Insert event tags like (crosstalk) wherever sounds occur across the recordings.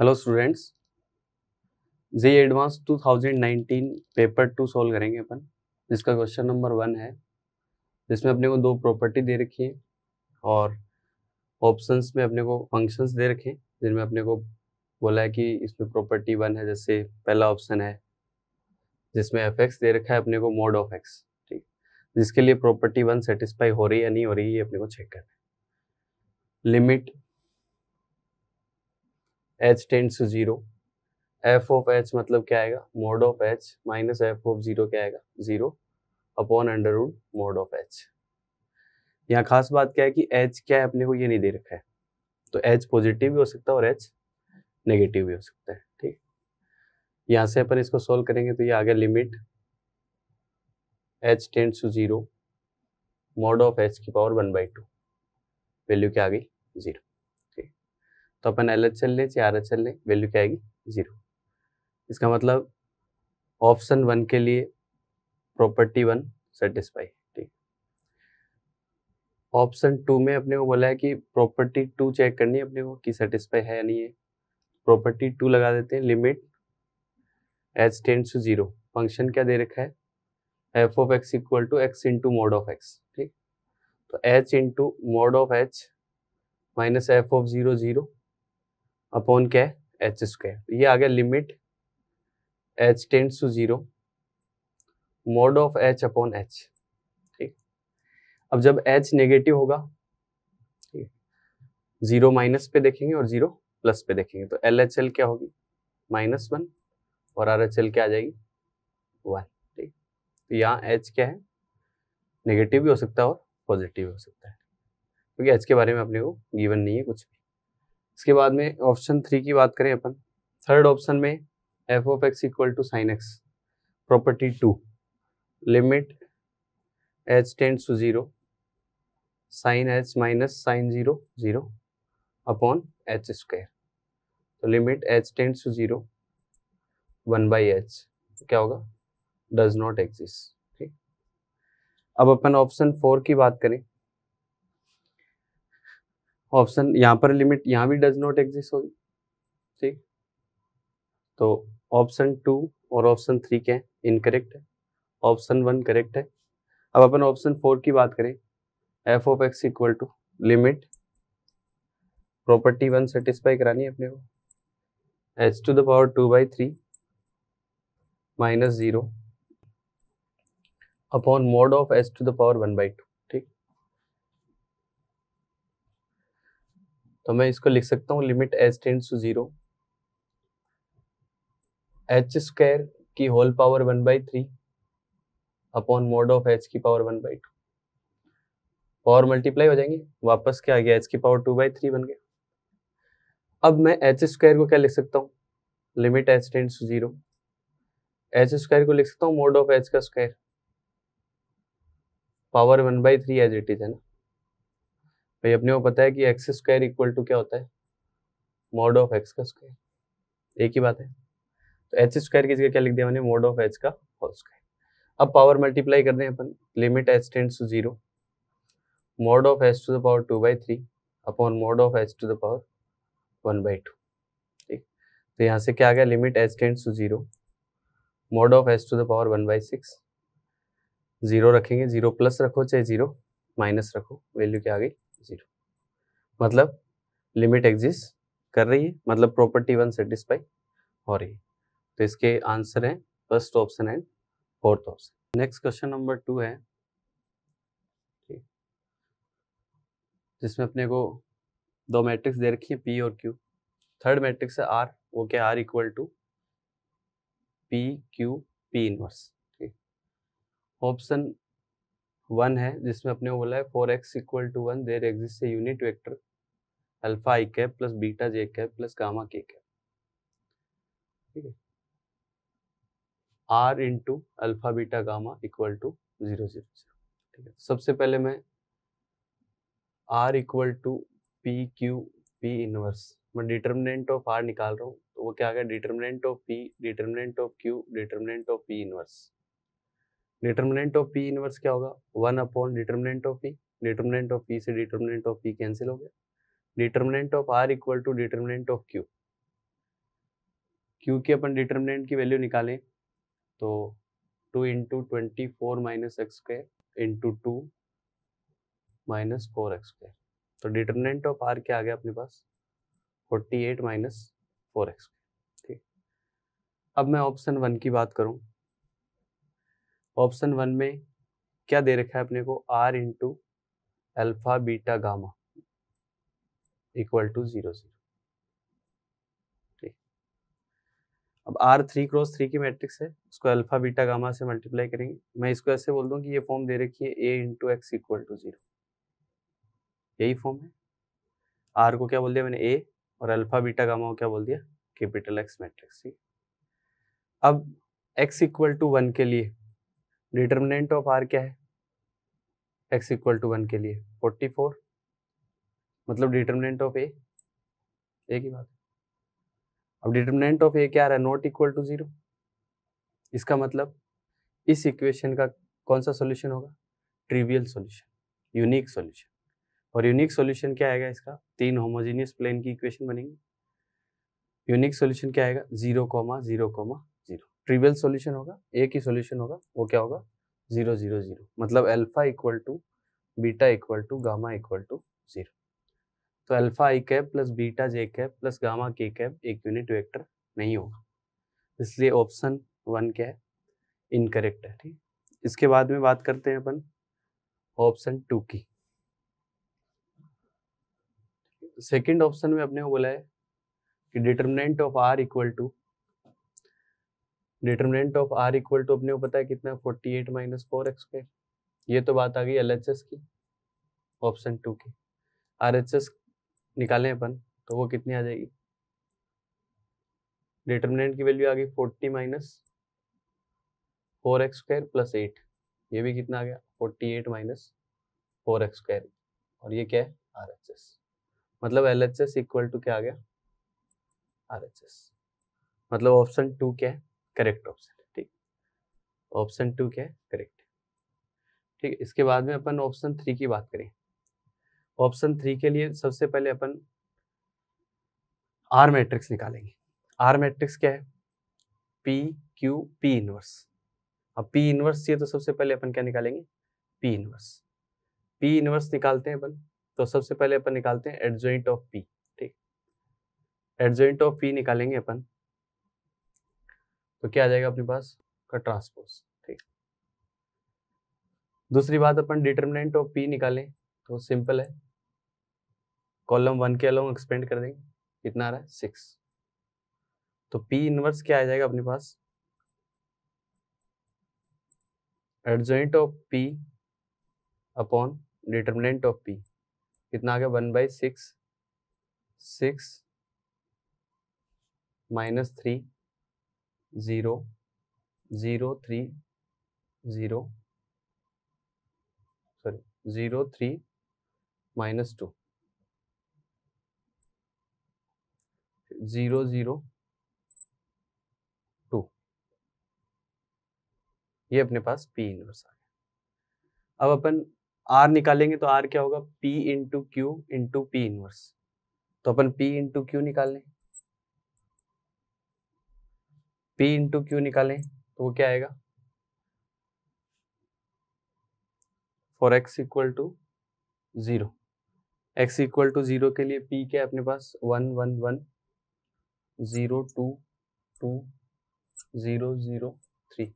Hello students JEE advance 2019 paper to solve करेंगे अपन जिसका क्वेश्चन नंबर वन है जिसमें अपने को दो प्रॉपर्टी दे रखी है और ऑप्शंस में अपने को फंक्शंस दे रखे हैं जिनमें अपने को बोला है कि इसमें प्रॉपर्टी वन है जैसे पहला ऑप्शन है जिसमें एफ एक्स दे रखा है अपने को मोड ऑफ एक्स ठीक जिसके लिए प्रॉपर्टी वन सेटिस्फाई हो रही है या नहीं हो रही है अपने को चेक करना है limit h tends to zero F of h मतलब क्या आएगा mod of h minus f of zero क्या आएगा zero upon under root mod of h यहाँ खास बात क्या है कि एच क्या है अपने को ये नहीं दे रखा है तो एच पॉजिटिव भी हो सकता है और एच नेगेटिव भी हो सकता है ठीक यहाँ से अपन इसको सोल्व करेंगे तो ये आ गया limit h tends to zero mod of h की power one by two value क्या आ गई जीरो तो अपन एल एच एल लें चाहे आर एच एल लें वैल्यू क्या आएगी जीरो इसका मतलब ऑप्शन वन के लिए प्रॉपर्टी वन सेटिस्फाई ठीक ऑप्शन टू में अपने को बोला है कि प्रॉपर्टी टू चेक करनी है अपने को कि सेटिस्फाई है या नहीं है प्रॉपर्टी टू लगा देते हैं limit h tends to zero function क्या दे रखा है f of x equal to x into mod of x ठीक तो h into mod of h minus f of zero zero upon क्या है एच स्क्वायर ये आ गया limit h tends to zero mod of h upon h ठीक अब जब एच नेगेटिव होगा ठीक जीरो माइनस पे देखेंगे और जीरो प्लस पे देखेंगे तो एल एच एल क्या होगी माइनस वन और आर एच एल क्या आ जाएगी वन ठीक तो यहाँ एच क्या है नेगेटिव भी हो सकता है और पॉजिटिव भी हो सकता है क्योंकि तो एच के बारे में अपने को गिवन नहीं है कुछ भी इसके बाद में ऑप्शन थ्री की बात करें अपन थर्ड ऑप्शन में f of x equal to sine x property two limit h tends to zero sine h minus sine zero zero upon h square तो limit h tends to zero one by h क्या होगा does not exist ठीक अब अपन option four की बात करें option यहाँ पर लिमिट यहाँ भी डज नॉट एग्जिस्ट होगी ठीक तो ऑप्शन टू और ऑप्शन थ्री क्या है इनकरेक्ट है ऑप्शन वन करेक्ट है अब अपन ऑप्शन फोर की बात करें f of x equal to limit property one satisfy करानी है अपने को h to the power two by three minus zero upon mod of h to the power one by two तो मैं इसको लिख सकता हूँ limit h tend to zero h square की whole power one by three upon mod of h की power one by two power multiply हो जाएंगे वापस क्या आ गया एच की पावर टू बाई थ्री बन गया अब मैं एच स्क्वायर को क्या लिख सकता हूँ limit h tend to zero h square को लिख सकता हूँ मोड ऑफ एच का square power one by three as it is है ना भाई अपने को पता है कि एक्स स्क्वायर इक्वल टू क्या होता है मोड ऑफ एक्स का स्क्वायर एक ही बात है तो एच स्क्वायर की जगह क्या लिख दिया मैंने मोड ऑफ एच का होल स्क्वायर अब पावर मल्टीप्लाई कर रहे हैं अपन limit h tends to zero mod of h to the power two by three upon mod of h to the power one by two ठीक तो यहाँ से क्या आ गया limit h tends to zero mod of h to the power one by six zero रखेंगे zero plus रखो चाहे जीरो माइनस रखो वैल्यू क्या आ गई जीरो मतलब लिमिट एग्जिस्ट कर रही है मतलब प्रॉपर्टी वन सेटिस्फाई हो रही है तो इसके आंसर हैं first option and fourth option next question number two है जिसमें अपने को दो मैट्रिक्स दे रखी है पी और क्यू थर्ड मैट्रिक्स है आर वो क्या R equal to P Q P inverse ठीक ऑप्शन वन है जिसमें अपने बोला है for x equal to one there exist unit vector alpha i cap plus beta j cap plus gamma k cap ठीक है R into alpha beta gamma equal to zero zero zero ठीक है सबसे पहले मैं R equal to P Q P inverse मैं determinant of R निकाल रहा हूँ तो वो क्या आ गया determinant of P determinant of Q determinant of P inverse determinant of P inverse क्या होगा one upon determinant of P determinant of P से डिटर्मिनेंट ऑफ पी कैंसिल हो गया determinant of R equal to determinant of Q Q की अपन determinant की value निकालें तो two into twenty four minus x square into two minus four x square तो determinant of R क्या आ गया अपने पास forty eight minus four x ठीक अब मैं ऑप्शन वन की बात करूँ ऑप्शन वन में क्या दे रखा है अपने को R into alpha beta gamma equal to zero zero ठीक अब आर थ्री क्रॉस थ्री की मैट्रिक्स है उसको अल्फा बीटा गामा से मल्टीप्लाई करेंगे मैं इसको ऐसे बोल दूं कि ये फॉर्म दे रखी है A into x equal to zero यही फॉर्म है आर को क्या बोल दिया मैंने ए और अल्फा बीटा गामा को क्या बोल दिया कैपिटल एक्स मैट्रिक्स ठीक अब एक्स इक्वल टू वन के लिए डिटर्मिनेंट ऑफ आर क्या है एक्स इक्वल टू वन के लिए फोर्टी फोर मतलब डिटर्मिनेंट ऑफ ए एक ही बात अब डिटर्मिनेंट ऑफ ए क्या आ रहा है नॉट इक्वल टू जीरो इसका मतलब इस इक्वेशन का कौन सा सॉल्यूशन होगा ट्रिवियल सॉल्यूशन यूनिक सॉल्यूशन और यूनिक सॉल्यूशन क्या आएगा इसका तीन होमोजीनियस प्लेन की इक्वेशन बनेंगी यूनिक सॉल्यूशन क्या आएगा zero comma zero comma trivial solution होगा एक ही सॉल्यूशन होगा वो क्या होगा जीरो जीरो जीरो मतलब alpha equal to beta equal to gamma equal to zero तो alpha i cap plus beta j cap plus gamma k cap एक यूनिट वेक्टर नहीं होगा इसलिए ऑप्शन वन क्या है इनकरेक्ट है ठीक इसके बाद में बात करते हैं अपन ऑप्शन टू की सेकंड ऑप्शन में अपने को बोला है कि determinant of R equal to determinant of R equal to अपने को पता है कितना forty eight minus four x square ये तो बात आ गई एल एच एस की ऑप्शन टू की आर एच एस निकालें अपन तो वो कितनी आ जाएगी डिटर्मिनेंट की वैल्यू आ गई forty minus four x square plus eight ये भी कितना आ गया forty eight minus four x square और ये क्या है आर एच एस मतलब L H S equal to क्या आ गया आर एच एस मतलब ऑप्शन टू क्या है करेक्ट ऑप्शन ठीक ऑप्शन टू क्या है करेक्ट ठीक है इसके बाद में अपन ऑप्शन थ्री की बात करें ऑप्शन थ्री के लिए सबसे पहले अपन आर मैट्रिक्स निकालेंगे आर मैट्रिक्स क्या है पी क्यू पी इनवर्स अब पी इनवर्स ये तो सबसे पहले अपन क्या निकालेंगे पी इनवर्स पी इनवर्स निकालते हैं अपन तो सबसे पहले अपन निकालते हैं एडजोइंट ऑफ पी ठीक एडजोइंट ऑफ पी निकालेंगे अपन तो क्या आ जाएगा अपने पास का ट्रांसपोज ठीक दूसरी बात अपन डिटर्मिनेंट ऑफ पी निकालें तो सिंपल है कॉलम वन के अलोंग एक्सपेंड कर देंगे कितना आ रहा है सिक्स तो पी इनवर्स क्या आ जाएगा अपने पास adjoint of P upon determinant of P कितना आ गया one by six six minus three zero zero three zero sorry zero three minus two zero zero two ये अपने पास P इनवर्स आ गया अब अपन आर निकालेंगे तो आर क्या होगा P into Q into P inverse तो अपन पी इंटू क्यू निकाल लें पी इंटू क्यू निकालें तो वो क्या आएगा for x equal to zero x equal to zero के लिए पी क्या है अपने पास one one one zero two two zero zero three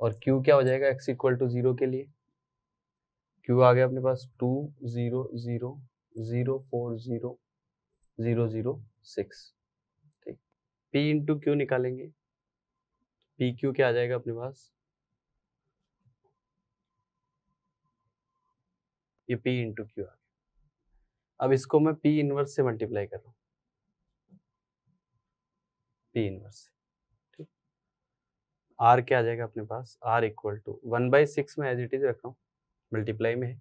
और क्यू क्या हो जाएगा एक्स इक्वल टू ज़ीरो के लिए क्यू आ गया अपने पास two zero zero zero four zero zero zero six P into Q निकालेंगे पी क्यू क्या आ जाएगा अपने पास ये P इंटू क्यू आ गया अब इसको मैं पी इनवर्स से मल्टीप्लाई कर रहा हूं P इनवर्स आर क्या आ जाएगा अपने पास R equal to one by six में एज इट इज रखा हूँ मल्टीप्लाई में है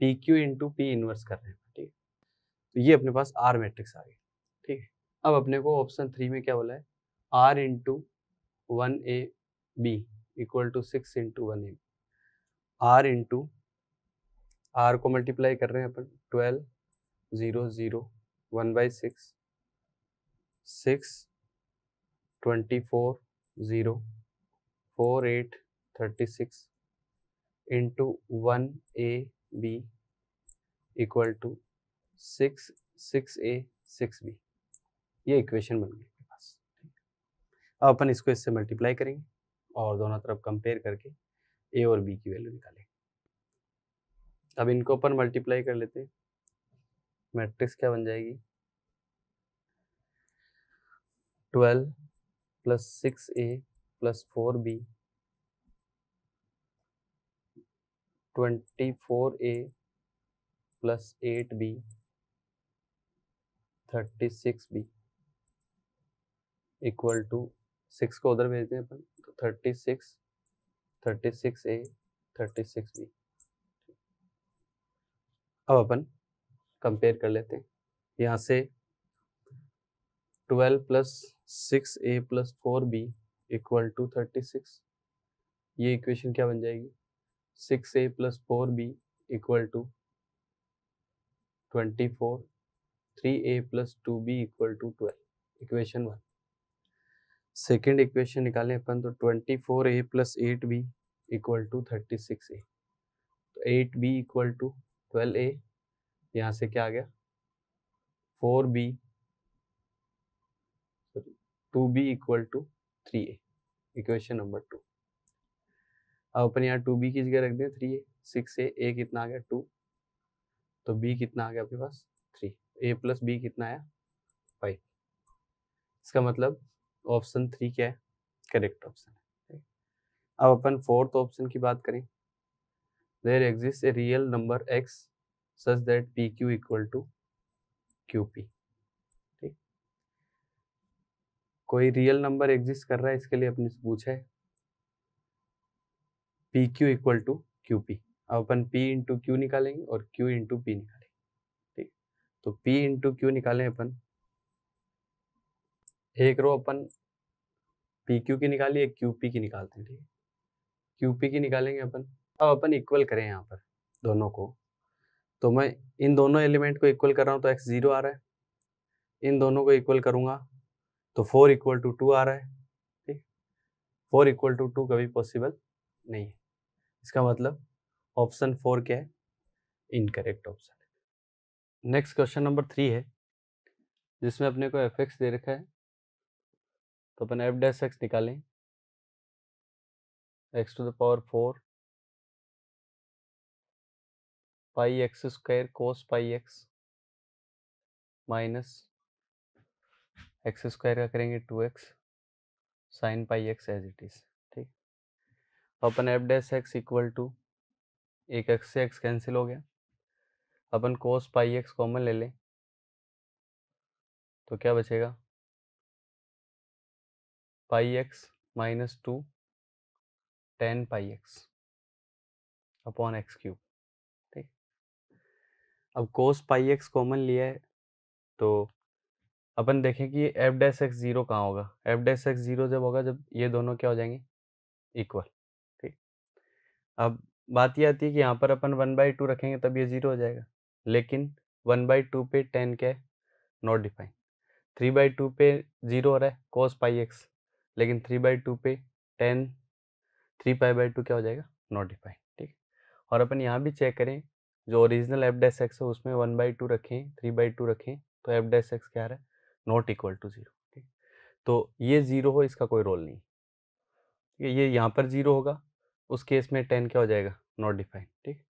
P Q into P inverse कर रहे हैं ठीक है तो ये अपने पास आर मैट्रिक्स आ गया ठीक है अब अपने को ऑप्शन थ्री में क्या बोला है R into one a B equal to six into one a R into R को मल्टीप्लाई कर रहे हैं अपन twelve zero zero one by six six twenty four zero four eight thirty six into one a B equal to six six a six b ये equation बन गई पास अब अपन इसको इससे मल्टीप्लाई करेंगे और दोनों तरफ कंपेयर करके ए और बी की वैल्यू निकालेंगे अब इनको अपन मल्टीप्लाई कर लेते हैं मैट्रिक्स क्या बन जाएगी twelve plus six a plus four b twenty four a plus eight b thirty six b equal to six को उधर भेज दें अपन तो thirty six thirty six a thirty six b अब अपन कंपेयर कर लेते हैं यहाँ से twelve plus six a plus four b equal to thirty six ये इक्वेशन क्या बन जाएगी six a plus four b equal to twenty four three a plus two b equal to twelve equation one second equation निकालें अपन तो twenty four a plus eight b equal to thirty six a तो eight b equal to twelve a यहाँ से क्या आ गया four b two b equal to three a equation number two अब अपन यहाँ टू बी की जगह रख दें थ्री ए सिक्स ए ए कितना आ गया टू तो बी कितना आ गया आपके पास थ्री ए प्लस बी कितना आया फाइव इसका मतलब ऑप्शन थ्री क्या है करेक्ट ऑप्शन है अब अपन फोर्थ ऑप्शन की बात करें there exist a real number x such that p q equal to Q p ठीक कोई रियल नंबर एग्जिस्ट कर रहा है इसके लिए अपने से पूछा है P q equal to Q p अब अपन पी इंटू क्यू निकालेंगे और क्यू इंटू पी निकालेंगे ठीक तो पी इंटू क्यू निकालें अपन एक रो अपन पी क्यू की निकाली एक क्यू पी की निकालते हैं ठीक है क्यू पी की निकालेंगे अपन अब अपन इक्वल करें यहाँ पर दोनों को तो मैं इन दोनों एलिमेंट को इक्वल कर रहा हूँ तो एक्स ज़ीरो आ रहा है इन दोनों को इक्वल करूँगा तो फोर इक्वल टू टू आ रहा है ठीक फोर इक्वल टू टू कभी पॉसिबल नहीं है इसका मतलब ऑप्शन फोर क्या है incorrect option next question number three है जिसमें अपने को एफ एक्स दे रखा है तो अपन एफ डैस एक्स निकालें x to the power four pi x square cos pi x minus x square का करेंगे two x sine pi x as it is ठीक तो अपन f dash x equal to एक एक्स से x cancel हो गया अपन कोस पाई एक्स कॉमन ले लें तो क्या बचेगा pi x minus two tan pi x upon x cube ठीक अब कोस पाई एक्स कॉमन लिया है तो अपन देखें कि एफ डैस एक्स ज़ीरो कहाँ होगा एफ डैस एक्स ज़ीरो जब होगा जब ये दोनों क्या हो जाएंगे इक्वल ठीक अब बात ये आती है कि यहाँ पर अपन वन बाई टू रखेंगे तब ये ज़ीरो हो जाएगा लेकिन वन बाई टू पे टेन क्या है not define three by two पे ज़ीरो हो रहा है कोस पाई एक्स लेकिन थ्री बाई टू पे tan three pi by two क्या हो जाएगा डिफाइन ठीक और अपन यहाँ भी चेक करें जो ओरिजिनल एफ डैस एक्स है उसमें वन बाई टू रखें थ्री बाई टू रखें तो एफ डैस एक्स क्या है नॉट इक्वल टू ज़ीरो ठीक तो ये ज़ीरो हो इसका कोई रोल नहीं ठीक है ये यहाँ पर ज़ीरो होगा उस केस में टेन क्या हो जाएगा नॉट डिफाइन ठीक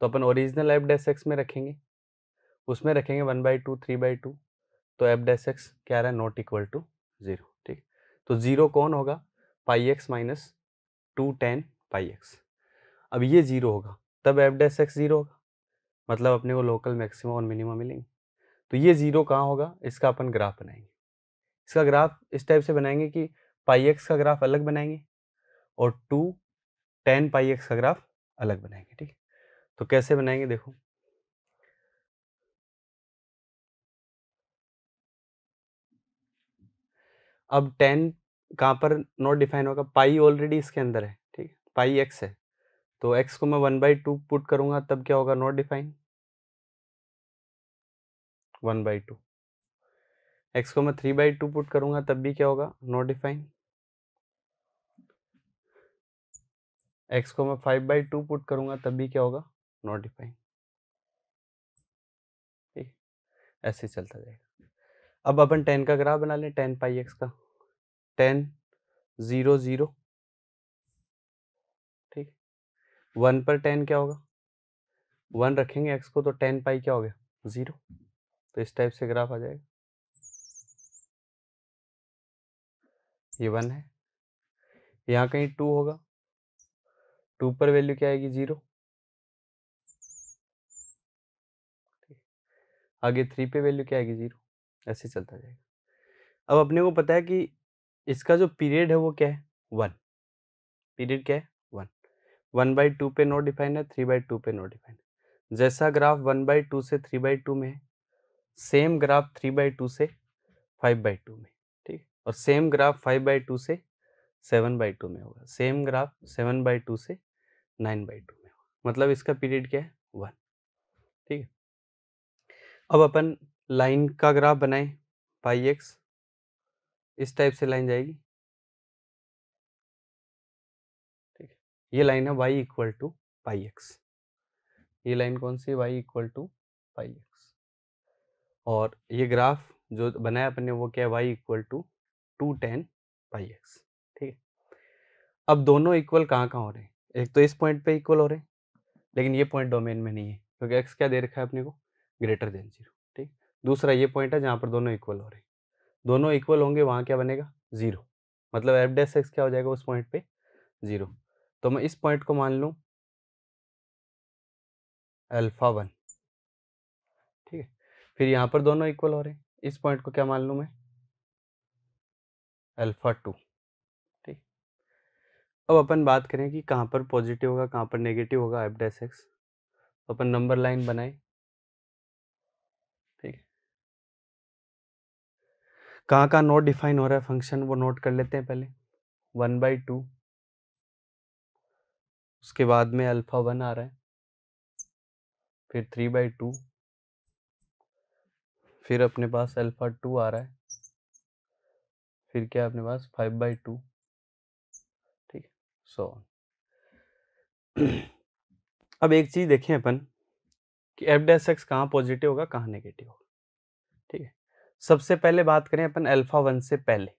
तो अपन ओरिजिनल एफ डैस एक्स में रखेंगे उसमें रखेंगे one by two three by two तो एफ डैस एक्स क्या रहा है नॉट इक्वल टू ज़ीरो तो ज़ीरो कौन होगा pi x minus two tan pi x अब ये ज़ीरो होगा तब एफ डेस एक्स ज़ीरो होगा मतलब अपने को लोकल मैक्सिमम और मिनिमम मिलेंगे तो ये ज़ीरो कहाँ होगा इसका अपन ग्राफ बनाएंगे इसका ग्राफ इस टाइप से बनाएंगे कि पाई एक्स का ग्राफ अलग बनाएंगे और टू टेन पाई एक्स का ग्राफ अलग बनाएंगे ठीक है तो कैसे बनाएंगे देखो अब टेन कहाँ पर नॉट डिफाइन होगा पाई ऑलरेडी इसके अंदर है ठीक है पाई एक्स है तो एक्स को मैं वन बाई टू पुट करूँगा तब क्या होगा not define one by two x को मैं थ्री बाई टू पुट करूँगा तब भी क्या होगा नॉट डिफाइन एक्स को मैं फाइव बाई टू पुट करूँगा तब भी क्या होगा नॉट डिफाइन ठीक ऐसे चलता जाएगा अब अपन टेन का ग्राफ बना लें टेन पाई एक्स का टेन ज़ीरो ज़ीरो ठीक वन पर टेन क्या होगा वन रखेंगे एक्स को तो टेन पाई क्या हो गया ज़ीरो तो इस टाइप से ग्राफ आ जाएगा ये वन है यहाँ कहीं टू होगा टू पर वैल्यू क्या आएगी जीरो आगे थ्री पे वैल्यू क्या आएगी जीरो ऐसे चलता जाएगा अब अपने को पता है कि इसका जो पीरियड है वो क्या है वन पीरियड क्या है वन वन बाई टू पे नॉट डिफाइन है थ्री बाई टू पे नॉट डिफाइन है जैसा ग्राफ वन बाई टू से थ्री बाई टू में है same graph three by two से फाइव बाई टू में ठीक और same graph five by two से सेवन बाई टू में होगा same graph seven by two से नाइन बाई टू में होगा मतलब इसका पीरियड क्या है वन ठीक है अब अपन लाइन का ग्राफ बनाएं पाई एक्स इस टाइप से लाइन जाएगी ठीक है ये लाइन है y equal to pi x ये लाइन कौन सी y equal to pi x और ये ग्राफ जो बनाया अपन ने वो क्या है y equal to two tan pi x ठीक है अब दोनों इक्वल कहाँ कहाँ हो रहे हैं एक तो इस पॉइंट पे इक्वल हो रहे हैं लेकिन ये पॉइंट डोमेन में नहीं है क्योंकि एक्स क्या दे रखा है अपने को ग्रेटर देन जीरो दूसरा ये पॉइंट है जहाँ पर दोनों इक्वल हो रहे हैं दोनों इक्वल होंगे वहाँ क्या बनेगा ज़ीरो मतलब एफ डेस एक्स क्या हो जाएगा उस पॉइंट पे ज़ीरो तो मैं इस पॉइंट को मान लूँ अल्फ़ा वन ठीक है फिर यहाँ पर दोनों इक्वल हो रहे हैं इस पॉइंट को क्या मान लूँ मैं अल्फ़ा टू ठीक अब अपन बात करें कि कहाँ पर पॉजिटिव होगा कहाँ पर नेगेटिव होगा एफ डेस एक्स अपन नंबर लाइन बनाए कहाँ कहाँ नोट डिफाइन हो रहा है फंक्शन वो नोट कर लेते हैं पहले वन बाई टू उसके बाद में अल्फ़ा वन आ रहा है फिर थ्री बाई टू फिर अपने पास अल्फ़ा टू आ रहा है फिर क्या अपने पास फाइव बाई टू ठीक है सो (clears throat) अब एक चीज़ देखें अपन कि एफ डेस एक्स कहाँ पॉजिटिव होगा कहाँ नेगेटिव होगा सबसे पहले बात करें अपन अल्फ़ा वन से पहले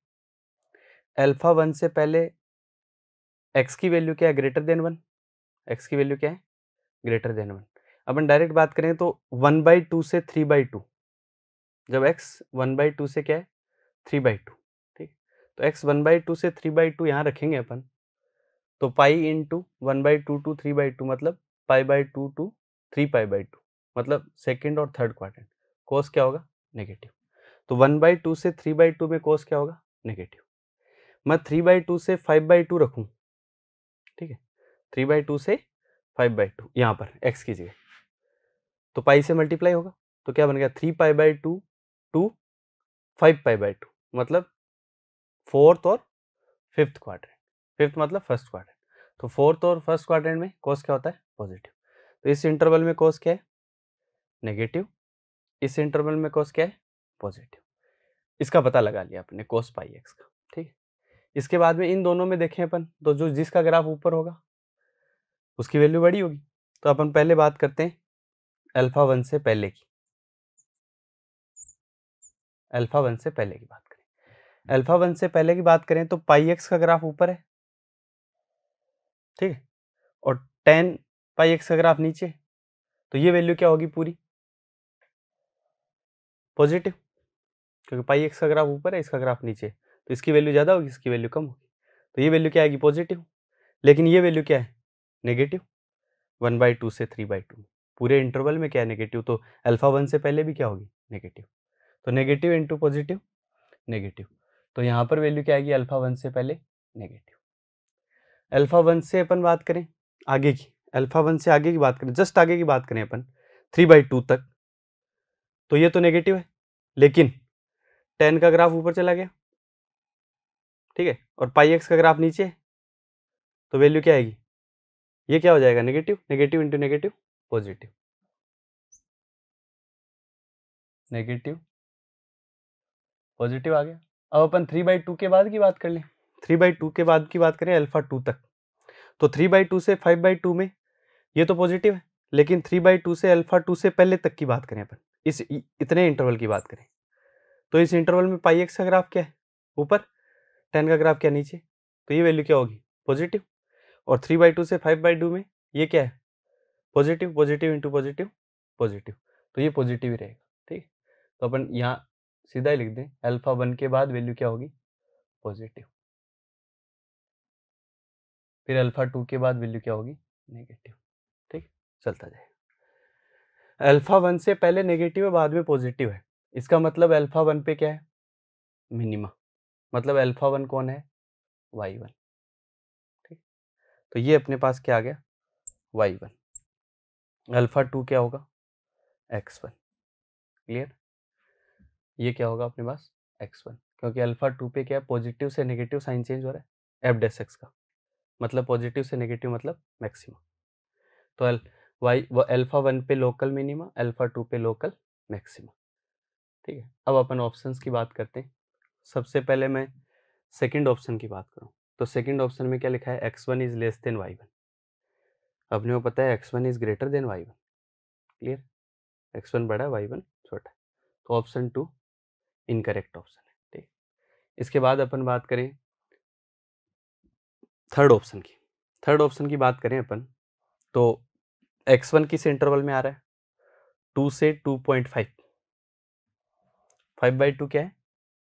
अल्फ़ा वन से पहले एक्स की वैल्यू क्या है ग्रेटर देन वन एक्स की वैल्यू क्या है ग्रेटर देन वन अपन डायरेक्ट बात करें तो वन बाई टू से थ्री बाई टू जब एक्स वन बाई टू से क्या है थ्री बाई टू ठीक तो एक्स वन बाई टू से थ्री बाई टू यहाँ रखेंगे अपन तो pi into one by two to three by two मतलब pi by two to three pi by two मतलब सेकेंड और थर्ड क्वार्टर कोस क्या होगा नेगेटिव तो वन बाई टू से थ्री बाई टू में कोस क्या होगा नेगेटिव मैं थ्री बाई टू से फाइव बाई टू रखूँ ठीक है थ्री बाई टू से फाइव बाई टू यहाँ पर एक्स की जगह तो पाई से मल्टीप्लाई होगा तो क्या बन गया three pi by two to five pi by two मतलब फोर्थ और फिफ्थ क्वार्टर फिफ्थ मतलब फर्स्ट क्वार्टर तो फोर्थ और फर्स्ट क्वार्टर में कोस क्या होता है पॉजिटिव तो इस इंटरवल में कोस क्या है नेगेटिव इस इंटरवल में कोस क्या है पॉजिटिव इसका पता लगा लिया अपने कोस पाई एक्स का ठीक है इसके बाद में इन दोनों में देखें अपन तो जो जिसका ग्राफ ऊपर होगा उसकी वैल्यू बड़ी होगी तो अपन पहले बात करते हैं अल्फा वन से पहले की अल्फा वन से पहले की बात करें अल्फा वन से पहले की बात करें तो पाई एक्स का ग्राफ ऊपर है ठीक है और टेन पाई एक्स का ग्राफ नीचे तो ये वैल्यू क्या होगी पूरी पॉजिटिव क्योंकि पाई एक्स का ग्राफ ऊपर है इसका ग्राफ नीचे तो इसकी वैल्यू ज़्यादा होगी इसकी वैल्यू कम होगी तो ये वैल्यू क्या आएगी पॉजिटिव लेकिन ये वैल्यू क्या है नेगेटिव वन बाई टू से थ्री बाई टू पूरे इंटरवल में क्या है नेगेटिव तो अल्फ़ा वन से पहले भी क्या होगी नेगेटिव तो नेगेटिव इंटू पॉजिटिव नेगेटिव तो यहाँ पर वैल्यू क्या आएगी अल्फ़ा वन से पहले नेगेटिव अल्फ़ा वन से अपन बात करें आगे की अल्फ़ा वन से आगे की बात करें जस्ट आगे की बात करें अपन थ्री बाई टू तक तो ये तो नेगेटिव है लेकिन टेन का ग्राफ ऊपर चला गया ठीक है और पाई एक्स का ग्राफ नीचे तो वैल्यू क्या आएगी ये क्या हो जाएगा negative negative into negative positive negative positive आ गया अब अपन थ्री बाई टू के बाद की बात कर लें थ्री बाई टू के बाद की बात करें अल्फा टू तक तो थ्री बाई टू से फाइव बाई टू में ये तो पॉजिटिव है लेकिन थ्री बाई टू से अल्फा टू से पहले तक की बात करें अपन इस इतने इंटरवल की बात करें तो इस इंटरवल में पाई एक्स का ग्राफ क्या है ऊपर टेन का ग्राफ क्या नीचे तो ये वैल्यू क्या होगी पॉजिटिव और थ्री बाई टू से फाइव बाई टू में ये क्या है positive positive into positive positive तो ये पॉजिटिव ही रहेगा ठीक तो अपन यहाँ सीधा ही लिख दें अल्फा वन के बाद वैल्यू क्या होगी पॉजिटिव फिर अल्फा टू के बाद वैल्यू क्या होगी नेगेटिव ठीक चलता जाए अल्फा वन से पहले नेगेटिव है बाद में पॉजिटिव है इसका मतलब अल्फा वन पे क्या है मिनिमा मतलब अल्फा वन कौन है वाई वन ठीक तो ये अपने पास क्या आ गया वाई वन अल्फा टू क्या होगा एक्स वन क्लियर ये क्या होगा अपने पास एक्स वन क्योंकि अल्फा टू पे क्या है पॉजिटिव से नेगेटिव साइन चेंज हो रहा है एफ डेस एक्स का मतलब पॉजिटिव से नेगेटिव मतलब मैक्सिमम तो एल वाई अल्फा वन पे लोकल मिनिमा अल्फा टू पे लोकल मैक्सिमम ठीक है अब अपन ऑप्शंस की बात करते हैं सबसे पहले मैं सेकंड ऑप्शन की बात करूँ तो सेकंड ऑप्शन में क्या लिखा है x one is less than y one अपने को पता है x one is greater than y one clear x one बड़ा वाई वन छोटा तो ऑप्शन टू इनकरेक्ट ऑप्शन है ठीक इसके बाद अपन बात करें थर्ड ऑप्शन की थर्ड ऑप्शन की बात करें अपन तो एक्स वन किस इंटरवल में आ रहा है टू से two point five five by two क्या है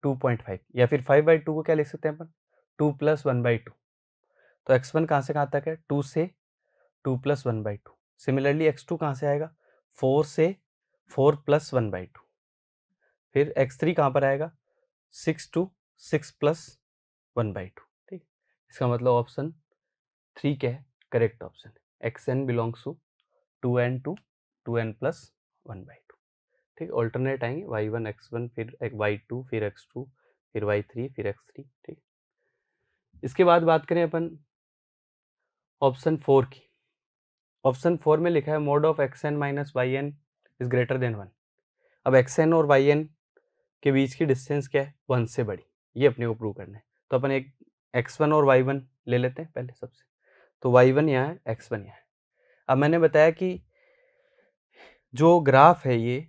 टू पॉइंट फाइव या फिर फाइव बाई टू को क्या लिख सकते हैं अपन two plus one by two तो एक्स वन कहाँ से कहाँ तक है टू से two plus one by two similarly x two कहाँ से आएगा फोर से four plus one by two फिर एक्स थ्री कहाँ पर आएगा six to six plus one by two ठीक इसका मतलब ऑप्शन थ्री क्या है correct option x n belongs to two n to two n plus one by ठीक ऑल्टरनेट आएंगे वाई वन एक्स वन फिर वाई टू फिर एक्स टू फिर वाई थ्री फिर एक्स थ्री ठीक इसके बाद बात करें अपन ऑप्शन फोर की ऑप्शन फोर में लिखा है mod of x n minus y n is greater than one अब एक्स एन और वाई एन के बीच की डिस्टेंस क्या है वन से बड़ी ये अपने को प्रूव करना है तो अपन एक एक्स वन और वाई वन ले लेते हैं पहले सबसे तो वाई वन यहाँ है एक्स वन यहाँ है अब मैंने बताया कि जो ग्राफ है ये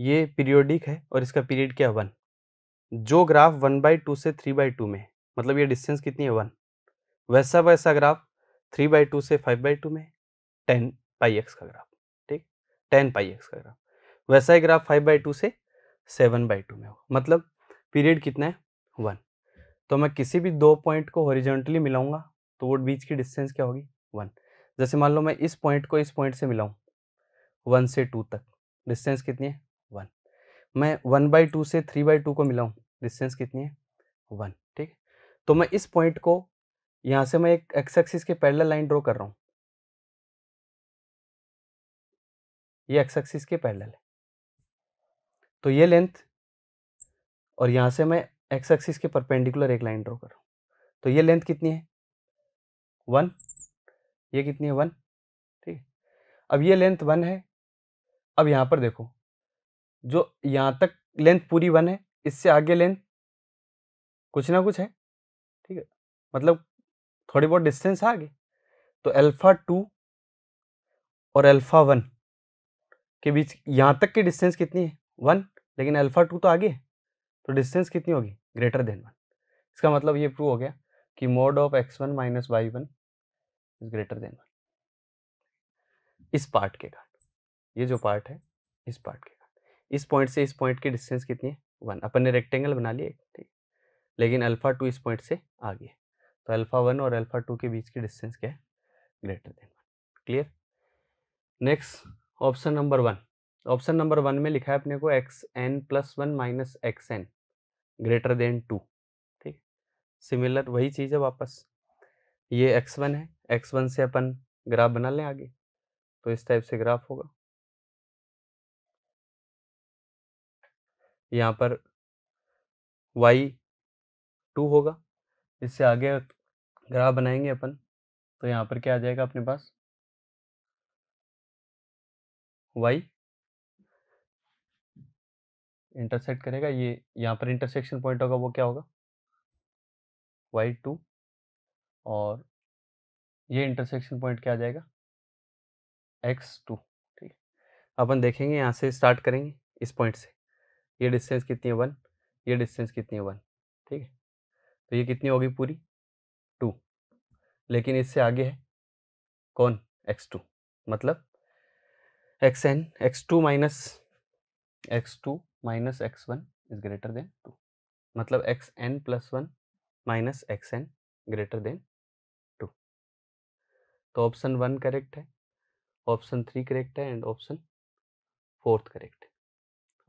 ये पीरियोडिक है और इसका पीरियड क्या है वन जो ग्राफ वन बाई टू से थ्री बाई टू में मतलब ये डिस्टेंस कितनी है वन वैसा वैसा ग्राफ थ्री बाई टू से फाइव बाई टू में टेन पाई एक्स का ग्राफ ठीक टेन पाई एक्स का ग्राफ वैसा ही ग्राफ फाइव बाई टू से सेवन बाई टू में हो मतलब पीरियड कितना है वन तो मैं किसी भी दो पॉइंट को हॉरिजॉन्टली मिलाऊंगा तो वो बीच की डिस्टेंस क्या होगी वन जैसे मान लो मैं इस पॉइंट को इस पॉइंट से मिलाऊँ वन से टू तक डिस्टेंस कितनी है मैं वन बाई टू से थ्री बाई टू को हूँ डिस्टेंस कितनी है वन ठीक तो मैं इस पॉइंट को यहाँ से मैं एक एक्स एक्सिस के पैरेलल लाइन ड्रॉ कर रहा हूँ ये एक्स एक्सिस के पैरेलल है तो ये लेंथ और यहाँ से मैं एक्स एक्सिस के परपेंडिकुलर एक लाइन ड्रॉ कर रहा हूँ तो ये लेंथ कितनी है वन ये कितनी है वन ठीक अब ये लेंथ वन है अब यहाँ पर देखो जो यहाँ तक लेंथ पूरी वन है इससे आगे लेंथ कुछ ना कुछ है ठीक है मतलब थोड़ी बहुत डिस्टेंस है आगे तो अल्फ़ा टू और अल्फ़ा वन के बीच यहाँ तक की डिस्टेंस कितनी है वन लेकिन अल्फ़ा टू तो आगे है तो डिस्टेंस कितनी होगी ग्रेटर देन वन इसका मतलब ये प्रूव हो गया कि mod of x one minus y one is greater than one इस पार्ट के कारण ये जो पार्ट है इस पार्ट के इस पॉइंट से इस पॉइंट की डिस्टेंस कितनी है वन अपन ने रेक्टेंगल बना लिए ठीक लेकिन अल्फ़ा टू इस पॉइंट से आगे तो अल्फ़ा वन और अल्फ़ा टू के बीच की डिस्टेंस क्या है greater than one clear next option number one option number one में लिखा है अपने को x n plus one minus x n greater than two ठीक सिमिलर वही चीज़ है वापस ये एक्स वन है एक्स वन से अपन ग्राफ बना लें आगे तो इस टाइप से ग्राफ होगा यहाँ पर वाई टू होगा इससे आगे ग्राफ बनाएंगे अपन तो यहाँ पर क्या आ जाएगा अपने पास वाई इंटरसेक्ट करेगा ये यहाँ पर इंटरसेक्शन पॉइंट होगा वो क्या होगा वाई टू और ये इंटरसेक्शन पॉइंट क्या आ जाएगा एक्स टू ठीक है अपन देखेंगे यहाँ से स्टार्ट करेंगे इस पॉइंट से ये डिस्टेंस कितनी है वन ये डिस्टेंस कितनी है वन ठीक है तो ये कितनी होगी पूरी टू लेकिन इससे आगे है कौन एक्स टू मतलब x n x two minus x two minus x one is greater than two मतलब x n plus one minus x n greater than two तो ऑप्शन वन करेक्ट है ऑप्शन थ्री करेक्ट है and option fourth correct है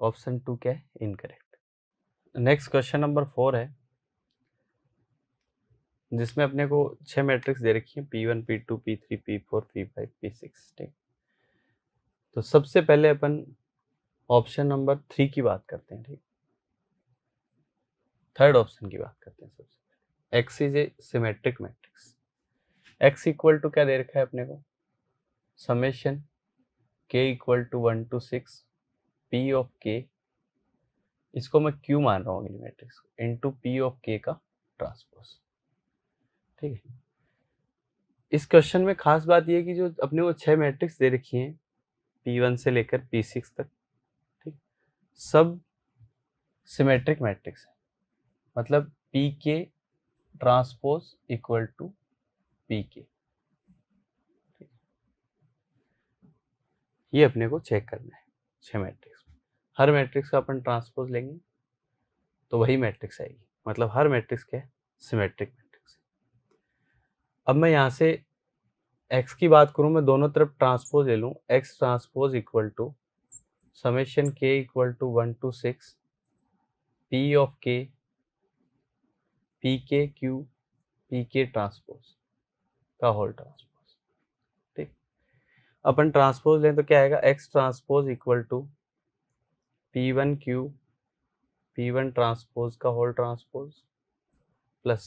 option two क्या है incorrect next question number four है जिसमें अपने को छह मैट्रिक्स दे रखी है p one P two p three P four P five P six ठीक तो सबसे पहले अपन ऑप्शन नंबर थ्री की बात करते हैं ठीक थर्ड ऑप्शन की बात करते हैं सबसे पहले x is a symmetric matrix x equal to क्या दे रखा है अपने को summation k equal to one to six P of k इसको मैं क्यू मान रहा हूँ अगली मैट्रिक्स को टू पी ऑफ के का ट्रांसपोज ठीक है इस क्वेश्चन में खास बात यह कि जो अपने वो छह मैट्रिक्स दे रखी हैं पी वन से लेकर पी सिक्स तक ठीक सब सिमेट्रिक मतलब मैट्रिक्स है मतलब P k transpose equal to P के ये अपने को चेक करना है छह मैट्रिक्स हर मैट्रिक्स का अपन ट्रांसपोज लेंगे तो वही मैट्रिक्स आएगी मतलब हर मैट्रिक्स क्या है सिमेट्रिक मैट्रिक्स अब मैं यहाँ से एक्स की बात करूँ मैं दोनों तरफ ट्रांसपोज ले लूँ x transpose equal to summation k equal to one to six P of k P k Q P k transpose का होल ट्रांसपोज ठीक अपन ट्रांसपोज लें तो क्या आएगा x transpose equal to P one Q P one transpose का whole transpose plus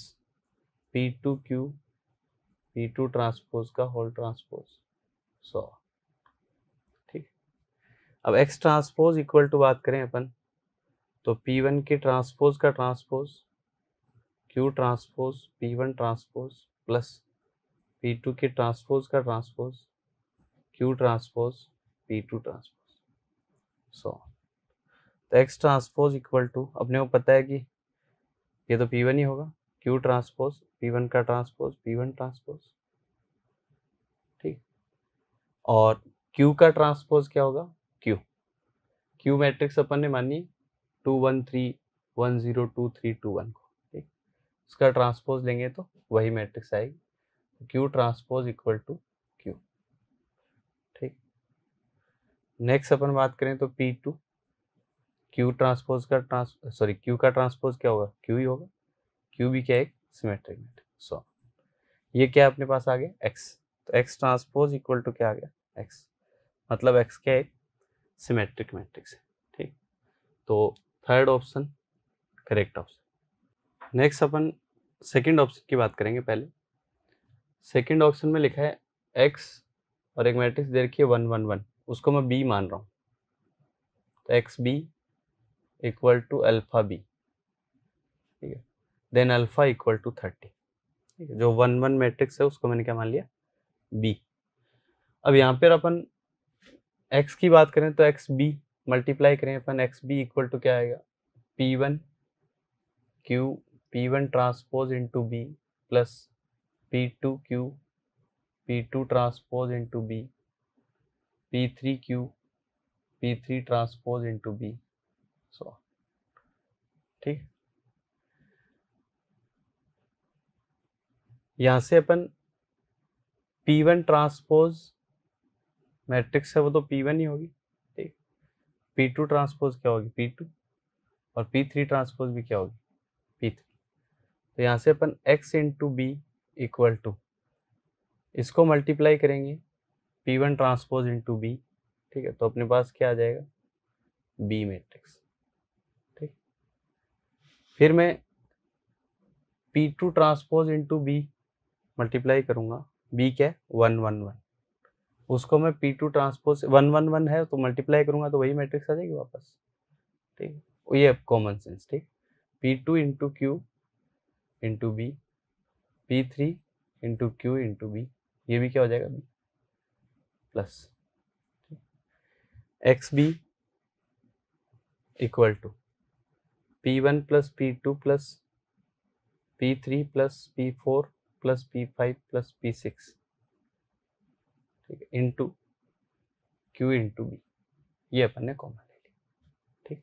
P two Q P two transpose का whole transpose so ठीक अब एक्स ट्रांसपोज इक्वल टू बात करें अपन तो पी वन के ट्रांसपोज का transpose Q transpose P one transpose plus P two के ट्रांसपोज का transpose Q transpose P two transpose so तो एक्स ट्रांसपोज इक्वल टू अपने को पता है कि ये तो पी वन ही होगा क्यू ट्रांसपोज पी वन का ट्रांसपोज पी वन ट्रांसपोज ठीक और क्यू का ट्रांसपोज क्या होगा क्यू क्यू मैट्रिक्स अपन ने मानी two one three one zero two three two one को ठीक उसका ट्रांसपोज लेंगे तो वही मैट्रिक्स आएगी Q transpose equal to Q ठीक नेक्स्ट अपन बात करें तो पी टू क्यू ट्रांसपोज का ट्रांस सॉरी क्यू का ट्रांसपोज क्या होगा क्यू ही होगा क्यू भी क्या है सिमेट्रिक मैट्रिक सो ये क्या अपने पास आ गया एक्स तो एक्स ट्रांसपोज इक्वल टू क्या आ गया एक्स मतलब एक्स क्या एक सिमेट्रिक मैट्रिक्स है ठीक तो third option correct option next अपन सेकंड ऑप्शन की बात करेंगे पहले सेकंड ऑप्शन में लिखा है एक्स और एक मैट्रिक्स दे रखी है वन वन वन उसको मैं बी मान रहा हूँ तो x B equal to alpha B ठीक है then alpha equal to thirty ठीक है जो वन वन मैट्रिक्स है उसको मैंने क्या मान लिया बी अब यहाँ पर अपन एक्स की बात करें तो एक्स बी मल्टीप्लाई करें अपन एक्स बी इक्वल टू क्या आएगा P one Q P one transpose into B plus P two Q P two transpose into B P three Q P three transpose into B so ठीक यहां से अपन P1 transpose matrix है वो तो P1 ही होगी ठीक P2 ट्रांसपोज क्या होगी P2 और P3 ट्रांसपोज भी क्या होगी P3 तो यहां से अपन x into B equal to इसको मल्टीप्लाई करेंगे P1 ट्रांसपोज इंटू बी ठीक है तो अपने पास क्या आ जाएगा B मैट्रिक्स फिर मैं P two transpose into B multiply करूँगा बी क्या है वन वन वन उसको मैं P two transpose one one one है तो मल्टीप्लाई करूँगा तो वही मैट्रिक्स आ जाएगी वापस ठीक तो ये कॉमन सेंस ठीक P two into Q into B P three into Q into B ये भी क्या हो जाएगा B plus x B equal to P one plus P two plus P three plus P four plus P five plus P six ठीक है into Q into B ये अपन ने common ले लिया ठीक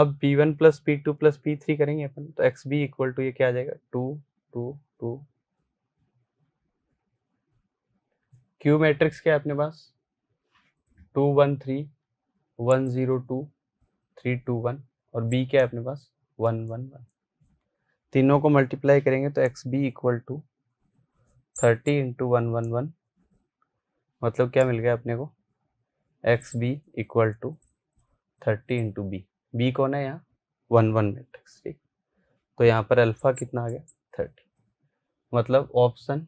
अब P one plus P two plus P three करेंगे अपन तो एक्स बी इक्वल टू ये क्या आ जाएगा two two two Q matrix क्या है अपने पास two one three one zero two three two one और बी क्या है अपने पास वन वन वन तीनों को मल्टीप्लाई करेंगे तो x B equal to thirty into one one one मतलब क्या मिल गया अपने को x B equal to thirty into B B कौन है यहाँ वन वन मैट्रिक्स ठीक तो यहाँ पर अल्फा कितना आ गया थर्टी मतलब ऑप्शन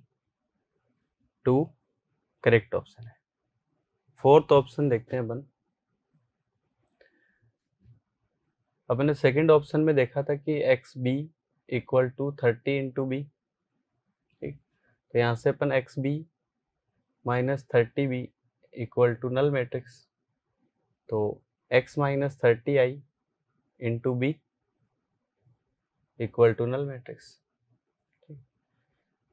टू करेक्ट ऑप्शन है फोर्थ ऑप्शन देखते हैं अपन अपने सेकंड ऑप्शन में देखा था कि x B equal to thirty into B ठीक तो यहाँ से अपन x B minus thirty B equal to null matrix तो x minus thirty I into B equal to null matrix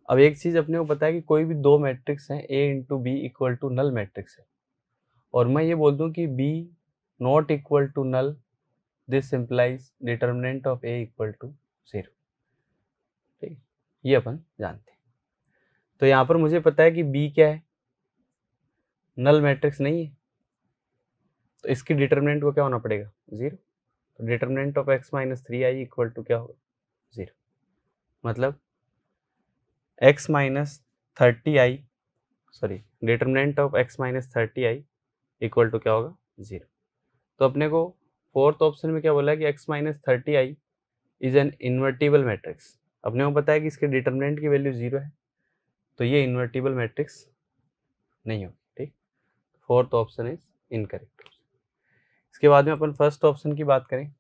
अब एक चीज़ अपने को पता है कि कोई भी दो मैट्रिक्स हैं A into B equal to null matrix है और मैं ये बोल दूं कि B not equal to null this implies determinant of A equal to zero ये अपन जानते हैं तो यहाँ पर मुझे पता है कि बी क्या है नल मैट्रिक्स नहीं है तो इसकी डिटर्मिनेंट को क्या होना पड़ेगा ज़ीरो तो determinant of x minus three I equal to क्या होगा ज़ीरो मतलब x minus thirty I sorry determinant of x minus thirty I equal to क्या होगा ज़ीरो तो अपने को फोर्थ ऑप्शन में क्या बोला है कि x minus thirty I is an invertible matrix अपने को पता है कि इसके डिटर्मिनेंट की वैल्यू जीरो है तो ये इन्वर्टिबल मैट्रिक्स नहीं होगी ठीक फोर्थ ऑप्शन इज इनकरेक्ट इसके बाद में अपन फर्स्ट ऑप्शन की बात करें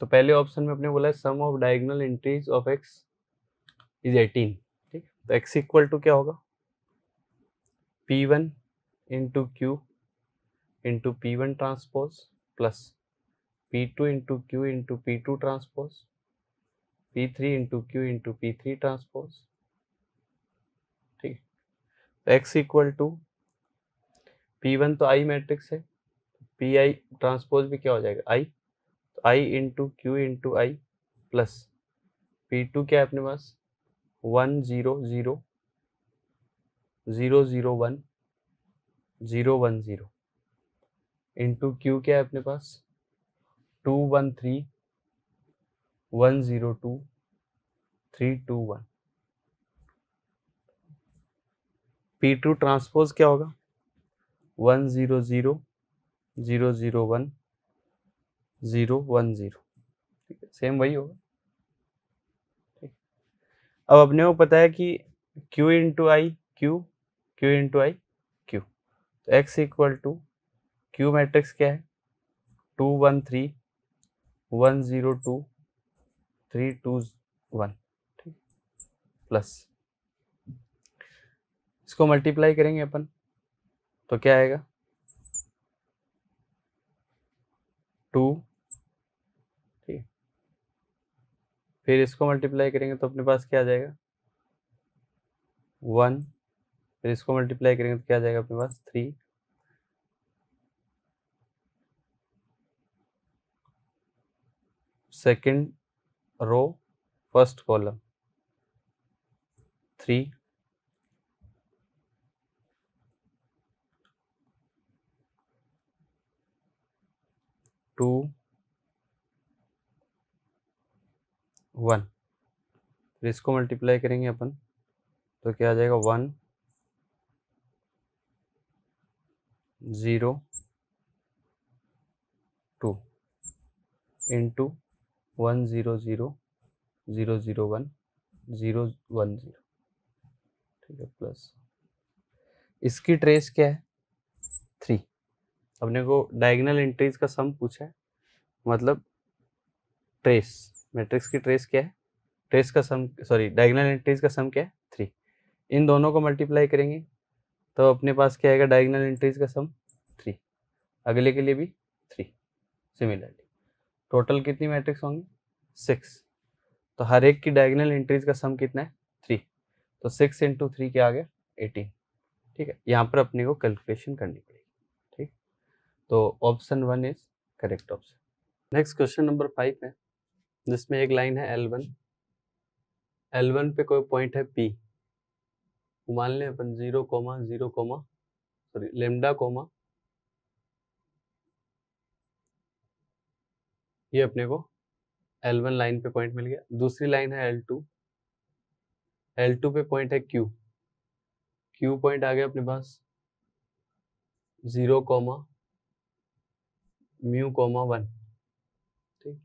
तो पहले ऑप्शन में अपने बोला है sum of diagonal entries of x is eighteen ठीक तो एक्स इक्वल टू क्या होगा P one into Q into P one transpose plus two into Q into P two transpose P three into Q into P three transpose ठीक तो तो है x equal to P one तो I matrix है P I transpose भी क्या हो जाएगा आई तो I into Q into I plus P two क्या है अपने पास one zero zero zero zero one zero one zero into Q क्या है अपने पास two one three one zero two three two one P two transpose क्या होगा one zero zero zero zero one zero one zero ठीक है same वही होगा ठीक अब अपने को पता है कि q into I Q Q into I Q तो इक्वल टू क्यू मैट्रिक्स क्या है two one three one zero two three two one ठीक प्लस इसको मल्टीप्लाई करेंगे अपन तो क्या आएगा टू ठीक है फिर इसको मल्टीप्लाई करेंगे तो अपने पास क्या आ जाएगा वन फिर इसको मल्टीप्लाई करेंगे तो क्या आ जाएगा अपने पास three second row first column three two one फिर इसको मल्टीप्लाई करेंगे अपन तो क्या आ जाएगा one zero two into one zero zero zero zero one zero one zero ठीक है प्लस इसकी ट्रेस क्या है थ्री अपने को डायगनल एंट्रीज का सम पूछा है मतलब ट्रेस मैट्रिक्स की ट्रेस क्या है ट्रेस का सम सॉरी डायगनल एंट्रीज का सम क्या है थ्री इन दोनों को मल्टीप्लाई करेंगे तो अपने पास क्या आएगा डायगनल एंट्रीज का सम थ्री अगले के लिए भी थ्री सिमिलरली टोटल कितनी मैट्रिक्स होंगी सिक्स तो हर एक की डायगनल एंट्रीज का सम कितना है थ्री तो सिक्स इंटू थ्री क्या आ गया एटीन ठीक है यहाँ पर अपने को कैलकुलेशन करनी पड़ेगी ठीक तो option one is correct option next question number five है जिसमें एक लाइन है एल वन एल वन पे कोई पॉइंट है पी मान लें अपन zero comma zero comma sorry lambda comma ये अपने को एल वन लाइन पे पॉइंट मिल गया दूसरी लाइन है एल टू एल टू पे पॉइंट है क्यू क्यू पॉइंट आ गया अपने पास zero comma mu comma one ठीक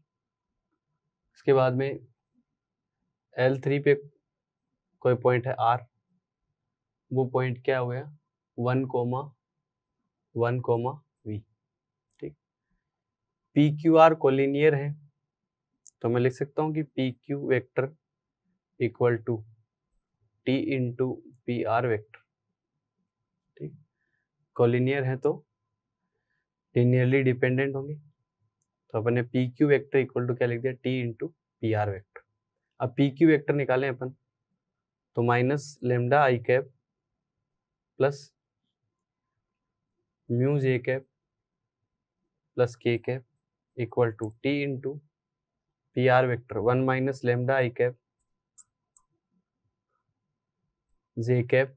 इसके बाद में एल थ्री पे कोई पॉइंट है आर वो पॉइंट क्या हो गया one comma one comma P Q R collinear है तो मैं लिख सकता हूँ कि P Q vector equal to t into P R vector ठीक कोलिनियर है तो लिनियरली डिपेंडेंट होंगे तो अपन ने P Q vector equal to क्या लिख दिया t into P R vector अब पी क्यू वैक्टर निकालें अपन तो minus lambda I cap plus mu j a cap plus k cap equal to t into PR vector 1 minus lambda i cap j cap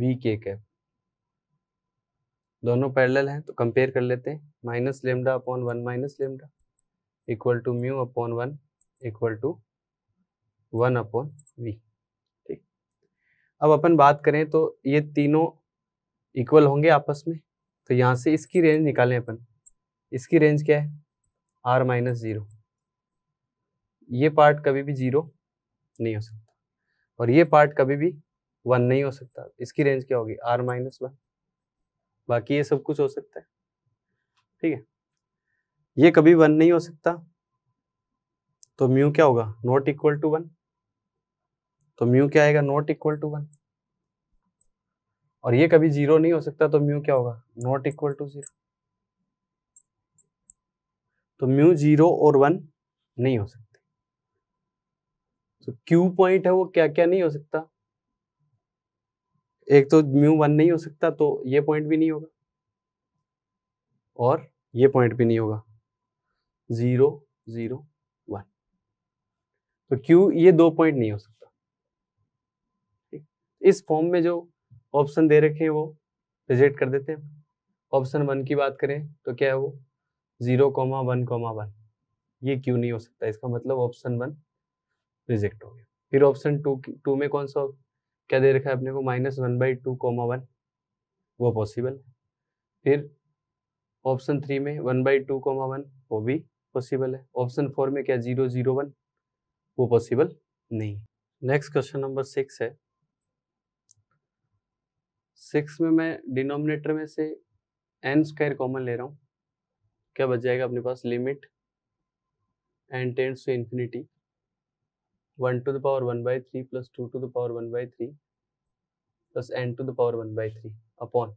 v k cap दोनों parallel हैं तो compare कर लेते हैं minus lambda upon one minus lambda equal to mu upon one equal to one upon v ठीक अब अपन बात करें तो ये तीनों इक्वल होंगे आपस में तो यहाँ से इसकी रेंज निकालें अपन इसकी रेंज क्या है आर माइनस ज़ीरो ये पार्ट कभी भी ज़ीरो नहीं हो सकता और ये पार्ट कभी भी वन नहीं हो सकता इसकी रेंज क्या होगी आर माइनस वन बाकी ये सब कुछ हो सकता है ठीक है ये कभी वन नहीं हो सकता तो म्यू क्या होगा नॉट इक्वल टू वन तो म्यू क्या आएगा नॉट इक्वल टू वन और ये कभी जीरो नहीं हो सकता तो म्यू क्या होगा नॉट इक्वल टू जीरो तो म्यू जीरो और वन नहीं हो सकते तो क्यू पॉइंट है वो क्या क्या नहीं हो सकता एक तो म्यू वन नहीं हो सकता तो ये पॉइंट भी नहीं होगा और ये पॉइंट भी नहीं होगा जीरो जीरो वन तो क्यू ये दो पॉइंट नहीं हो सकता इस फॉर्म में जो ऑप्शन दे रखे हैं वो रिजेक्ट कर देते हैं ऑप्शन वन की बात करें तो क्या है वो zero comma one comma one ये क्यों नहीं हो सकता इसका मतलब ऑप्शन वन रिजेक्ट हो गया फिर ऑप्शन टू टू में कौन सा क्या दे रखा है अपने को minus one by two comma one वो पॉसिबल है फिर ऑप्शन थ्री में one by two comma one वो भी पॉसिबल है ऑप्शन फोर में क्या जीरो जीरो वन वो पॉसिबल नहीं नेक्स्ट क्वेश्चन नंबर सिक्स है सिक्स में मैं डिनोमिनेटर में से एन स्क्वायर कॉमन ले रहा हूँ क्या बच जाएगा अपने पास limit N tends to infinity one to the power one by three plus two to the power one by three plus n to the power one by three upon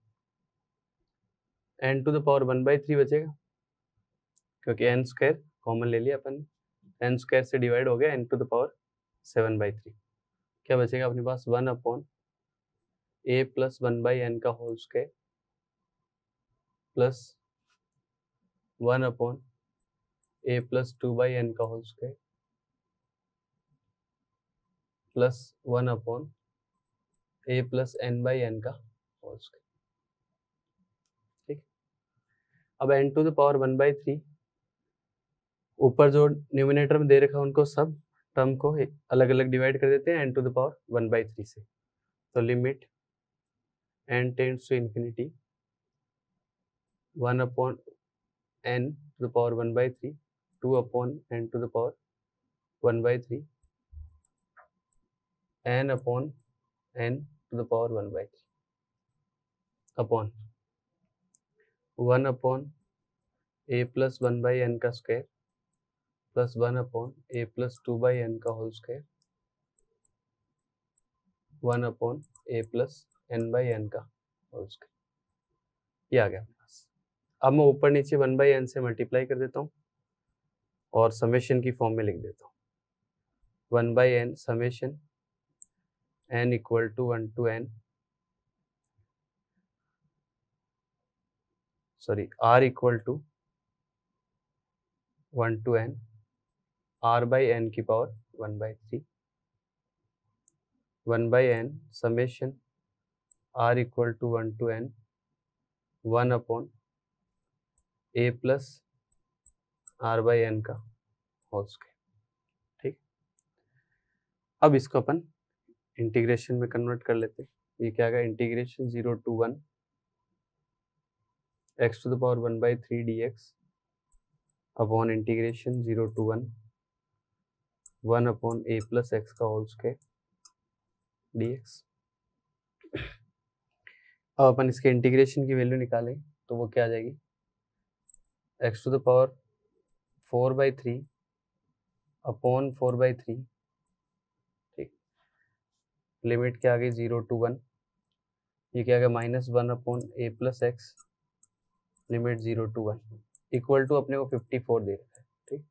n to the power one by three बचेगा क्योंकि n square common ले लिया अपन n square से divide हो गया N to the power seven by three क्या बचेगा अपने पास one upon a plus one by n का whole square plus one upon a plus two by n का whole square plus one upon a plus n by n का whole square ठीक अब n to the power one by three ऊपर जो numerator में दे रखा उनको सब टर्म को अलग अलग डिवाइड कर देते हैं n to the power one by three से तो limit n tends to infinity one upon n to the power one by three two upon n to the power one by three n upon n to the power one by three upon one upon a plus one by n का square plus one upon a plus two by n का whole square one upon a plus n by n का whole ये आ गया अब मैं ऊपर नीचे वन बाई एन से मल्टीप्लाई कर देता हूँ और समेशन की फॉर्म में लिख देता हूँ one by n summation n equal to one to n sorry r equal to one to n r by n की power one by three one by n summation r equal to one to n one upon a plus r by n का whole square ठीक अब इसको अपन integration में convert कर लेते हैं ये क्या integration zero to one x to the power one by three d x upon integration zero to one one upon a plus x का होल स्क्वायर डी एक्स अब अपन इसके इंटीग्रेशन की वैल्यू निकालें तो वो क्या आ जाएगी x to the power four by three upon four by three ठीक लिमिट क्या आ गई ज़ीरो टू वन ये क्या आ गया minus one upon a plus x limit zero to one equal to अपने को फिफ्टी फोर दे रखा है ठीक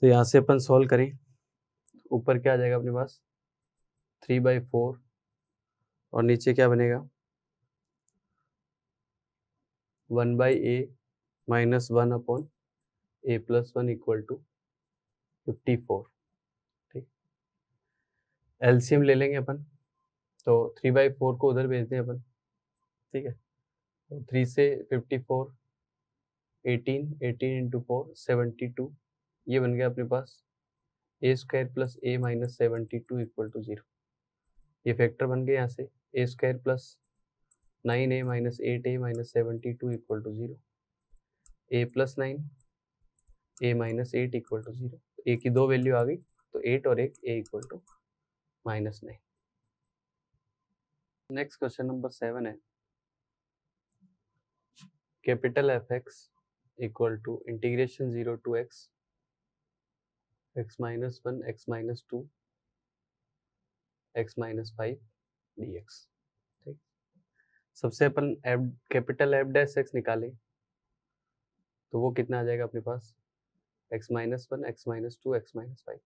तो यहाँ से अपन सॉल्व करें ऊपर क्या आ जाएगा अपने पास थ्री बाई फोर और नीचे क्या बनेगा one by a minus one upon a plus one equal to fifty four ठीक एलसीएम ले लेंगे अपन तो थ्री बाई फोर को उधर भेज दें अपन ठीक है तो थ्री से fifty four eighteen eighteen into four seventy two ये बन गया अपने पास a square plus a minus seventy two equal to zero ये फैक्टर बन गए यहाँ से a square plus nine a minus eight a minus seventy two equal to zero a plus nine a minus eight equal to zero a की दो value आ गई तो एट और एक a equal to minus nine next question number seven है capital F x equal to integration zero to x x minus one x minus two x minus five d x सबसे अपन F capital F dash x निकाले तो वो कितना आ जाएगा अपने पास x minus one x minus two x minus five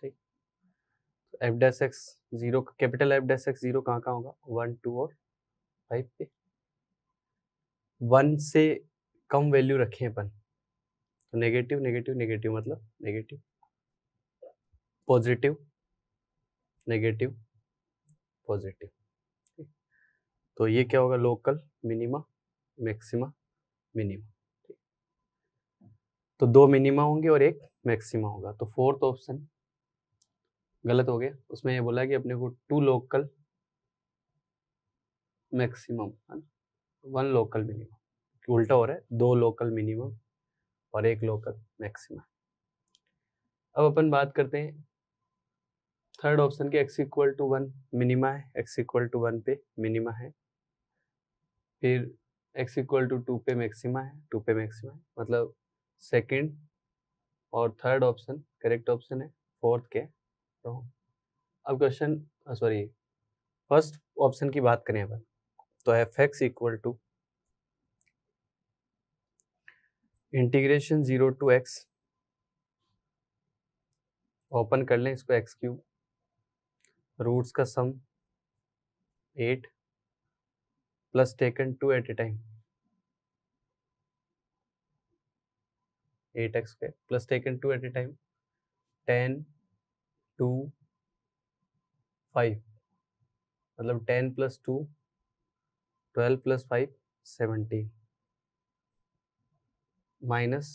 ठीक F dash x zero capital F dash x zero कहाँ कहाँ होगा वन टू और फाइव पे वन से कम वैल्यू रखें अपन तो नेगेटिव नेगेटिव नेगेटिव मतलब नेगेटिव पॉजिटिव नेगेटिव पॉजिटिव तो ये क्या होगा लोकल मिनिमा मैक्सिमा मिनिमा तो दो मिनिमा होंगे और एक मैक्सिमा होगा तो फोर्थ ऑप्शन गलत हो गया उसमें ये बोला कि अपने को टू लोकल मैक्सिमम है ना वन लोकल मिनिमम उल्टा हो रहा है दो लोकल मिनिमम और एक लोकल मैक्सिमम अब अपन बात करते हैं थर्ड ऑप्शन के x equal to one minima है एक्स इक्वल टू वन पे मिनिमा है फिर x इक्वल टू टू पे मैक्सिमा है टू पे मैक्सिमा है मतलब सेकंड और थर्ड ऑप्शन करेक्ट ऑप्शन है फोर्थ के तो अब क्वेश्चन सॉरी फर्स्ट ऑप्शन की बात करें अपन तो F x equal to integration zero to x open कर लें इसको एक्स क्यूब रूट्स का sum eight plus taken 2 at a time 8x square plus taken 2 at a time 10 2 5 मतलब 10 plus 2 12 plus 5 17 minus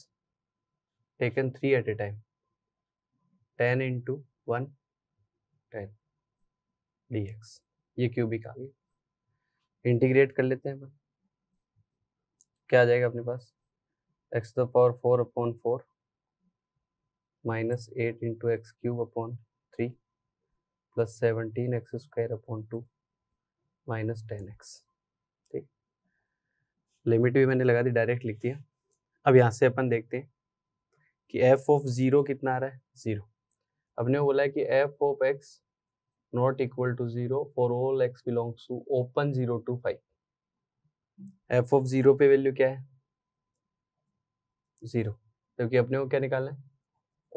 taken 3 at a time 10 into 1 10 dx ये cubic आ गई integrate कर लेते हैं क्या आ जाएगा अपने पास x the power four upon four minus eight into x cube upon three plus seventeen x square upon two minus ten x ठीक लिमिट भी मैंने लगा दी डायरेक्ट लिख दिया अब यहाँ से अपन देखते हैं कि एफ ऑफ ज़ीरो कितना आ रहा है ज़ीरो अपने बोला है कि F of x not equal to 0 for all x belongs to open 0 to 5 F of zero पे वैल्यू क्या है जीरो क्योंकि अपने को क्या निकालना है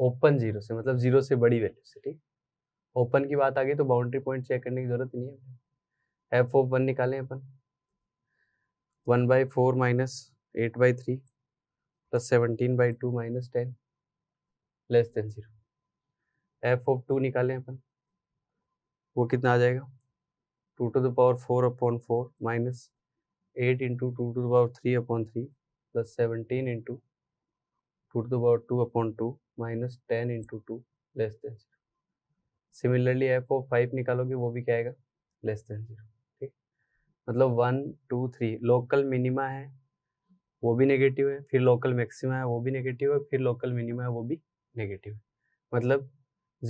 ओपन जीरो से मतलब जीरो से बड़ी वैल्यू से ठीक ओपन की बात आ गई तो बाउंड्री पॉइंट चेक करने की जरूरत नहीं है एफ ऑफ वन निकालें अपन one by four minus eight by three plus seventeen by two minus ten less than zero F of two निकालें अपन वो कितना आ जाएगा two to the power four upon four minus eight into two to the power three upon three plus seventeen into two to the power two upon two minus ten into two less than zero similarly F of five निकालोगे वो भी क्या आएगा less than zero ठीक मतलब one two three local minima है वो भी नेगेटिव है फिर लोकल मैक्सिमा है वो भी नेगेटिव है फिर लोकल मिनिमा है वो भी नेगेटिव है मतलब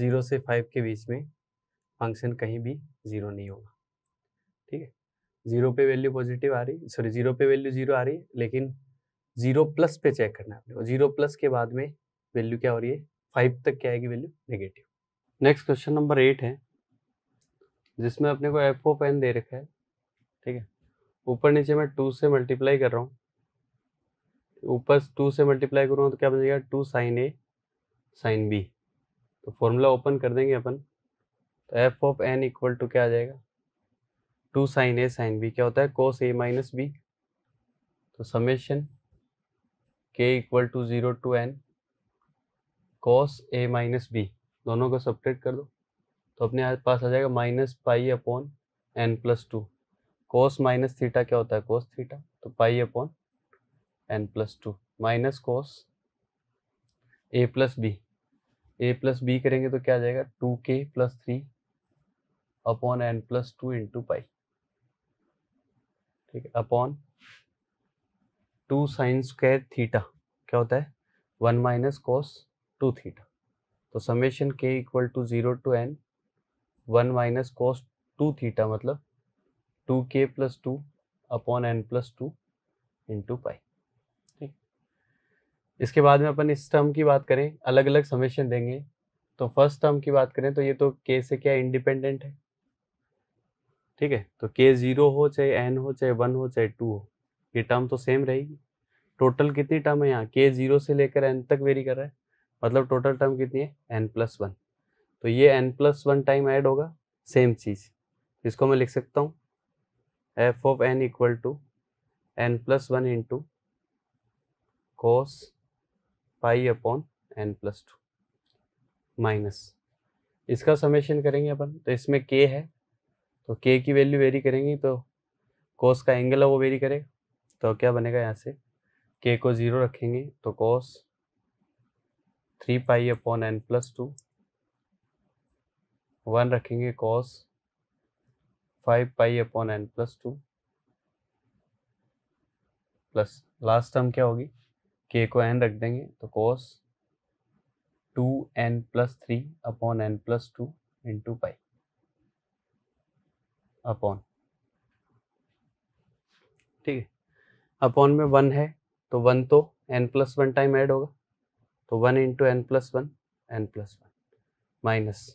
ज़ीरो से फाइव के बीच में फंक्शन कहीं भी जीरो नहीं होगा ठीक है जीरो पे वैल्यू पॉजिटिव आ रही सॉरी जीरो पे वैल्यू जीरो आ रही है लेकिन जीरो प्लस पे चेक करना है और जीरो प्लस के बाद में वैल्यू क्या हो रही है फाइव तक क्या आएगी value negative next question number eight है जिसमें अपने को एफ ओ पेन दे रखा है ठीक है ऊपर नीचे मैं टू से मल्टीप्लाई कर रहा हूँ ऊपर टू से मल्टीप्लाई करूँगा तो क्या बन जाएगा two sine A sine B तो फॉर्मूला ओपन कर देंगे अपन तो F of N equal to क्या आ जाएगा two sine A sine B क्या होता है कोस ए माइनस बी तो summation k equal to zero to n cos A minus B दोनों को सपरेट कर दो तो अपने पास आ जाएगा minus pi upon N plus two cos minus theta क्या होता है कोस थीटा तो pi upon N plus two minus cos A plus B A plus B करेंगे तो क्या आ जाएगा two k plus three upon N plus two into pi ठीक है upon two sine square theta क्या होता है one minus cos two theta तो summation k equal to zero to n one minus cos two theta मतलब two k plus two upon N plus two into pi ठीक इसके बाद में अपन इस टर्म की बात करें अलग अलग समेशन देंगे तो फर्स्ट टर्म की बात करें तो ये तो के से क्या इंडिपेंडेंट है ठीक है तो के जीरो हो चाहे एन हो चाहे वन हो चाहे टू हो ये टर्म तो सेम रहेगी टोटल कितनी टर्म है यहाँ के जीरो से लेकर एन तक वेरी कर रहा है मतलब टोटल टर्म कितनी है एन प्लस वन तो ये n plus one time add होगा सेम चीज़ इसको मैं लिख सकता हूँ F of N equal to n plus one in two cos pi upon N plus two minus इसका समेशन करेंगे अपन तो इसमें के है तो के की वैल्यू वेरी करेंगी तो कोस का एंगल है वो वेरी करेगा तो क्या बनेगा यहाँ से के को ज़ीरो रखेंगे तो cos three pi upon N plus two one रखेंगे cos five pi upon N plus two plus last term क्या होगी के को एन रख देंगे तो cos two n plus three upon N plus two into pi upon ठीक है upon में वन है तो वन तो N plus one time add होगा तो one into n plus one n plus one minus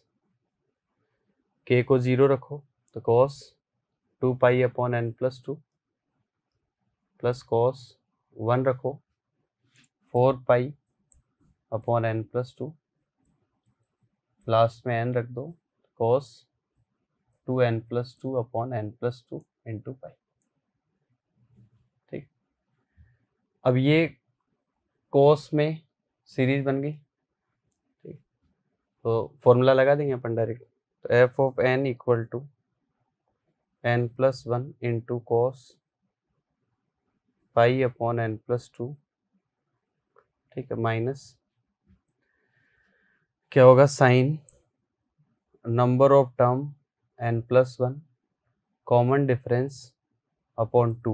k को ज़ीरो रखो तो cos two pi upon N plus two plus cos one रखो four pi upon N plus two last में n रख दो cos two n plus two upon N plus two into pi ठीक अब ये कोस में सीरीज बन गई ठीक तो फॉर्मूला लगा देंगे अपन डायरेक्ट तो F of N equal to n plus one into cos pi upon N plus two ठीक है माइनस क्या होगा sine number of term n plus one common difference upon two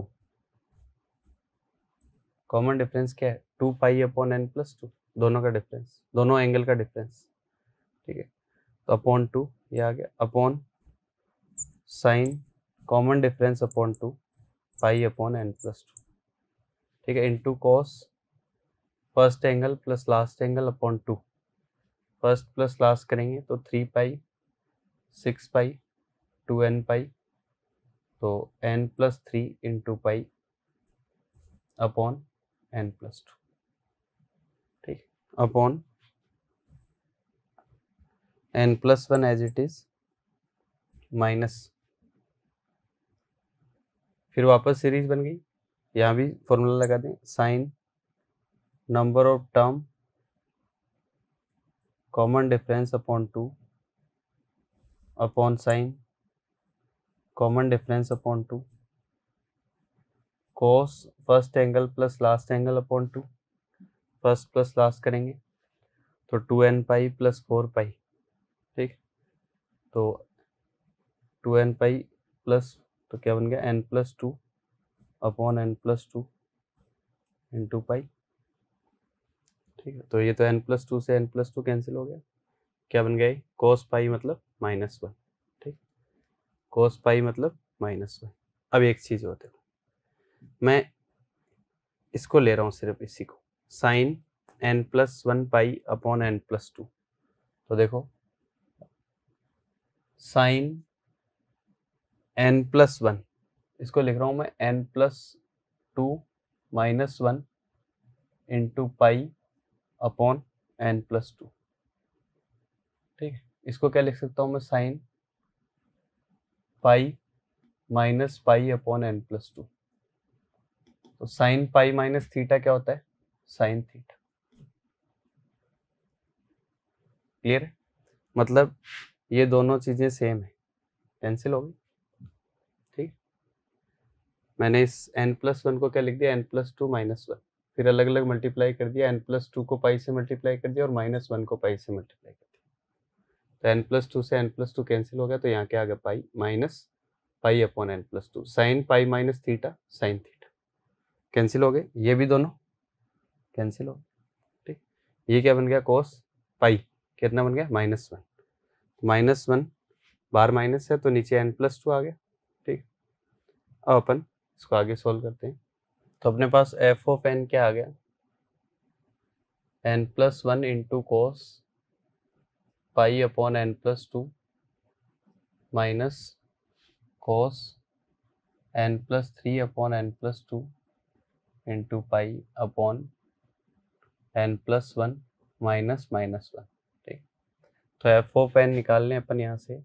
common difference क्या है two pi upon N plus two दोनों का difference दोनों angle का डिफरेंस ठीक है तो अपॉन टू ये आ गया upon sine common difference upon two pi upon N plus two ठीक है two cos first angle plus last angle upon two first plus last करेंगे तो three pi six pi two N pi तो N plus three into pi upon N plus two ठीक upon N plus one as it is minus फिर वापस series बन गई यहाँ भी फॉर्मूला लगा दें sine number of term common difference upon two upon sine common difference upon two cos first angle plus last angle upon two first plus last करेंगे तो two N pi plus four pi ठीक तो two N pi plus तो क्या बन गया N plus two upon N plus two n two pi ठीक है तो ये तो एन प्लस टू से एन प्लस टू कैंसिल हो गया क्या बन गया कॉस पाई मतलब माइनस वन कोस पाई मतलब माइनस वाई अब एक चीज़ और देखो मैं इसको ले रहा हूँ सिर्फ इसी को sine n plus one pi upon N plus two तो देखो साइन एन प्लस वन इसको लिख रहा हूँ मैं n plus two minus one into pi upon N plus two ठीक है इसको क्या लिख सकता हूँ मैं sine pi minus pi upon N plus two तो साइन पाई माइनस थीटा क्या होता है साइन थीटा क्लियर है मतलब ये दोनों चीजें सेम है कैंसिल होगी ठीक मैंने इस एन प्लस वन को क्या लिख दिया N plus two minus one फिर अलग अलग मल्टीप्लाई कर दिया एन प्लस टू को पाई से मल्टीप्लाई कर दिया और माइनस वन को पाई से मल्टीप्लाई कर दिया तो एन प्लस टू से एन प्लस टू कैंसिल हो गया तो यहाँ क्या आ गया pi minus pi upon N plus two sine pi minus theta sine theta cancel हो गए ये भी दोनों कैंसिल हो ठीक ये क्या बन गया कोस पाई कितना बन गया माइनस वन माइनस वन बार माइनस है तो नीचे एन प्लस टू आ गया ठीक अब अपन इसको आगे सोल्व करते हैं तो अपने पास एफ ऑफ एन क्या आ गया N plus one into cos pi upon N plus two minus cos N plus three upon N plus two into pi upon N plus one minus minus one ठीक तो F of N निकाल लें अपन यहाँ से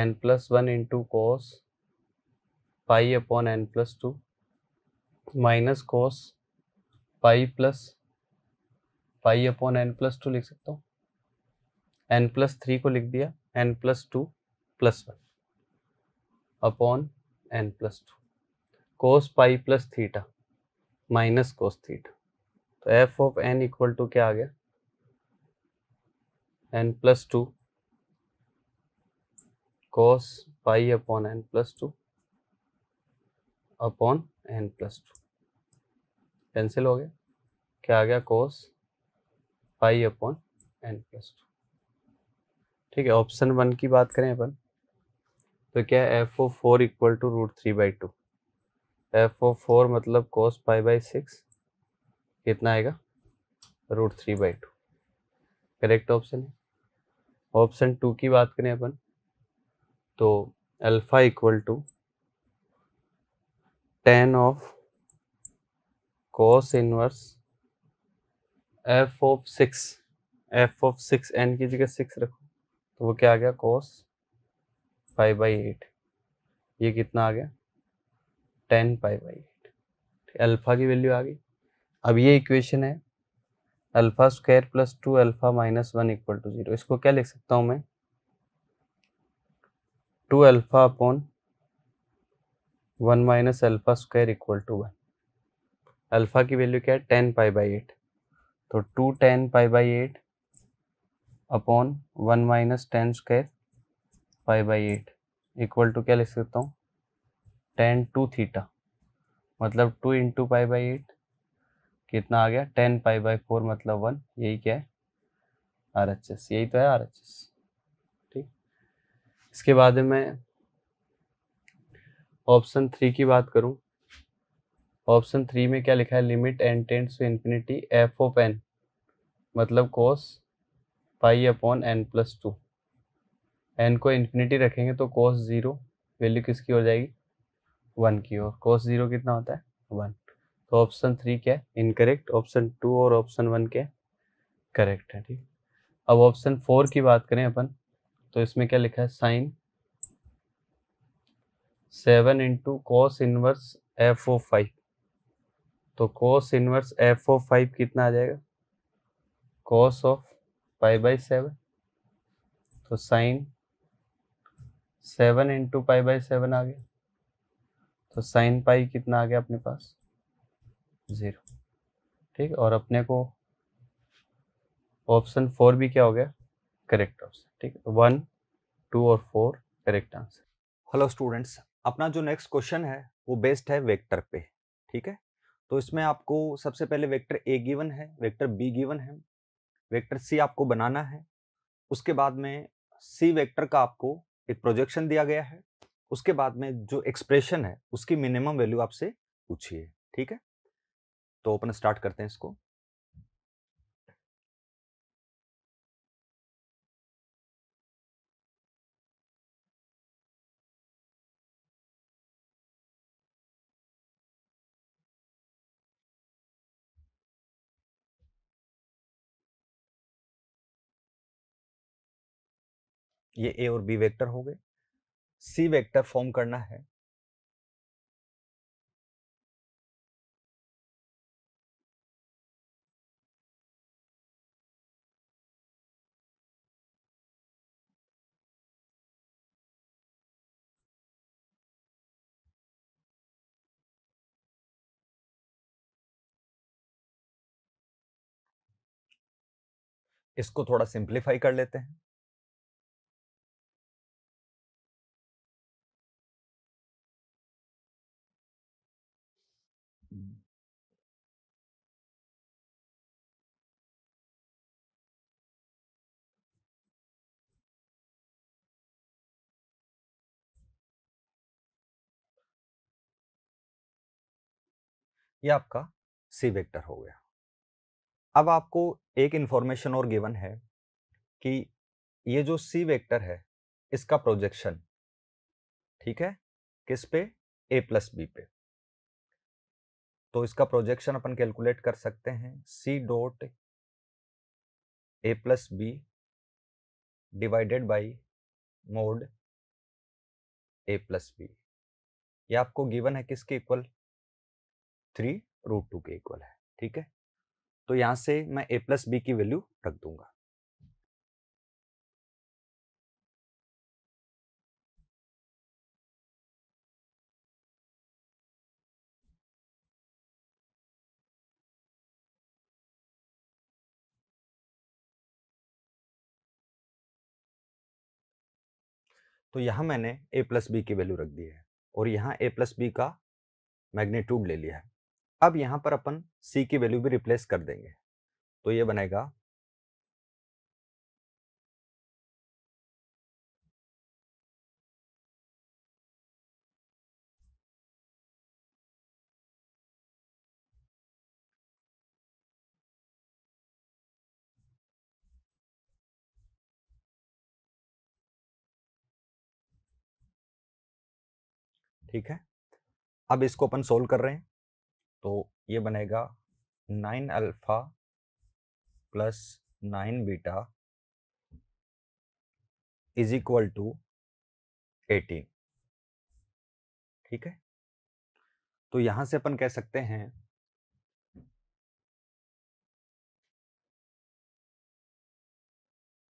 N plus one into cos pi upon N plus two minus cos pi plus pi upon N plus two लिख सकता हूँ एन प्लस थ्री को लिख दिया N plus two plus one upon N plus two cos pi plus theta minus cos theta तो F of N equal to क्या आ गया N plus two cos pi upon N plus two upon N plus two cancel हो गया क्या आ गया cos pi upon N plus two ठीक है ऑप्शन वन की बात करें अपन तो क्या है F of four equal to root three by two F of four मतलब कोस फाइव बाई सिक्स कितना आएगा root three by two correct option है ऑप्शन टू की बात करें अपन तो alpha equal to tan of cos inverse F of six F of six N की जगह सिक्स रखो तो वो क्या आ गया कोस फाइव बाई एट ये कितना आ गया tan pi by eight alpha की वैल्यू आ गई अब ये इक्वेशन है alpha square plus two alpha minus one equal to zero इसको क्या लिख सकता हूँ मैं two alpha upon one minus alpha square equal to one alpha की वैल्यू क्या है टेन पाई बाई एट तो two tan pi by eight upon one minus tan square five by eight equal to क्या लिख सकता हूँ tan two theta मतलब two into five by eight कितना आ गया टेन फाइव बाई फोर मतलब वन यही क्या है आर एच एस यही तो है आर एच एस ठीक इसके बाद मैं ऑप्शन थ्री की बात करूँ ऑप्शन थ्री में क्या लिखा है limit N tends to infinity F of N मतलब cos pi upon N plus two N को इन्फिनिटी रखेंगे तो कोस ज़ीरो वैल्यू किसकी हो जाएगी वन की और कोस ज़ीरो कितना होता है वन तो ऑप्शन थ्री क्या है इनकरेक्ट ऑप्शन टू और ऑप्शन वन क्या करेक्ट है ठीक अब ऑप्शन फोर की बात करें अपन तो इसमें क्या लिखा है sine seven into cos inverse F of five तो cos inverse F of five कितना आ जाएगा cos of pi by seven तो sine seven into pi by seven आ गया तो साइन पाई कितना आ गया अपने पास ज़ीरो ठीक और अपने को ऑप्शन फोर भी क्या हो गया करेक्ट ऑप्शन ठीक है वन टू और four correct answer hello students अपना जो नेक्स्ट क्वेश्चन है वो बेस्ड है वेक्टर पे ठीक है तो इसमें आपको सबसे पहले वेक्टर ए गिवन है वेक्टर बी गिवन है वेक्टर सी आपको बनाना है उसके बाद में सी वेक्टर का आपको एक प्रोजेक्शन दिया गया है उसके बाद में जो एक्सप्रेशन है उसकी मिनिमम वैल्यू आपसे पूछिए ठीक है तो अपन स्टार्ट करते हैं इसको ये ए और बी वेक्टर हो गए सी वेक्टर फॉर्म करना है इसको थोड़ा सिंप्लीफाई कर लेते हैं ये आपका सी वेक्टर हो गया अब आपको एक इन्फॉर्मेशन और गिवन है कि ये जो सी वेक्टर है इसका प्रोजेक्शन ठीक है किस पे ए प्लस बी पे तो इसका प्रोजेक्शन अपन कैलकुलेट कर सकते हैं C dot A plus B divided by mod A plus B ये आपको गिवन है किसके इक्वल थ्री रूट टू के इक्वल है ठीक है तो यहां से मैं ए प्लस बी की वैल्यू रख दूंगा तो यहां मैंने ए प्लस बी की वैल्यू रख दी है और यहां ए प्लस बी का मैग्नीट्यूड ले लिया है अब यहां पर अपन c की वैल्यू भी रिप्लेस कर देंगे तो ये बनेगा ठीक है अब इसको अपन सोल्व कर रहे हैं तो ये बनेगा nine alpha plus nine beta is equal to eighteen ठीक है तो यहां से अपन कह सकते हैं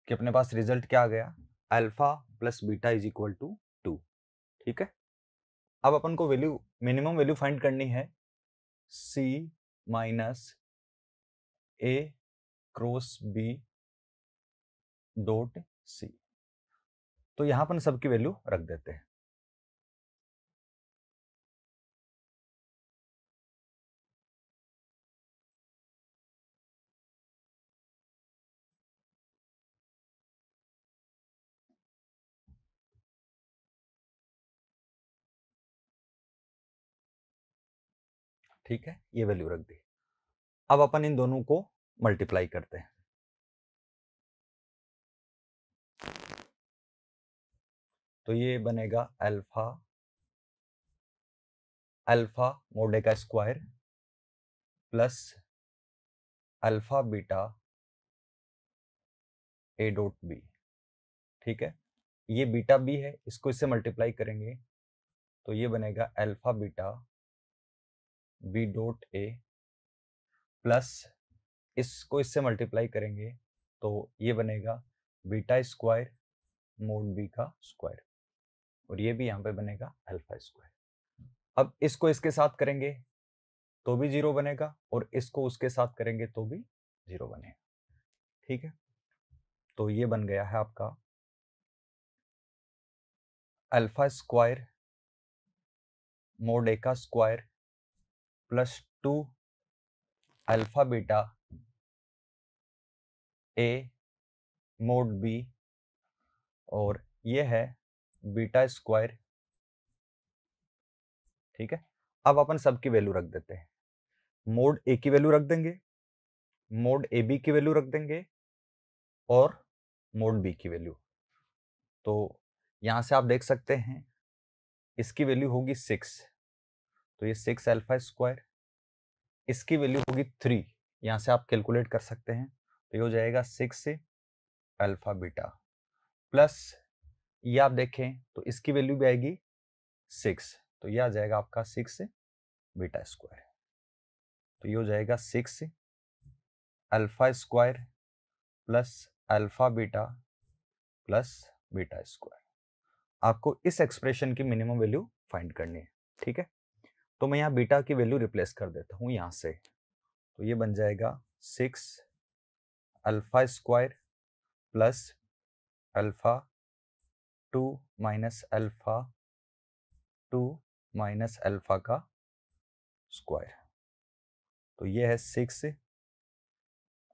कि अपने पास रिजल्ट क्या आ गया alpha plus beta is equal to two ठीक है अब अपन को वैल्यू मिनिमम वैल्यू फाइंड करनी है C minus A cross B dot C तो यहां पर सबकी वैल्यू रख देते हैं ठीक है ये वैल्यू रख दी अब अपन इन दोनों को मल्टीप्लाई करते हैं तो ये बनेगा अल्फा अल्फा मोडे का square plus alpha beta A dot B ठीक है ये बीटा बी है इसको इससे मल्टीप्लाई करेंगे तो ये बनेगा alpha beta B dot A plus इसको इससे मल्टीप्लाई करेंगे तो ये बनेगा बीटा स्क्वायर मोड बी का स्क्वायर और ये भी यहाँ पे बनेगा अल्फा स्क्वायर अब इसको इसके साथ करेंगे तो भी जीरो बनेगा और इसको उसके साथ करेंगे तो भी जीरो बनेगा ठीक है तो ये बन गया है आपका अल्फा स्क्वायर मोड ए का square plus two alpha beta A mod B और ये है बीटा स्क्वायर ठीक है अब अपन सब की वैल्यू रख देते हैं मोड ए की वैल्यू रख देंगे मोड ए बी की वैल्यू रख देंगे और मोड बी की वैल्यू तो यहां से आप देख सकते हैं इसकी वैल्यू होगी सिक्स तो ये सिक्स एल्फा स्क्वायर इसकी वैल्यू होगी थ्री यहाँ से आप कैलकुलेट कर सकते हैं तो ये हो जाएगा सिक्स से अल्फा बीटा प्लस ये आप देखें तो इसकी वैल्यू भी आएगी सिक्स तो ये आ जाएगा आपका सिक्स बीटा स्क्वायर तो ये हो जाएगा six alpha square plus alpha beta plus beta square आपको इस एक्सप्रेशन की मिनिमम वैल्यू फाइंड करनी है ठीक है तो मैं यहाँ बीटा की वैल्यू रिप्लेस कर देता हूँ यहाँ से तो ये बन जाएगा six alpha square plus alpha two minus alpha two minus alpha का स्क्वायर तो ये है सिक्स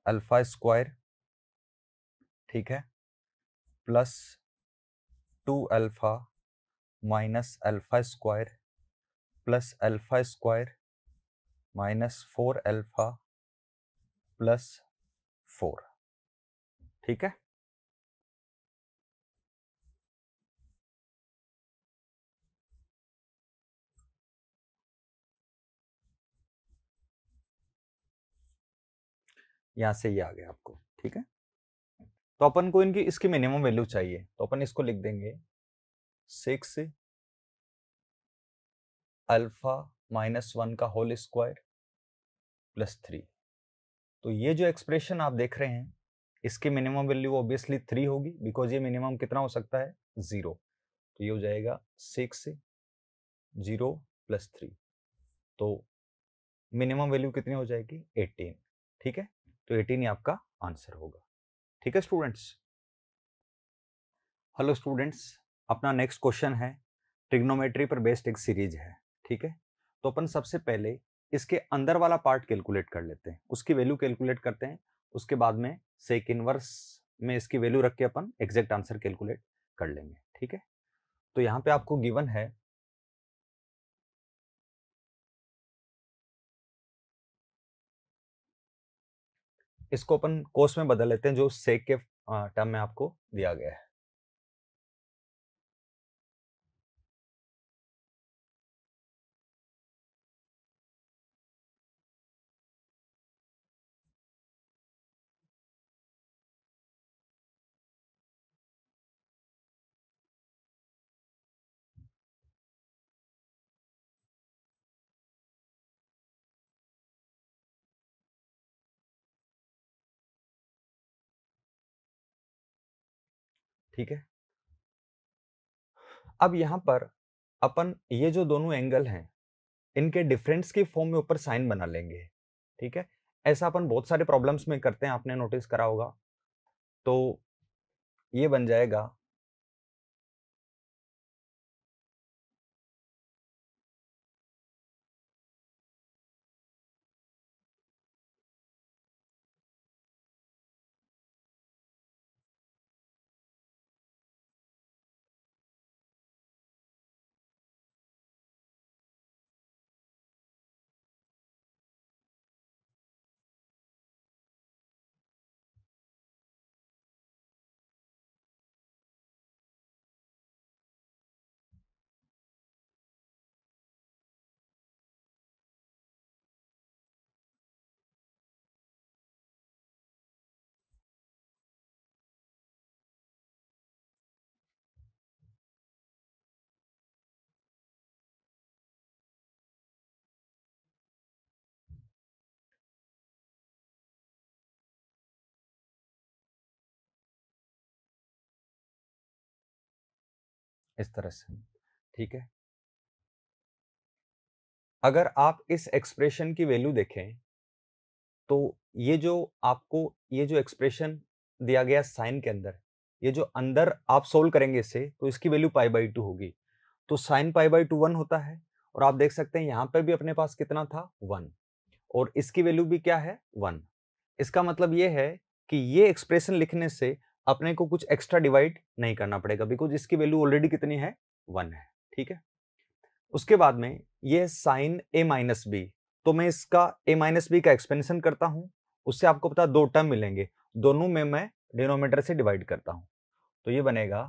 अल्फ़ा स्क्वायर ठीक है plus two alpha minus alpha square plus alpha square minus four alpha plus four ठीक है यहां से ये आ गया आपको ठीक है तो अपन को इनकी इसकी मिनिमम वैल्यू चाहिए तो अपन इसको लिख देंगे सिक्स अल्फा माइनस वन का होल स्क्वायर प्लस थ्री तो ये जो एक्सप्रेशन आप देख रहे हैं इसकी मिनिमम वैल्यू ऑब्वियसली थ्री होगी बिकॉज ये मिनिमम कितना हो सकता है ज़ीरो तो ये हो जाएगा सिक्स जीरो प्लस थ्री तो मिनिमम वैल्यू कितनी हो जाएगी एटीन ठीक है तो एटीन ही आपका आंसर होगा ठीक है स्टूडेंट्स हेलो स्टूडेंट्स अपना नेक्स्ट क्वेश्चन है ट्रिग्नोमेट्री पर बेस्ड एक सीरीज है ठीक है तो अपन सबसे पहले इसके अंदर वाला पार्ट कैलकुलेट कर लेते हैं उसकी वैल्यू कैलकुलेट करते हैं उसके बाद में सेक इनवर्स में इसकी वैल्यू रख के अपन एग्जैक्ट आंसर कैलकुलेट कर लेंगे ठीक है तो यहाँ पे आपको गिवन है इसको अपन कोर्स में बदल लेते हैं जो सेक के टर्म में आपको दिया गया है ठीक है अब यहां पर अपन ये जो दोनों एंगल हैं इनके डिफरेंस के फॉर्म में ऊपर साइन बना लेंगे ठीक है ऐसा अपन बहुत सारे प्रॉब्लम्स में करते हैं आपने नोटिस करा होगा तो ये बन जाएगा इस तरह से ठीक है अगर आप इस एक्सप्रेशन की वैल्यू देखें तो ये जो आपको ये जो एक्सप्रेशन दिया गया साइन के अंदर ये जो अंदर आप सोल्व करेंगे इसे तो इसकी वैल्यू पाई बाई टू होगी तो sine pi by two one होता है और आप देख सकते हैं यहाँ पर भी अपने पास कितना था वन और इसकी वैल्यू भी क्या है वन इसका मतलब ये है कि ये एक्सप्रेशन लिखने से अपने को कुछ एक्स्ट्रा डिवाइड नहीं करना पड़ेगा बिकॉज इसकी वैल्यू ऑलरेडी कितनी है वन है ठीक है उसके बाद में ये साइन ए माइनस बी तो मैं इसका ए माइनस बी का एक्सपेंशन करता हूँ उससे आपको पता दो टर्म मिलेंगे दोनों में मैं डिनोमीटर से डिवाइड करता हूँ तो ये बनेगा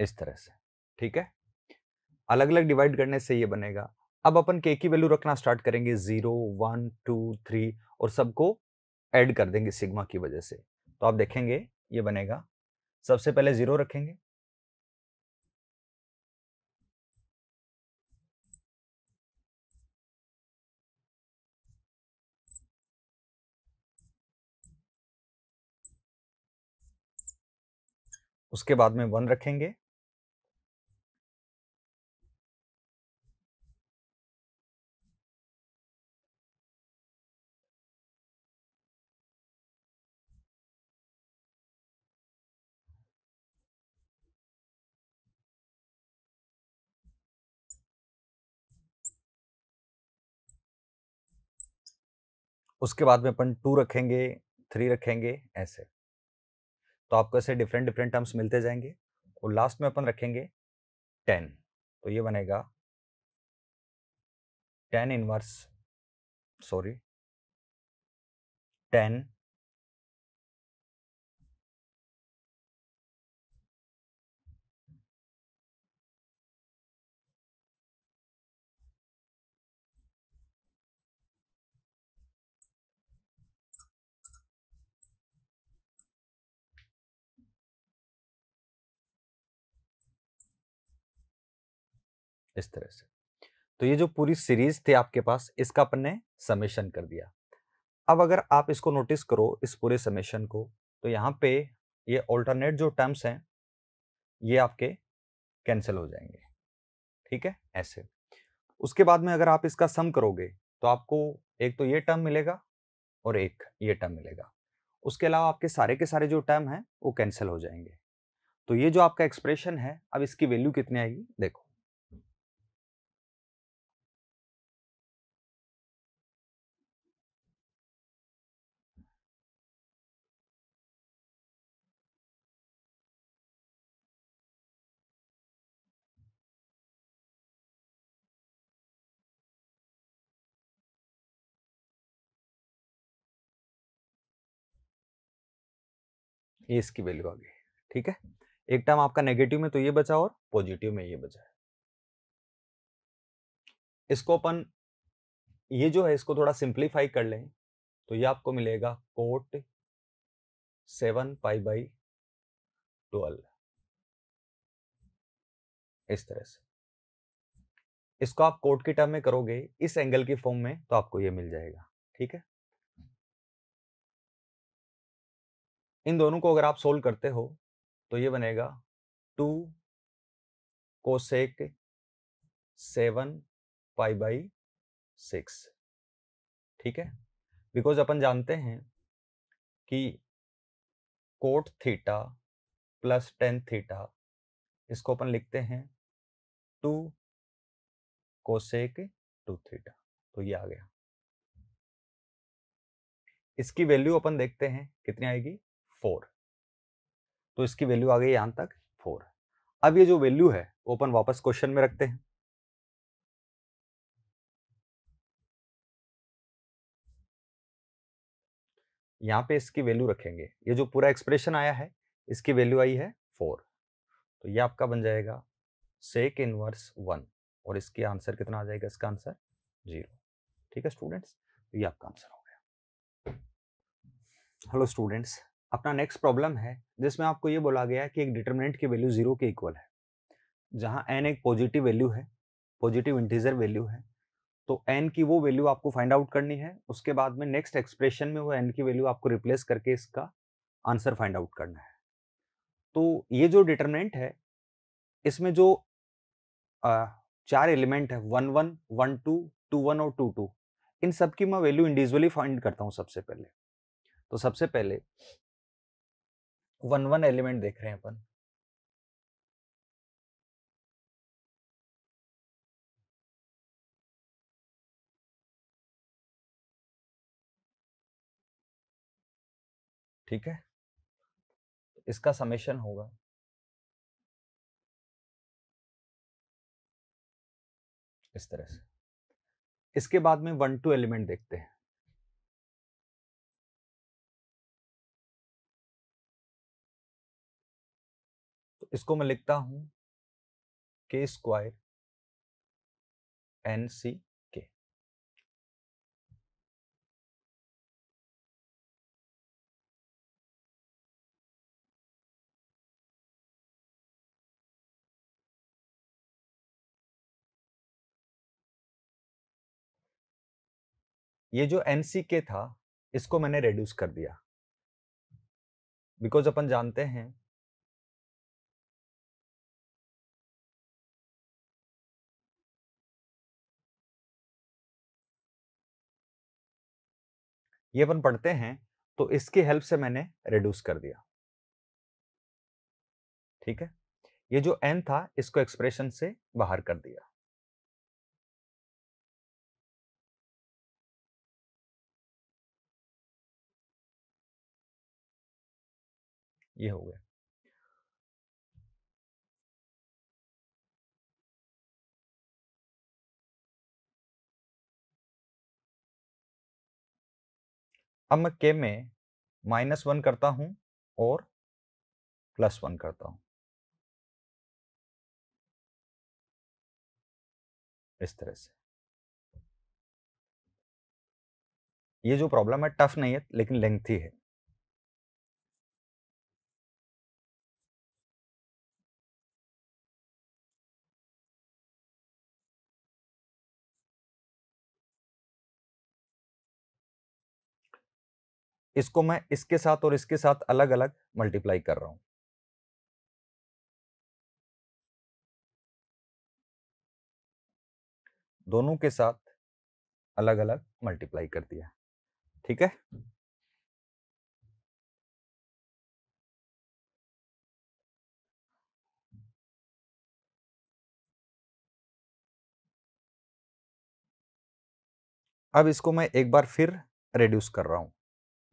इस तरह से ठीक है अलग अलग डिवाइड करने से ये बनेगा अब अपन के की वैल्यू रखना स्टार्ट करेंगे जीरो वन टू थ्री और सबको ऐड कर देंगे सिग्मा की वजह से तो आप देखेंगे ये बनेगा सबसे पहले जीरो रखेंगे उसके बाद में वन रखेंगे उसके बाद में अपन टू रखेंगे थ्री रखेंगे ऐसे तो आपको ऐसे डिफरेंट डिफरेंट टर्म्स मिलते जाएंगे और लास्ट में अपन रखेंगे टेन तो ये बनेगा टेन इनवर्स सॉरी टेन इस तरह से तो ये जो पूरी सीरीज थी आपके पास इसका अपन ने समेशन कर दिया अब अगर आप इसको नोटिस करो इस पूरे समेशन को तो यहाँ पे ये ऑल्टरनेट जो टर्म्स हैं ये आपके कैंसिल हो जाएंगे ठीक है ऐसे उसके बाद में अगर आप इसका सम करोगे तो आपको एक तो ये टर्म मिलेगा और एक ये टर्म मिलेगा उसके अलावा आपके सारे के सारे जो टर्म हैं वो कैंसिल हो जाएंगे तो ये जो आपका एक्सप्रेशन है अब इसकी वैल्यू कितनी आएगी देखो ये इसकी वैल्यू आ गई ठीक है एक टर्म आपका नेगेटिव में तो ये बचा और पॉजिटिव में ये बचा है इसको अपन ये जो है इसको थोड़ा सिंप्लीफाई कर लें तो ये आपको मिलेगा cot seven pi by twelve इस तरह से इसको आप कोट की टर्म में करोगे इस एंगल की फॉर्म में तो आपको ये मिल जाएगा ठीक है इन दोनों को अगर आप सोल्व करते हो तो ये बनेगा two cosec seven pi by six ठीक है बिकॉज अपन जानते हैं कि cot theta plus tan theta इसको अपन लिखते हैं टू कोसेक टू थीटा तो ये आ गया इसकी वैल्यू अपन देखते हैं कितनी आएगी फोर तो इसकी वैल्यू आ गई यहां तक फोर अब ये जो वैल्यू है ओपन वापस क्वेश्चन में रखते हैं यहां पे इसकी वैल्यू रखेंगे ये जो पूरा एक्सप्रेशन आया है इसकी वैल्यू आई है फोर तो ये आपका बन जाएगा सेक इनवर्स वन और इसके आंसर कितना आ जाएगा इसका आंसर जीरो ठीक है स्टूडेंट्स तो ये आपका आंसर हो गया हेलो स्टूडेंट्स अपना नेक्स्ट प्रॉब्लम है जिसमें आपको ये बोला गया है कि एक डिटर्मिनेंट की वैल्यू जीरो के इक्वल है जहाँ एन एक पॉजिटिव वैल्यू है पॉजिटिव इंटीजर वैल्यू है तो एन की वो वैल्यू आपको फाइंड आउट करनी है उसके बाद में नेक्स्ट एक्सप्रेशन में वो एन की वैल्यू आपको रिप्लेस करके इसका आंसर फाइंड आउट करना है तो ये जो डिटर्मिनेंट है इसमें जो आ, चार एलिमेंट है one one one two two one और टू टू इन सब की मैं वैल्यू इंडिविजुअली फाइंड करता हूँ सबसे पहले तो सबसे पहले वन वन एलिमेंट देख रहे हैं अपन ठीक है इसका समेशन होगा इस तरह से इसके बाद में वन टू एलिमेंट देखते हैं इसको मैं लिखता हूं के स्क्वायर एन सी के ये जो एन सी के था इसको मैंने रेड्यूस कर दिया बिकॉज अपन जानते हैं ये अपन पढ़ते हैं तो इसकी हेल्प से मैंने रिड्यूस कर दिया ठीक है ये जो एन था इसको एक्सप्रेशन से बाहर कर दिया ये हो गया अब मैं के में माइनस वन करता हूं और प्लस वन करता हूं इस तरह से ये जो प्रॉब्लम है टफ नहीं है लेकिन लेंथी है इसको मैं इसके साथ और इसके साथ अलग अलग मल्टीप्लाई कर रहा हूं दोनों के साथ अलग अलग मल्टीप्लाई कर दिया ठीक है अब इसको मैं एक बार फिर रेड्यूस कर रहा हूं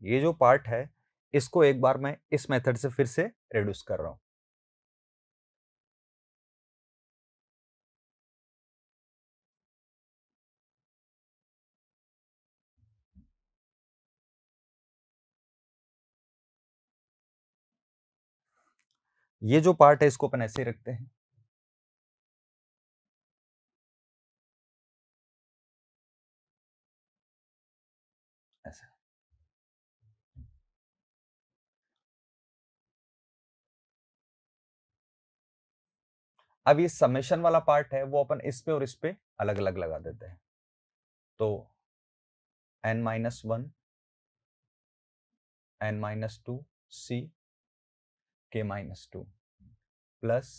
ये जो पार्ट है इसको एक बार मैं इस मेथड से फिर से रिड्यूस कर रहा हूं ये जो पार्ट है इसको अपन ऐसे ही रखते हैं अब ये समेशन वाला पार्ट है वो अपन इस पे और इस पे अलग अलग लगा देते हैं तो N minus one N minus two C K minus two plus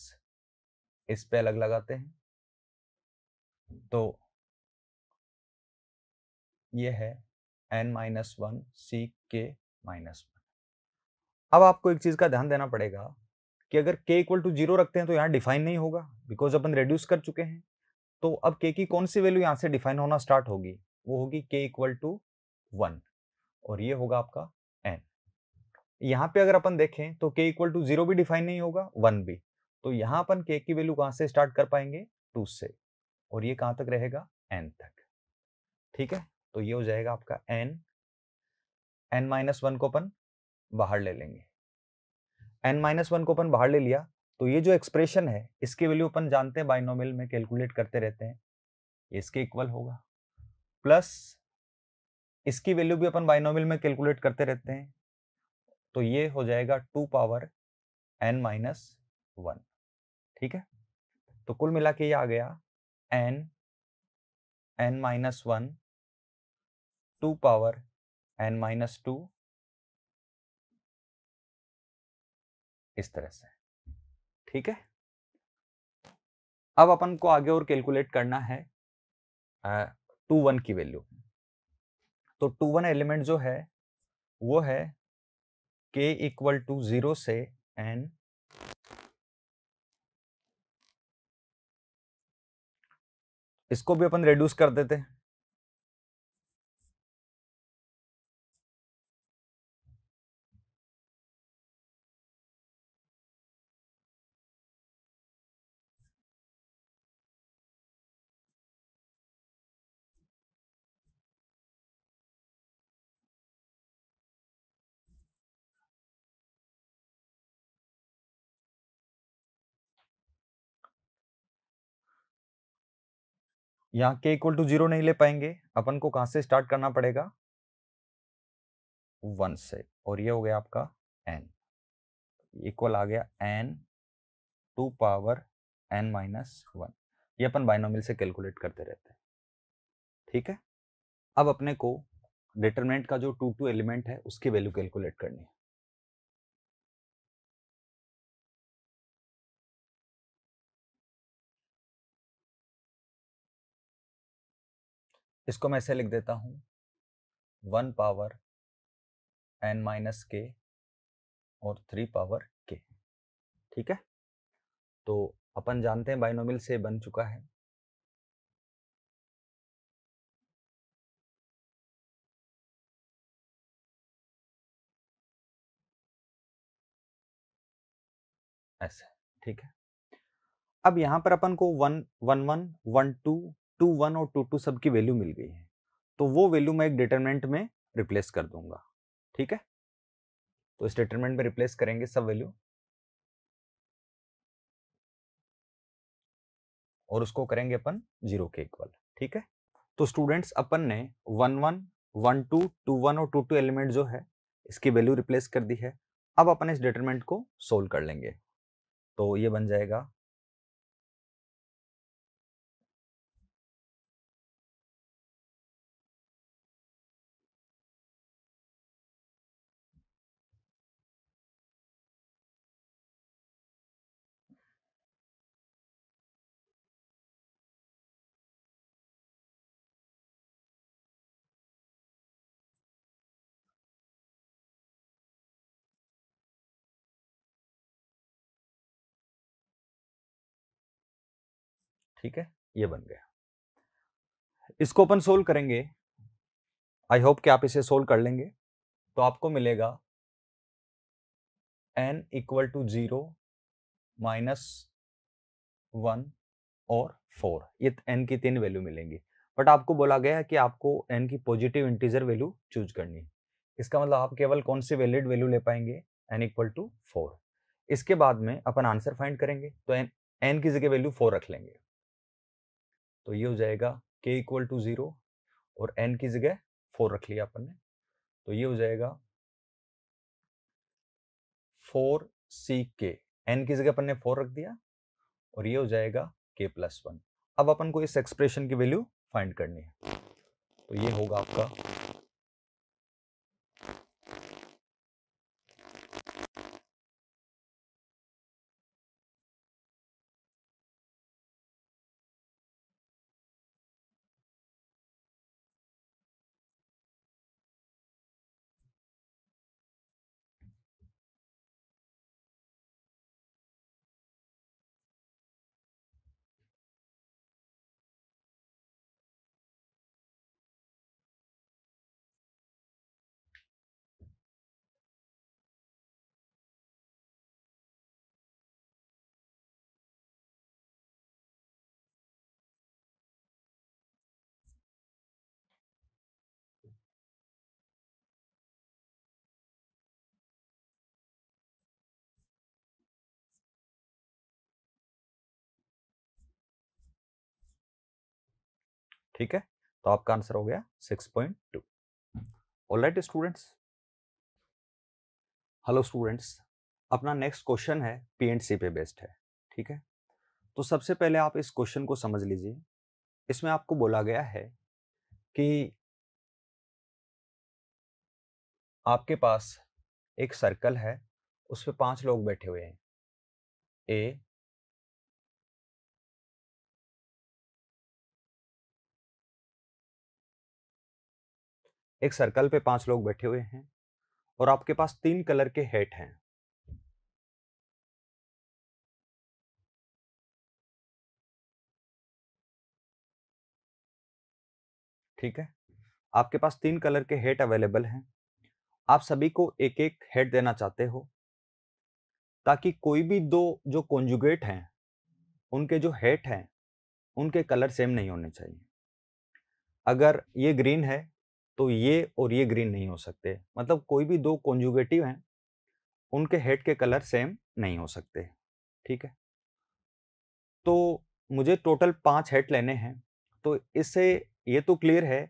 इस पे अलग लगाते हैं तो ये है एन माइनस वन सी के माइनस वन अब आपको एक चीज का ध्यान देना पड़ेगा कि अगर k इक्वल टू जीरो रखते हैं तो यहाँ डिफाइन नहीं होगा बिकॉज अपन रेड्यूस कर चुके हैं तो अब k की कौन सी वैल्यू यहाँ से डिफाइन होना स्टार्ट होगी वो होगी k इक्वल टू वन और ये होगा आपका n यहाँ पे अगर अपन देखें तो k इक्वल टू जीरो भी डिफाइन नहीं होगा वन भी तो यहाँ अपन k की वैल्यू कहाँ से स्टार्ट कर पाएंगे टू से और ये कहाँ तक रहेगा एन तक ठीक है तो ये हो जाएगा आपका एन एन माइनस वन को अपन बाहर ले लेंगे एन माइनस वन को अपन बाहर ले लिया तो ये जो एक्सप्रेशन है इसकी वैल्यू अपन जानते हैं बाइनोमियल में कैलकुलेट करते रहते हैं इसके इक्वल होगा प्लस इसकी वैल्यू भी अपन बाइनोमियल में कैलकुलेट करते रहते हैं तो ये हो जाएगा two power N minus one ठीक है तो कुल मिला के ये आ गया N N minus one two power N minus two इस तरह से ठीक है अब अपन को आगे और कैलकुलेट करना है टू वन की वैल्यू तो टू वन एलिमेंट जो है वो है के इक्वल टू जीरो से एन इसको भी अपन रिड्यूस कर देते हैं यहाँ के इक्वल टू जीरो नहीं ले पाएंगे अपन को कहाँ से स्टार्ट करना पड़ेगा वन से और ये हो गया आपका एन इक्वल आ गया N two power N minus one ये अपन बाइनोमिल से कैलकुलेट करते रहते हैं ठीक है अब अपने को डिटरमिनेंट का जो टू टू एलिमेंट है उसकी वैल्यू कैलकुलेट करनी है इसको मैं ऐसे लिख देता हूँ वन पावर एन माइनस के और थ्री पावर के ठीक है तो अपन जानते हैं बाइनोमिल से बन चुका है ऐसे ठीक है अब यहां पर अपन को one one one one two two one और टू टू सब की वैल्यू मिल गई है तो वो वैल्यू मैं एक डिटरमेंट में रिप्लेस कर दूंगा ठीक है तो इस डिटर्मेंट में रिप्लेस करेंगे सब वैल्यू और उसको करेंगे अपन जीरो के इक्वल ठीक है तो स्टूडेंट्स अपन ने one one one two two one और टू टू एलिमेंट जो है इसकी वैल्यू रिप्लेस कर दी है अब अपन इस डिटर्मेंट को सोल्व कर लेंगे तो ये बन जाएगा ठीक है ये बन गया इसको अपन सोल्व करेंगे आई होप कि आप इसे सोल्व कर लेंगे तो आपको मिलेगा N equal to zero minus one और फोर ये एन की तीन वैल्यू मिलेंगी बट आपको बोला गया है कि आपको एन की पॉजिटिव इंटीजर वैल्यू चूज करनी है इसका मतलब आप केवल कौन सी वैलिड वैल्यू ले पाएंगे एन इक्वल टू फोर इसके बाद में अपन आंसर फाइंड करेंगे तो एन एन की जगह वैल्यू फोर रख लेंगे तो ये हो जाएगा के इक्वल टू ज़ीरो और एन की जगह फोर रख लिया अपन ने तो ये हो जाएगा फोर सी के एन की जगह अपन ने फोर रख दिया और ये हो जाएगा के प्लस वन अब अपन को इस एक्सप्रेशन की वैल्यू फाइंड करनी है तो ये होगा आपका ठीक है तो आपका आंसर हो गया six point two all right students hello students अपना नेक्स्ट क्वेश्चन है पी एंड सी पे बेस्ड है ठीक है तो सबसे पहले आप इस क्वेश्चन को समझ लीजिए इसमें आपको बोला गया है कि आपके पास एक सर्कल है उस पर पांच लोग बैठे हुए हैं ए एक सर्कल पे पांच लोग बैठे हुए हैं और आपके पास तीन कलर के हेट हैं ठीक है आपके पास तीन कलर के हेट अवेलेबल हैं आप सभी को एक एक हेड देना चाहते हो ताकि कोई भी दो जो कॉन्जुगेट हैं उनके जो हेट हैं उनके कलर सेम नहीं होने चाहिए अगर ये ग्रीन है तो ये और ये ग्रीन नहीं हो सकते मतलब कोई भी दो कॉन्जुगेटिव हैं उनके हेड के कलर सेम नहीं हो सकते ठीक है तो मुझे टोटल पांच हेड लेने हैं तो इससे ये तो क्लियर है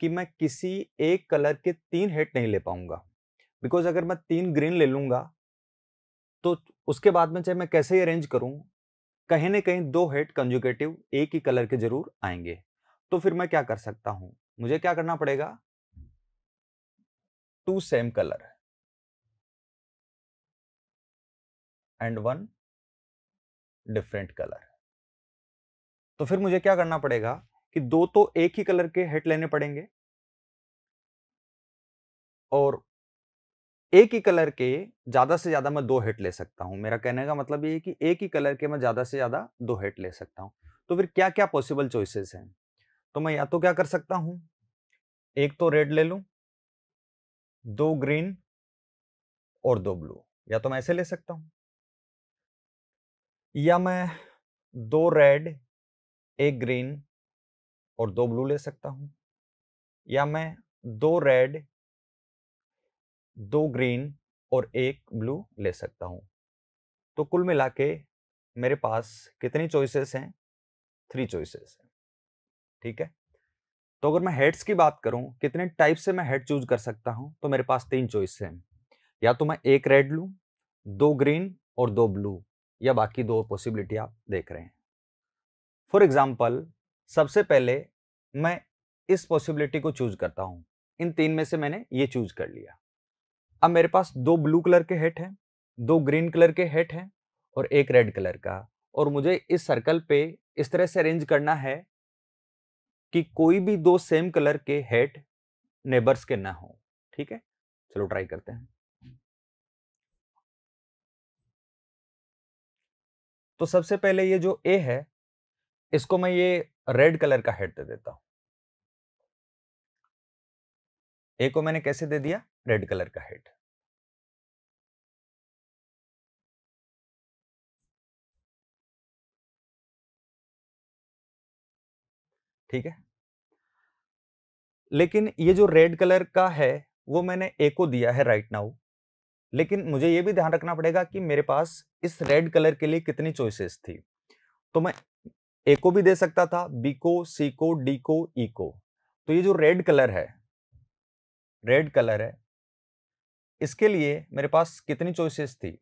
कि मैं किसी एक कलर के तीन हेड नहीं ले पाऊंगा बिकॉज अगर मैं तीन ग्रीन ले लूँगा तो उसके बाद में चाहे मैं कैसे अरेंज करूँ कहीं ना कहीं दो हेड कंजुकेटिव एक ही कलर के जरूर आएंगे तो फिर मैं क्या कर सकता हूँ मुझे क्या करना पड़ेगा two same colour and one different colour तो फिर मुझे क्या करना पड़ेगा कि दो तो एक ही कलर के हेड लेने पड़ेंगे और एक ही कलर के ज़्यादा से ज़्यादा मैं दो हेड ले सकता हूं मेरा कहने का मतलब ये है कि एक ही कलर के मैं ज़्यादा से ज़्यादा दो हेड ले सकता हूं तो फिर क्या क्या पॉसिबल चॉइसेस हैं तो मैं या तो क्या कर सकता हूं एक तो रेड ले लू दो ग्रीन और दो ब्लू या तो मैं ऐसे ले सकता हूं या मैं दो रेड एक ग्रीन और दो ब्लू ले सकता हूं या मैं दो रेड दो ग्रीन और एक ब्लू ले सकता हूं तो कुल मिला के मेरे पास कितनी चॉइसेस हैं थ्री चॉइसेस हैं ठीक है तो अगर मैं हेड्स की बात करूं कितने टाइप से मैं हेड चूज कर सकता हूं तो मेरे पास तीन चॉइस है या तो मैं एक रेड लूं दो ग्रीन और दो ब्लू या बाकी दो पॉसिबिलिटी आप देख रहे हैं फॉर एग्जाम्पल सबसे पहले मैं इस पॉसिबिलिटी को चूज करता हूँ इन तीन में से मैंने ये चूज कर लिया अब मेरे पास दो ब्लू कलर के हेट हैं दो ग्रीन कलर के हेट हैं और एक रेड कलर का और मुझे इस सर्कल पे इस तरह से अरेंज करना है कि कोई भी दो सेम कलर के हेड नेबर्स के ना हो ठीक है चलो ट्राई करते हैं तो सबसे पहले ये जो ए है इसको मैं ये रेड कलर का हेड दे देता हूं ए को मैंने कैसे दे दिया रेड कलर का हेड ठीक है लेकिन ये जो रेड कलर का है वो मैंने ए को दिया है राइट नाउ लेकिन मुझे ये भी ध्यान रखना पड़ेगा कि मेरे पास इस रेड कलर के लिए कितनी चॉइसेस थी तो मैं ए को भी दे सकता था बी को सी को डी को ई को तो ये जो रेड कलर है रेड कलर है इसके लिए मेरे पास कितनी चॉइसेस थी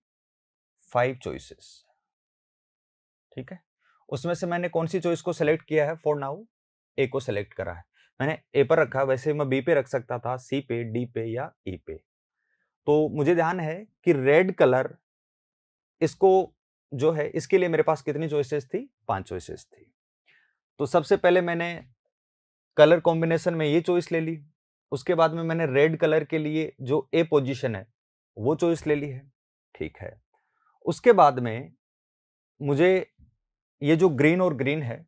फाइव चॉइसेस ठीक है उसमें से मैंने कौन सी चॉइस को सिलेक्ट किया है फॉर नाउ ए को सेलेक्ट करा है मैंने ए पर रखा वैसे मैं बी पे रख सकता था सी पे डी पे या ई e पे तो मुझे ध्यान है कि रेड कलर इसको जो है इसके लिए मेरे पास कितनी चॉइसेस थी पांच चॉइसेस थी तो सबसे पहले मैंने कलर कॉम्बिनेशन में ये चॉइस ले ली उसके बाद में मैंने रेड कलर के लिए जो ए पोजीशन है वो चॉइस ले ली है ठीक है उसके बाद में मुझे ये जो ग्रीन और ग्रीन है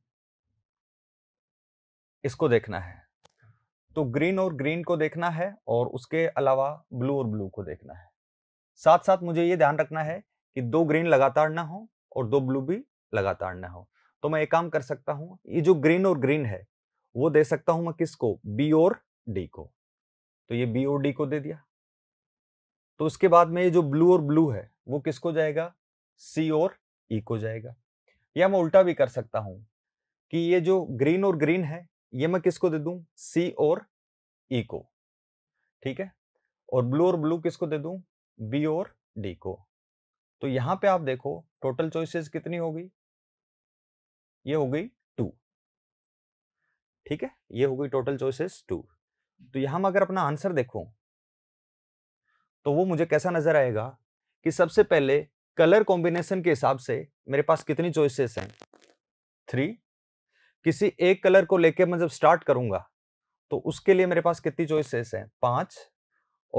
इसको देखना है तो ग्रीन और ग्रीन को देखना है और उसके अलावा ब्लू और ब्लू को देखना है साथ साथ मुझे ये ध्यान रखना है कि दो ग्रीन लगातार ना हो और दो ब्लू भी लगातार ना हो तो मैं एक काम कर सकता हूँ ये जो ग्रीन और ग्रीन है वो दे सकता हूँ मैं किसको बी और डी को तो ये बी और डी को दे दिया तो उसके बाद में ये जो ब्लू और ब्लू है वो किसको जाएगा सी और ई e को जाएगा या मैं उल्टा भी कर सकता हूँ कि ये जो ग्रीन और ग्रीन है ये मैं किसको दे दूं सी और ई e को ठीक है और ब्लू और ब्लू किसको दे दूं बी और डी को तो यहां पे आप देखो टोटल चॉइसेस कितनी होगी ये हो गई टू ठीक है ये हो गई टोटल चॉइसेस टू तो यहां मैं अगर अपना आंसर देखूं तो वो मुझे कैसा नजर आएगा कि सबसे पहले कलर कॉम्बिनेशन के हिसाब से मेरे पास कितनी चॉइसेस हैं थ्री किसी एक कलर को लेके मैं जब स्टार्ट करूंगा तो उसके लिए मेरे पास कितनी चॉइसेस हैं पांच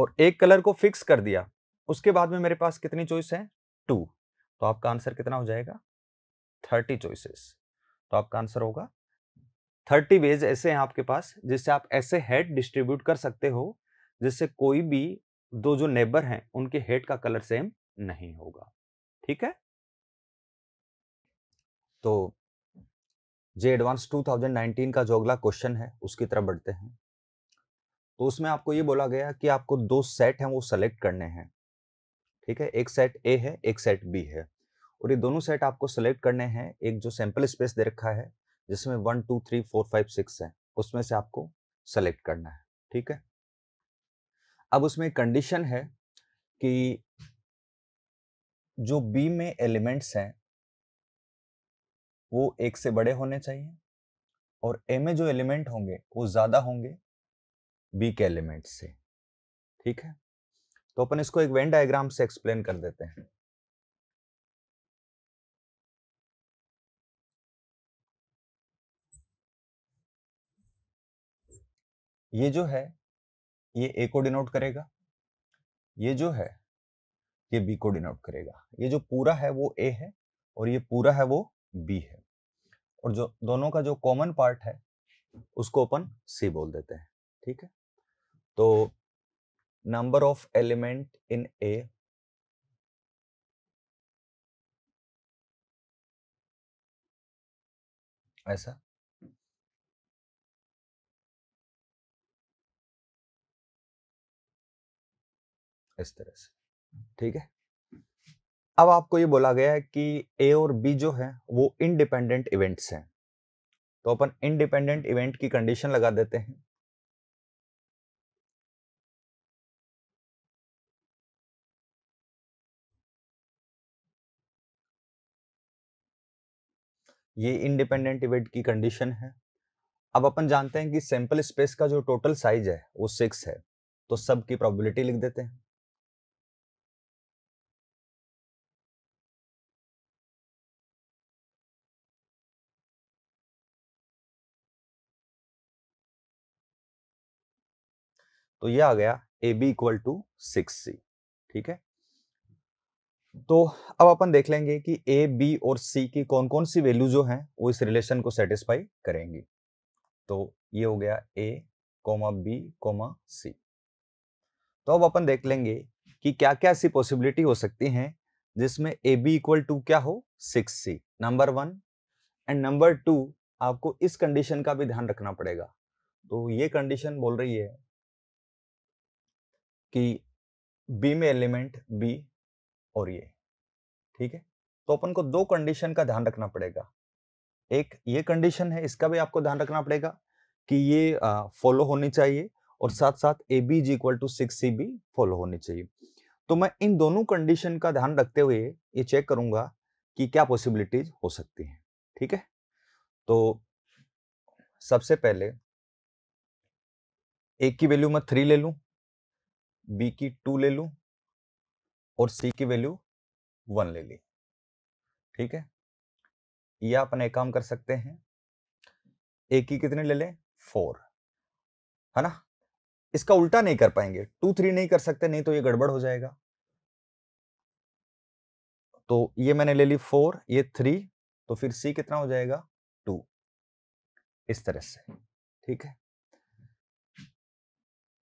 और एक कलर को फिक्स कर दिया उसके बाद में मेरे पास कितनी चॉइस है टू तो आपका आंसर कितना हो जाएगा थर्टी चॉइसेस तो आपका आंसर होगा थर्टी वेज ऐसे हैं आपके पास जिससे आप ऐसे हेड डिस्ट्रीब्यूट कर सकते हो जिससे कोई भी दो जो नेबर हैं उनके हेड का कलर सेम नहीं होगा ठीक है तो जे एडवांस 2019 का जो अगला क्वेश्चन है उसकी तरफ बढ़ते हैं तो उसमें आपको ये बोला गया कि आपको दो सेट हैं वो सेलेक्ट करने हैं ठीक है एक सेट ए है एक सेट बी है और ये दोनों सेट आपको सेलेक्ट करने हैं एक जो सैंपल स्पेस दे रखा है जिसमें one two three four five six है उसमें से आपको सेलेक्ट करना है ठीक है अब उसमें कंडीशन है कि जो बी में एलिमेंट्स हैं वो एक से बड़े होने चाहिए और ए में जो एलिमेंट होंगे वो ज़्यादा होंगे बी के एलिमेंट से ठीक है तो अपन इसको एक वेन डायग्राम से एक्सप्लेन कर देते हैं ये जो है ये ए को डिनोट करेगा ये जो है ये बी को डिनोट करेगा ये जो पूरा है वो ए है और ये पूरा है वो बी है और जो दोनों का जो कॉमन पार्ट है उसको अपन सी बोल देते हैं ठीक है तो number of element in A ऐसा इस तरह से ठीक है अब आपको ये बोला गया है कि ए और बी जो है वो इनडिपेंडेंट इवेंट्स हैं तो अपन इनडिपेंडेंट इवेंट की कंडीशन लगा देते हैं ये इंडिपेंडेंट इवेंट की कंडीशन है अब अपन जानते हैं कि सैंपल स्पेस का जो टोटल साइज है वो सिक्स है तो सब की प्रोबेबिलिटी लिख देते हैं तो ये आ गया A B equal to six C ठीक है तो अब अपन देख लेंगे कि ए बी और सी की कौन कौन सी वैल्यू जो है वो इस रिलेशन को सेटिस्फाई करेंगी तो ये हो गया A comma B comma C तो अब अपन देख लेंगे कि क्या क्या ऐसी पॉसिबिलिटी हो सकती हैं जिसमें ए बी इक्वल टू क्या हो six C number one and number two आपको इस कंडीशन का भी ध्यान रखना पड़ेगा तो ये कंडीशन बोल रही है कि बी में एलिमेंट बी और ये ठीक है तो अपन को दो कंडीशन का ध्यान रखना पड़ेगा एक ये कंडीशन है इसका भी आपको ध्यान रखना पड़ेगा कि ये फॉलो होनी चाहिए और साथ साथ A B is equal to six C be follow होनी चाहिए तो मैं इन दोनों कंडीशन का ध्यान रखते हुए ये चेक करूंगा कि क्या पॉसिबिलिटीज हो सकती हैं ठीक है तो सबसे पहले एक की वैल्यू मैं थ्री ले लूं बी की टू ले लू और सी की वैल्यू वन ले ली ठीक है यह अपन एक काम कर सकते हैं ए की कितने ले लें फोर है ना इसका उल्टा नहीं कर पाएंगे टू थ्री नहीं कर सकते नहीं तो ये गड़बड़ हो जाएगा तो ये मैंने ले ली फोर ये थ्री तो फिर सी कितना हो जाएगा टू इस तरह से ठीक है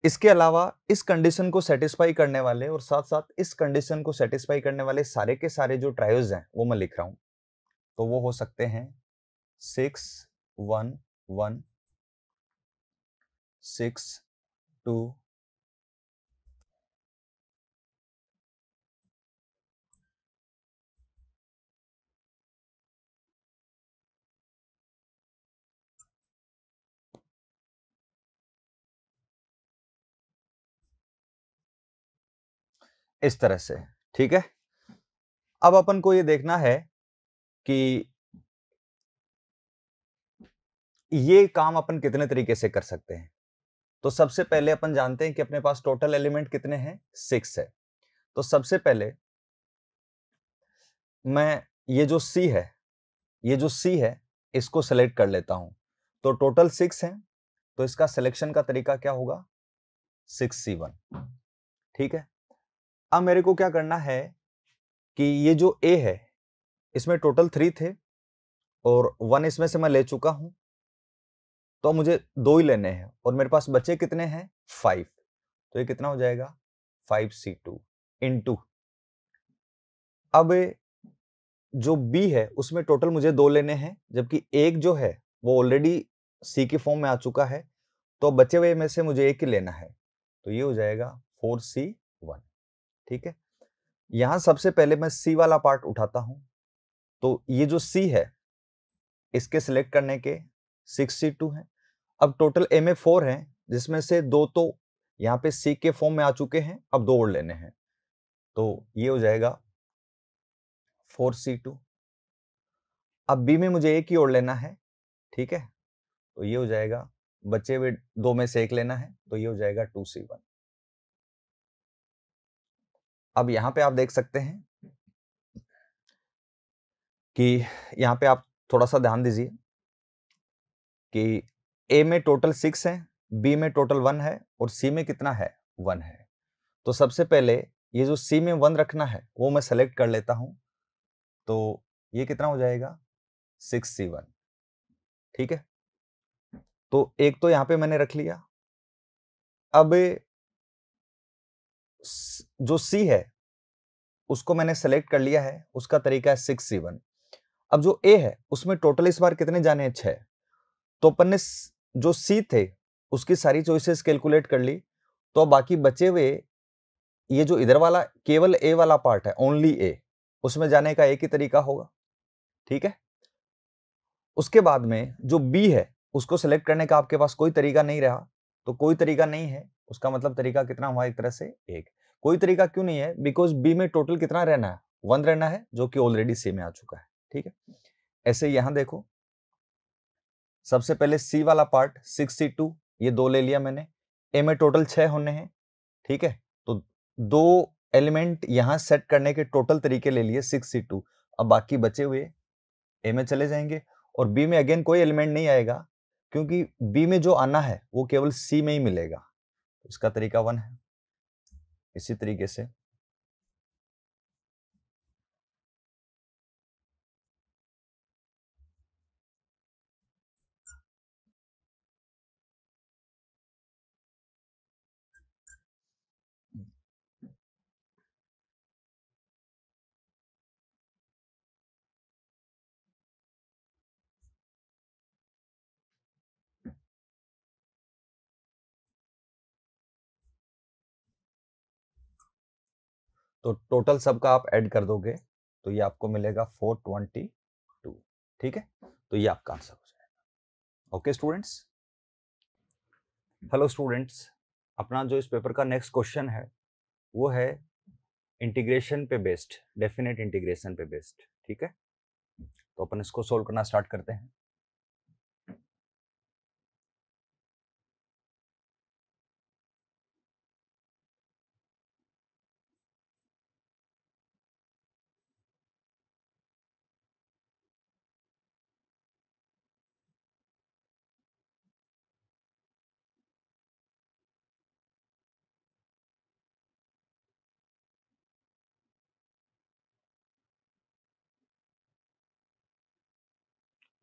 इसके अलावा इस कंडीशन को सेटिस्फाई करने वाले और साथ साथ इस कंडीशन को सेटिस्फाई करने वाले सारे के सारे जो ट्रायोज हैं वो मैं लिख रहा हूं तो वो हो सकते हैं six one one six two इस तरह से ठीक है अब अपन को ये देखना है कि ये काम अपन कितने तरीके से कर सकते हैं तो सबसे पहले अपन जानते हैं कि अपने पास टोटल एलिमेंट कितने हैं सिक्स है तो सबसे पहले मैं ये जो सी है ये जो सी है इसको सेलेक्ट कर लेता हूं तो टोटल सिक्स है तो इसका सिलेक्शन का तरीका क्या होगा सिक्स सी वन ठीक है अब मेरे को क्या करना है कि ये जो ए है इसमें टोटल थ्री थे और वन इसमें से मैं ले चुका हूं तो मुझे दो ही लेने हैं और मेरे पास बचे कितने हैं फाइव तो ये कितना हो जाएगा five C two into अब जो बी है उसमें टोटल मुझे दो लेने हैं जबकि एक जो है वो ऑलरेडी सी के फॉर्म में आ चुका है तो बचे हुए में से मुझे एक ही लेना है तो ये हो जाएगा फोर सी ठीक है यहां सबसे पहले मैं सी वाला पार्ट उठाता हूं तो ये जो सी है इसके सिलेक्ट करने के सिक्स सी टू है अब टोटल एम ए फोर है जिसमें से दो तो यहाँ पे सी के फॉर्म में आ चुके हैं अब दो और लेने हैं तो ये हो जाएगा फोर सी टू अब बी में मुझे एक ही ओर लेना है ठीक है तो ये हो जाएगा बचे हुए दो में से एक लेना है तो ये हो जाएगा टू सी वन अब यहाँ पे आप देख सकते हैं कि यहाँ पे आप थोड़ा सा ध्यान दीजिए कि ए में टोटल सिक्स है बी में टोटल वन है और सी में कितना है वन है तो सबसे पहले ये जो सी में वन रखना है वो मैं सेलेक्ट कर लेता हूं तो ये कितना हो जाएगा सिक्स सी वन ठीक है तो एक तो यहां पे मैंने रख लिया अब जो सी है उसको मैंने सेलेक्ट कर लिया है उसका तरीका है सिक्स सी वन अब जो ए है उसमें टोटल इस बार कितने जाने हैं छः तो अपन ने जो सी थे उसकी सारी चॉइसेस कैलकुलेट कर ली तो बाकी बचे हुए ये जो इधर वाला केवल ए वाला पार्ट है ओनली ए उसमें जाने का एक ही तरीका होगा ठीक है उसके बाद में जो बी है उसको सेलेक्ट करने का आपके पास कोई तरीका नहीं रहा तो कोई तरीका नहीं है उसका मतलब तरीका कितना हुआ एक तरह से एक कोई तरीका क्यों नहीं है बिकॉज बी में टोटल कितना रहना है वन रहना है जो कि ऑलरेडी सी में आ चुका है ठीक है ऐसे यहां देखो सबसे पहले सी वाला पार्ट सिक्स सी टू ये दो ले लिया मैंने ए में टोटल छः होने हैं ठीक है तो दो एलिमेंट यहां सेट करने के टोटल तरीके ले लिए सिक्स सी टू अब बाकी बचे हुए ए में चले जाएंगे और बी में अगेन कोई एलिमेंट नहीं आएगा क्योंकि बी में जो आना है वो केवल सी में ही मिलेगा इसका तरीका वन है इसी तरीके से तो टोटल सबका आप ऐड कर दोगे तो ये आपको मिलेगा फोर ट्वेंटी टू ठीक है तो ये आपका आंसर हो जाएगा ओके स्टूडेंट्स हेलो स्टूडेंट्स अपना जो इस पेपर का नेक्स्ट क्वेश्चन है वो है इंटीग्रेशन पे बेस्ड डेफिनेट इंटीग्रेशन पे बेस्ड ठीक है तो अपन इसको सोल्व करना स्टार्ट करते हैं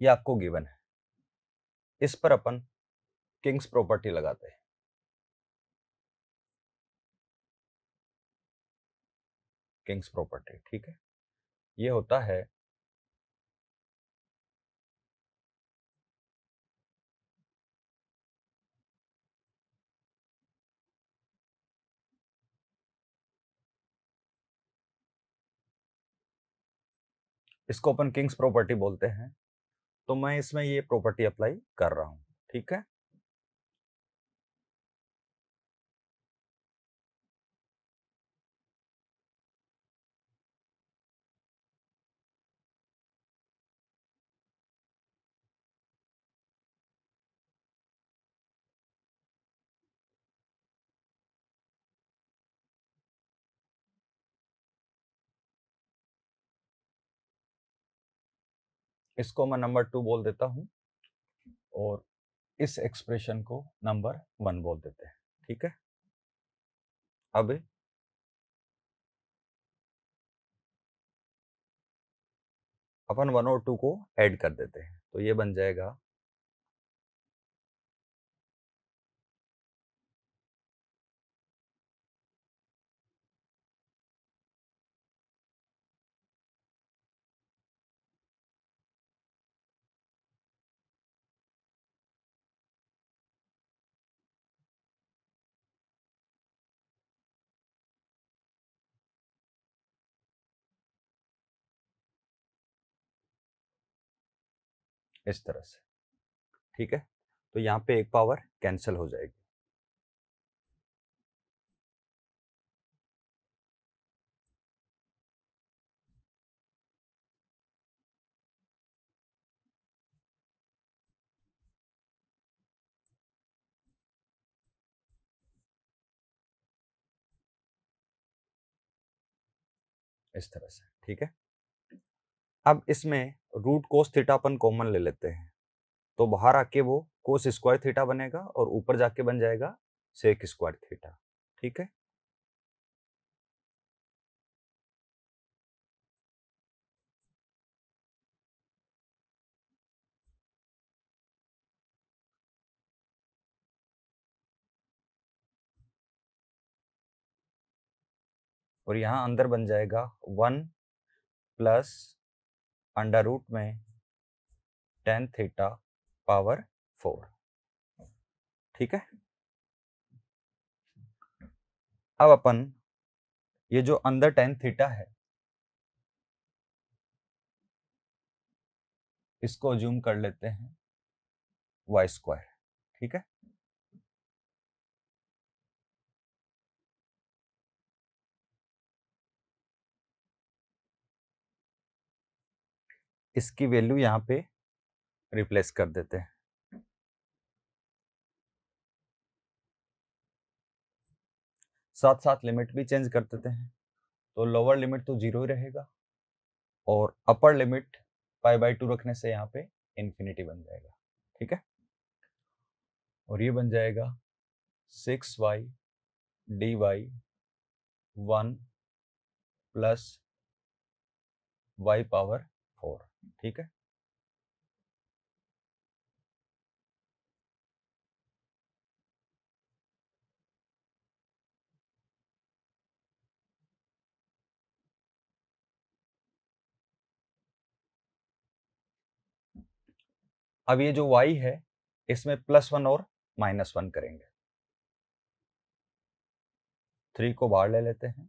ये आपको गिवन है इस पर अपन किंग्स प्रॉपर्टी लगाते हैं किंग्स प्रॉपर्टी ठीक है ये होता है इसको अपन किंग्स प्रॉपर्टी बोलते हैं तो मैं इसमें ये प्रॉपर्टी अप्लाई कर रहा हूँ ठीक है इसको मैं नंबर टू बोल देता हूँ और इस एक्सप्रेशन को नंबर वन बोल देते हैं ठीक है अब अपन वन और टू को ऐड कर देते हैं तो ये बन जाएगा इस तरह से ठीक है तो यहाँ पे एक पावर कैंसिल हो जाएगी इस तरह से ठीक है अब इसमें रूट कोस थीटापन कॉमन ले लेते हैं तो बाहर आके वो कोस स्क्वायर थीटा बनेगा और ऊपर जाके बन जाएगा सेक स्क्वायर थीटा ठीक है और यहां अंदर बन जाएगा वन प्लस अंडर रूट में टेन थीटा पावर फोर ठीक है अब अपन ये जो अंदर टेन थीटा है इसको ज्यूम कर लेते हैं वाई स्क्वायर ठीक है इसकी वैल्यू यहाँ पे रिप्लेस कर देते हैं साथ साथ लिमिट भी चेंज कर देते हैं तो लोअर लिमिट तो जीरो ही रहेगा और upper limit pi by two रखने से यहाँ पे इन्फिनिटी बन जाएगा ठीक है और ये बन जाएगा six Y D Y one plus Y power ठीक है अब ये जो y है इसमें प्लस वन और माइनस वन करेंगे थ्री को बाहर ले लेते हैं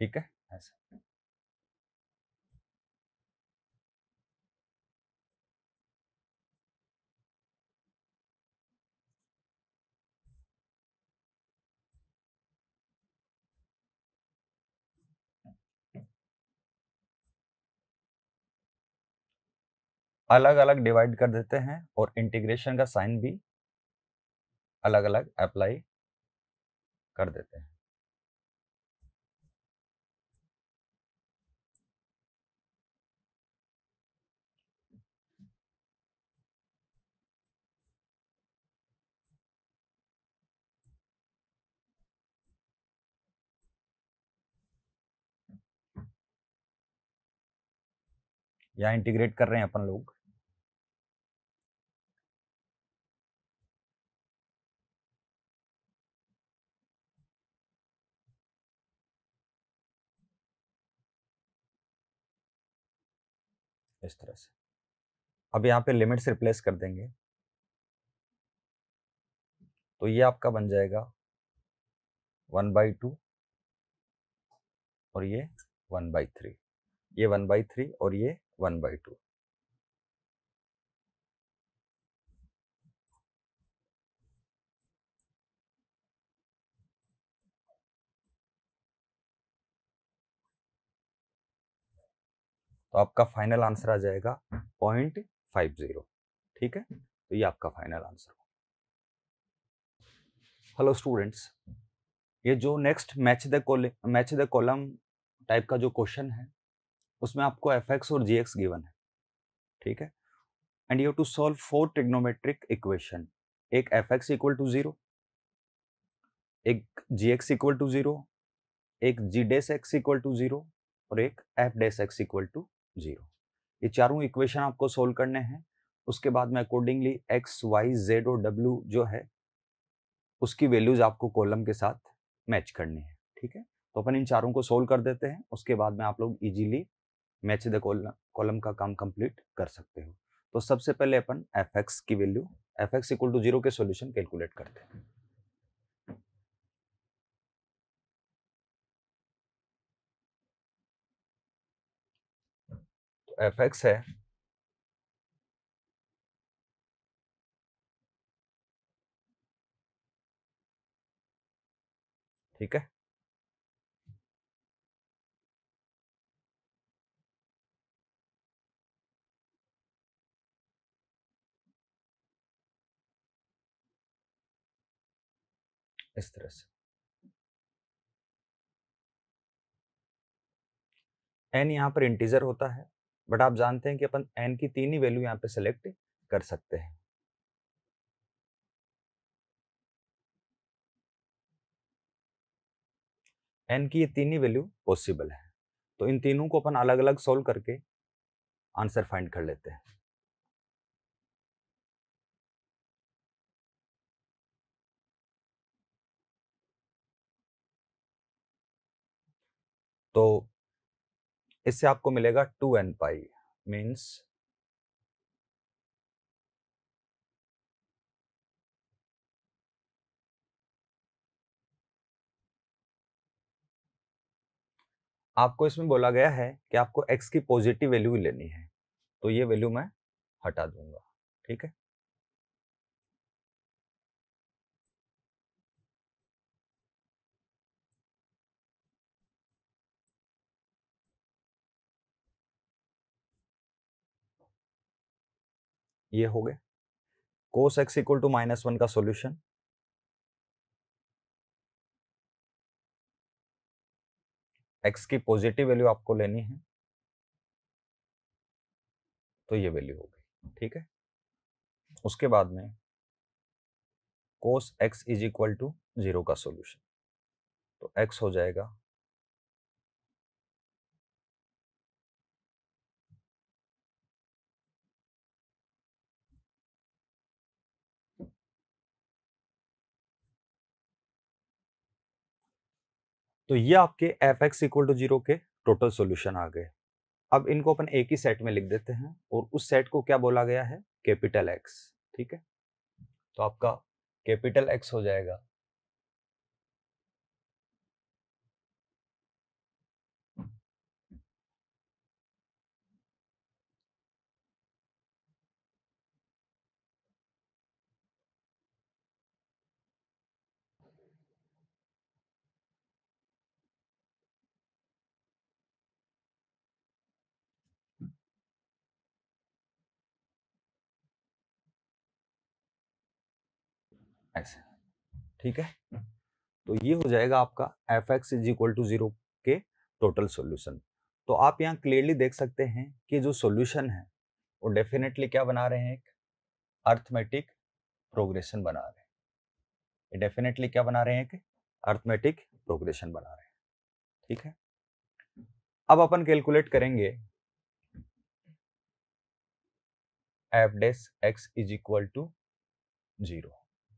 ठीक है ऐसा अलग अलग डिवाइड कर देते हैं और इंटीग्रेशन का साइन भी अलग अलग अप्लाई कर देते हैं यहाँ इंटीग्रेट कर रहे हैं अपन लोग इस तरह से अब यहाँ पे लिमिट्स रिप्लेस कर देंगे तो ये आपका बन जाएगा वन बाई टू और ये वन बाई थ्री ये वन बाई थ्री और ये वन बाई टू तो आपका फाइनल आंसर आ जाएगा पॉइंट फाइव जीरो ठीक है तो ये आपका फाइनल आंसर हेलो स्टूडेंट्स ये जो next match the match the column type का जो क्वेश्चन है उसमें आपको एफ एक्स और जी एक्स गिवन है ठीक है and you to solve four trigonometric equation एक F x equal to zero एक G X equal to zero एक G dash X equal to zero और एक F dash X equal to zero ये चारों इक्वेशन आपको सोल्व करने हैं उसके बाद में अकॉर्डिंगली एक्स वाई जेड और डब्ल्यू जो है उसकी वैल्यूज आपको कॉलम के साथ मैच करनी है ठीक है तो अपन इन चारों को सोल्व कर देते हैं उसके बाद में आप लोग इजीली मैच द कॉलम का काम कंप्लीट कर सकते हो तो सबसे पहले अपन एफ एक्स की value F x equal to zero के सॉल्यूशन कैलकुलेट करते हैं तो एफ एक्स है ठीक है इस तरह से एन यहाँ पर इंटीजर होता है बट आप जानते हैं कि अपन एन की तीन ही वैल्यू यहाँ पे सेलेक्ट कर सकते हैं एन की ये तीन ही वैल्यू पॉसिबल है तो इन तीनों को अपन अलग अलग सोल्व करके आंसर फाइंड कर लेते हैं तो इससे आपको मिलेगा टू एन पाई मीन्स आपको इसमें बोला गया है कि आपको x की पॉजिटिव वैल्यू लेनी है तो ये वैल्यू मैं हटा दूंगा ठीक है ये हो गए cos X equal to minus one का सॉल्यूशन एक्स की पॉजिटिव वैल्यू आपको लेनी है तो ये वैल्यू हो गई ठीक है उसके बाद में cos X is equal to zero का सॉल्यूशन तो एक्स हो जाएगा तो ये आपके F x equal to zero के टोटल सोल्यूशन आ गए अब इनको अपन एक ही सेट में लिख देते हैं और उस सेट को क्या बोला गया है कैपिटल एक्स ठीक है तो आपका कैपिटल एक्स हो जाएगा ऐसे ठीक है तो ये हो जाएगा आपका F X is equal to zero के टोटल सॉल्यूशन तो आप यहाँ क्लियरली देख सकते हैं कि जो सॉल्यूशन है वो डेफिनेटली क्या बना रहे हैं एक अर्थमेटिक प्रोग्रेशन बना रहे हैं डेफिनेटली क्या बना रहे हैं एक अर्थमेटिक प्रोग्रेशन बना रहे हैं ठीक है अब अपन कैलकुलेट करेंगे F dash X is equal to zero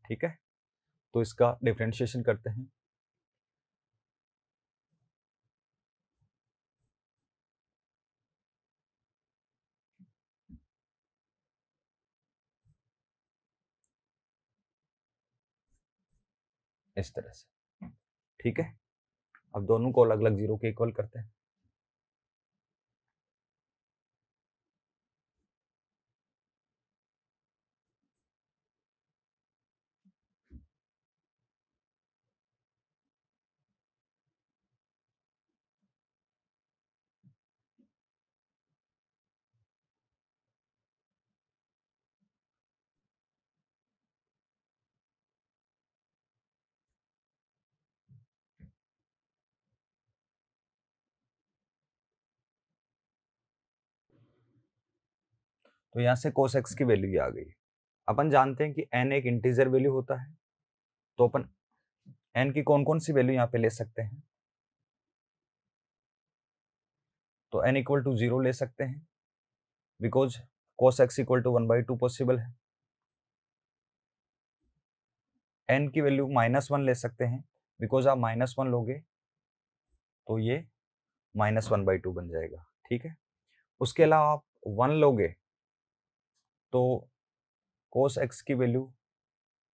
ठीक है तो इसका डिफ्रेंशिएशन करते हैं इस तरह से ठीक है अब दोनों को अलग अलग जीरो के इक्वल करते हैं तो यहाँ से कोस एक्स की वैल्यू आ गई अपन जानते हैं कि एन एक इंटीजर वैल्यू होता है तो अपन एन की कौन कौन सी वैल्यू यहाँ पे ले सकते हैं तो एन इक्वल टू जीरो ले सकते हैं because cos X equal to one by two possible है एन की वैल्यू माइनस वन ले सकते हैं बिकॉज आप माइनस वन लोगे तो ये माइनस वन बाई टू बन जाएगा ठीक है उसके अलावा आप वन लोगे तो कोस एक्स की वैल्यू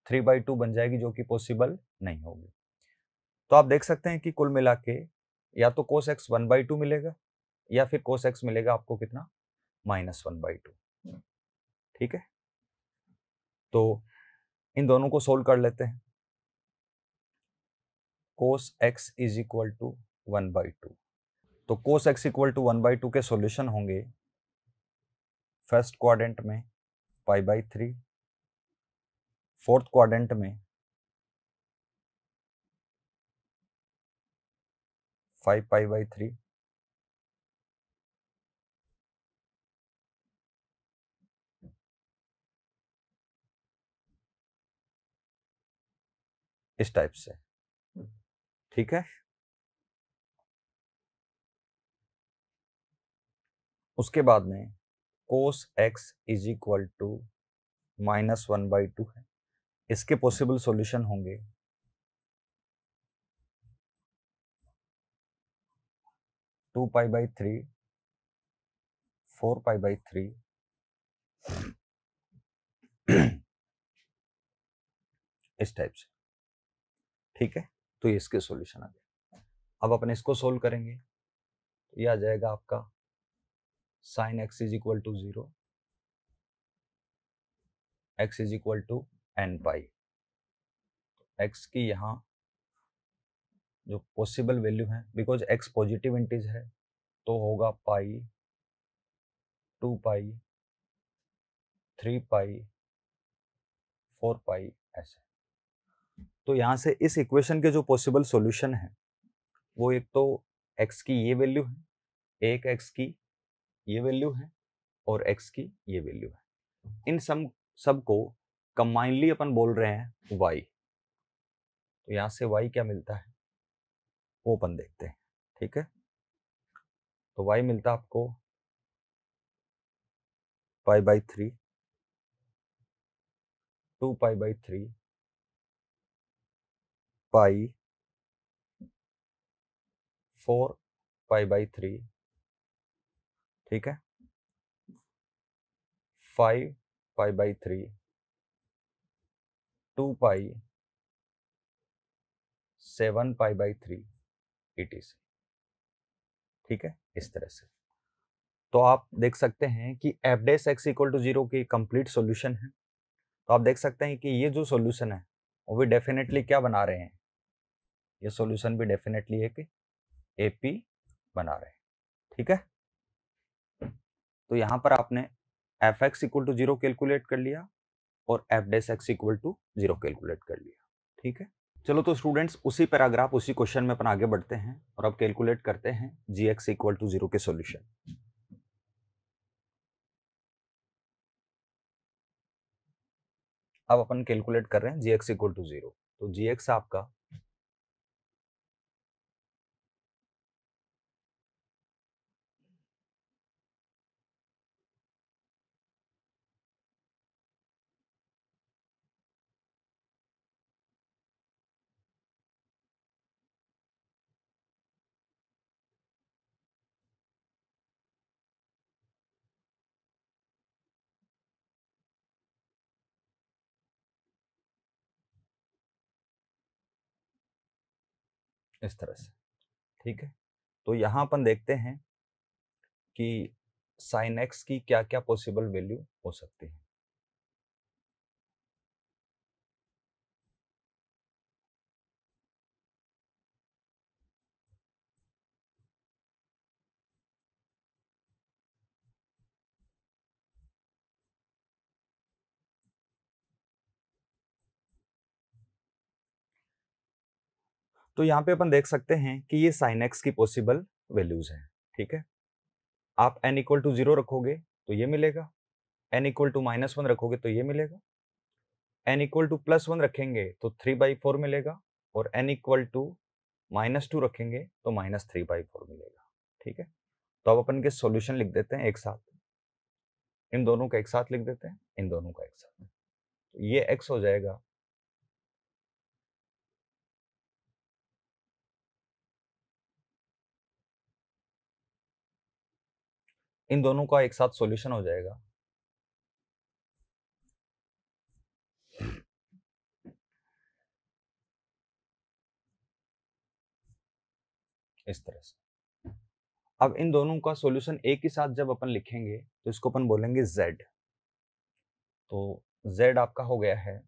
थ्री बाई टू बन जाएगी जो कि पॉसिबल नहीं होगी तो आप देख सकते हैं कि कुल मिला के या तो cos X one by two मिलेगा या फिर कोस एक्स मिलेगा आपको कितना माइनस वन बाई टू ठीक है तो इन दोनों को सोल्व कर लेते हैं cos X is equal to one by two तो cos X equal to one by two के सोल्यूशन होंगे फर्स्ट क्वाड्रेंट में pi by three fourth quadrant में फाइव पाई बाई थ्री इस टाइप से ठीक है उसके बाद में cos X is equal to minus one by two है इसके पॉसिबल सॉल्यूशन होंगे two pi by three four pi by three इस टाइप से ठीक है तो ये इसके सॉल्यूशन आ गए अब अपन इसको सोल्व करेंगे तो ये आ जाएगा आपका sine X is equal to zero X is equal to N pi X की यहाँ जो पॉसिबल वैल्यू है बिकॉज एक्स पॉजिटिव इंटीज है तो होगा pi two pi three pi four pi ऐसे तो यहाँ से इस इक्वेशन के जो पॉसिबल सॉल्यूशन है वो एक तो एक्स की ये वैल्यू है एक एक्स की ये वैल्यू है और एक्स की ये वैल्यू है इन सब सबको कंबाइनली अपन बोल रहे हैं वाई तो यहाँ से वाई क्या मिलता है वो अपन देखते हैं ठीक है तो वाई मिलता आपको pi by three two pi by three pi four pi by three ठीक है five pi by three two pi seven pi by three it is ठीक है इस तरह से तो आप देख सकते हैं कि F dash X equal to zero की कंप्लीट सॉल्यूशन है तो आप देख सकते हैं कि ये जो सॉल्यूशन है वो भी डेफिनेटली क्या बना रहे हैं ये सॉल्यूशन भी डेफिनेटली है कि एपी बना रहे हैं ठीक है तो यहाँ पर आपने F x equal to zero calculate कर लिया और F dash X equal to zero calculate कर लिया ठीक है चलो तो स्टूडेंट्स उसी पैराग्राफ उसी क्वेश्चन में अपन आगे बढ़ते हैं और अब कैलकुलेट करते हैं G X equal to zero के सोल्यूशन अब अपन कैलकुलेट कर रहे हैं G X equal to zero तो जी एक्स आपका इस तरह से ठीक है तो यहाँ अपन देखते हैं कि साइन एक्स की क्या क्या पॉसिबल वैल्यू हो सकती है तो यहाँ पे अपन देख सकते हैं कि ये साइन एक्स की पॉसिबल वैल्यूज हैं ठीक है आप एन इक्वल टू जीरो रखोगे तो ये मिलेगा N equal to minus one रखोगे तो ये मिलेगा N equal to plus one रखेंगे तो थ्री बाई फोर मिलेगा और N equal to minus two रखेंगे तो माइनस थ्री बाई फोर मिलेगा ठीक है तो अब अपन के सॉल्यूशन लिख देते हैं एक साथ इन दोनों का एक साथ लिख देते हैं इन दोनों का एक साथ तो ये एक्स हो जाएगा इन दोनों का एक साथ सॉल्यूशन हो जाएगा इस तरह से अब इन दोनों का सॉल्यूशन एक ही साथ जब अपन लिखेंगे तो इसको अपन बोलेंगे z तो z आपका हो गया है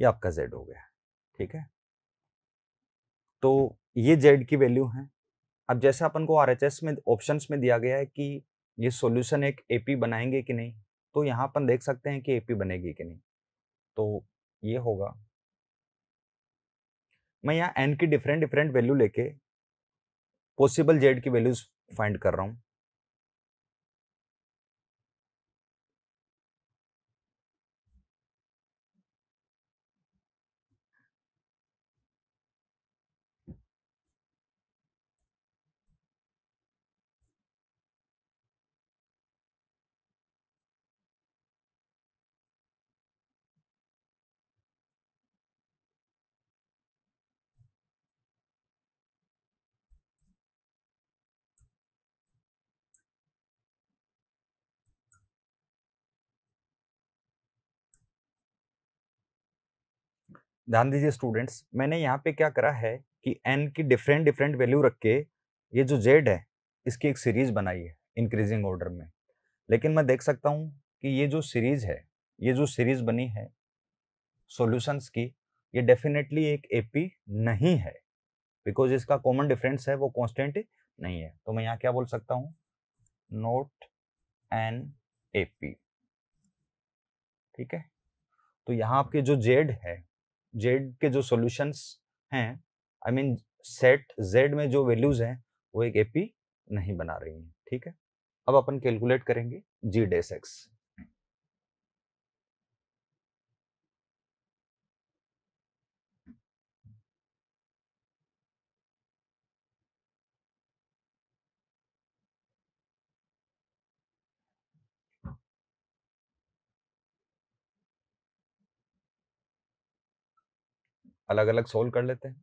ये आपका जेड हो गया ठीक है तो ये जेड की वैल्यू है अब जैसे अपन को आर में ऑप्शन में दिया गया है कि ये सॉल्यूशन एक एपी बनाएंगे कि नहीं तो यहाँ अपन देख सकते हैं कि एपी बनेगी कि नहीं तो ये होगा मैं यहाँ एन की डिफरेंट डिफरेंट वैल्यू लेके पॉसिबल जेड की वैल्यूज फाइंड कर रहा हूँ ध्यान दीजिए स्टूडेंट्स मैंने यहाँ पे क्या करा है कि एन की डिफरेंट डिफरेंट वैल्यू रख के ये जो जेड है इसकी एक सीरीज बनाई है इंक्रीजिंग ऑर्डर में लेकिन मैं देख सकता हूँ कि ये जो सीरीज है ये जो सीरीज बनी है सॉल्यूशंस की ये डेफिनेटली एक एपी नहीं है बिकॉज इसका कॉमन डिफरेंस है वो कॉन्स्टेंट नहीं है तो मैं यहाँ क्या बोल सकता हूँ नोट एन ए ठीक है तो यहाँ आपके जो जेड है जेड के जो सॉल्यूशंस हैं आई मीन सेट जेड में जो वैल्यूज हैं वो एक एपी नहीं बना रही हैं ठीक है अब अपन कैलकुलेट करेंगे जी डेस एक्स अलग अलग सोल्व कर लेते हैं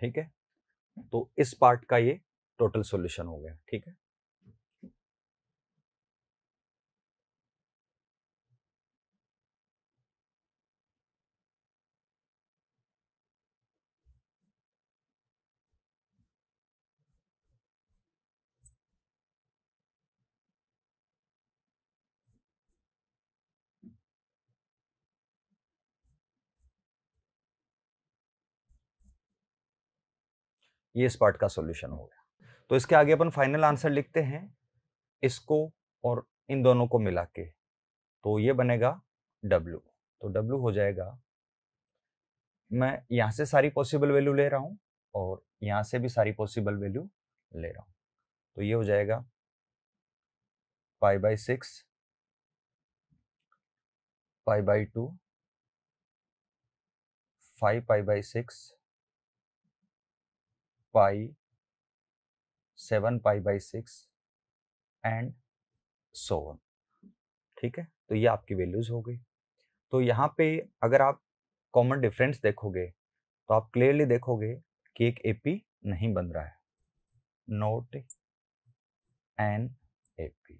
ठीक है तो इस पार्ट का ये टोटल सॉल्यूशन हो गया ठीक है ये इस पार्ट का सोल्यूशन हो गया तो इसके आगे अपन फाइनल आंसर लिखते हैं इसको और इन दोनों को मिला के तो ये बनेगा W तो W हो जाएगा मैं यहाँ से सारी पॉसिबल वैल्यू ले रहा हूँ और यहाँ से भी सारी पॉसिबल वैल्यू ले रहा हूँ तो ये हो जाएगा pi by six pi by two five pi by six pi seven pi by six and so on ठीक है तो ये आपकी वैल्यूज हो गई तो यहाँ पे अगर आप कॉमन डिफरेंस देखोगे तो आप क्लियरली देखोगे कि एक एपी नहीं बन रहा है नोट एन एपी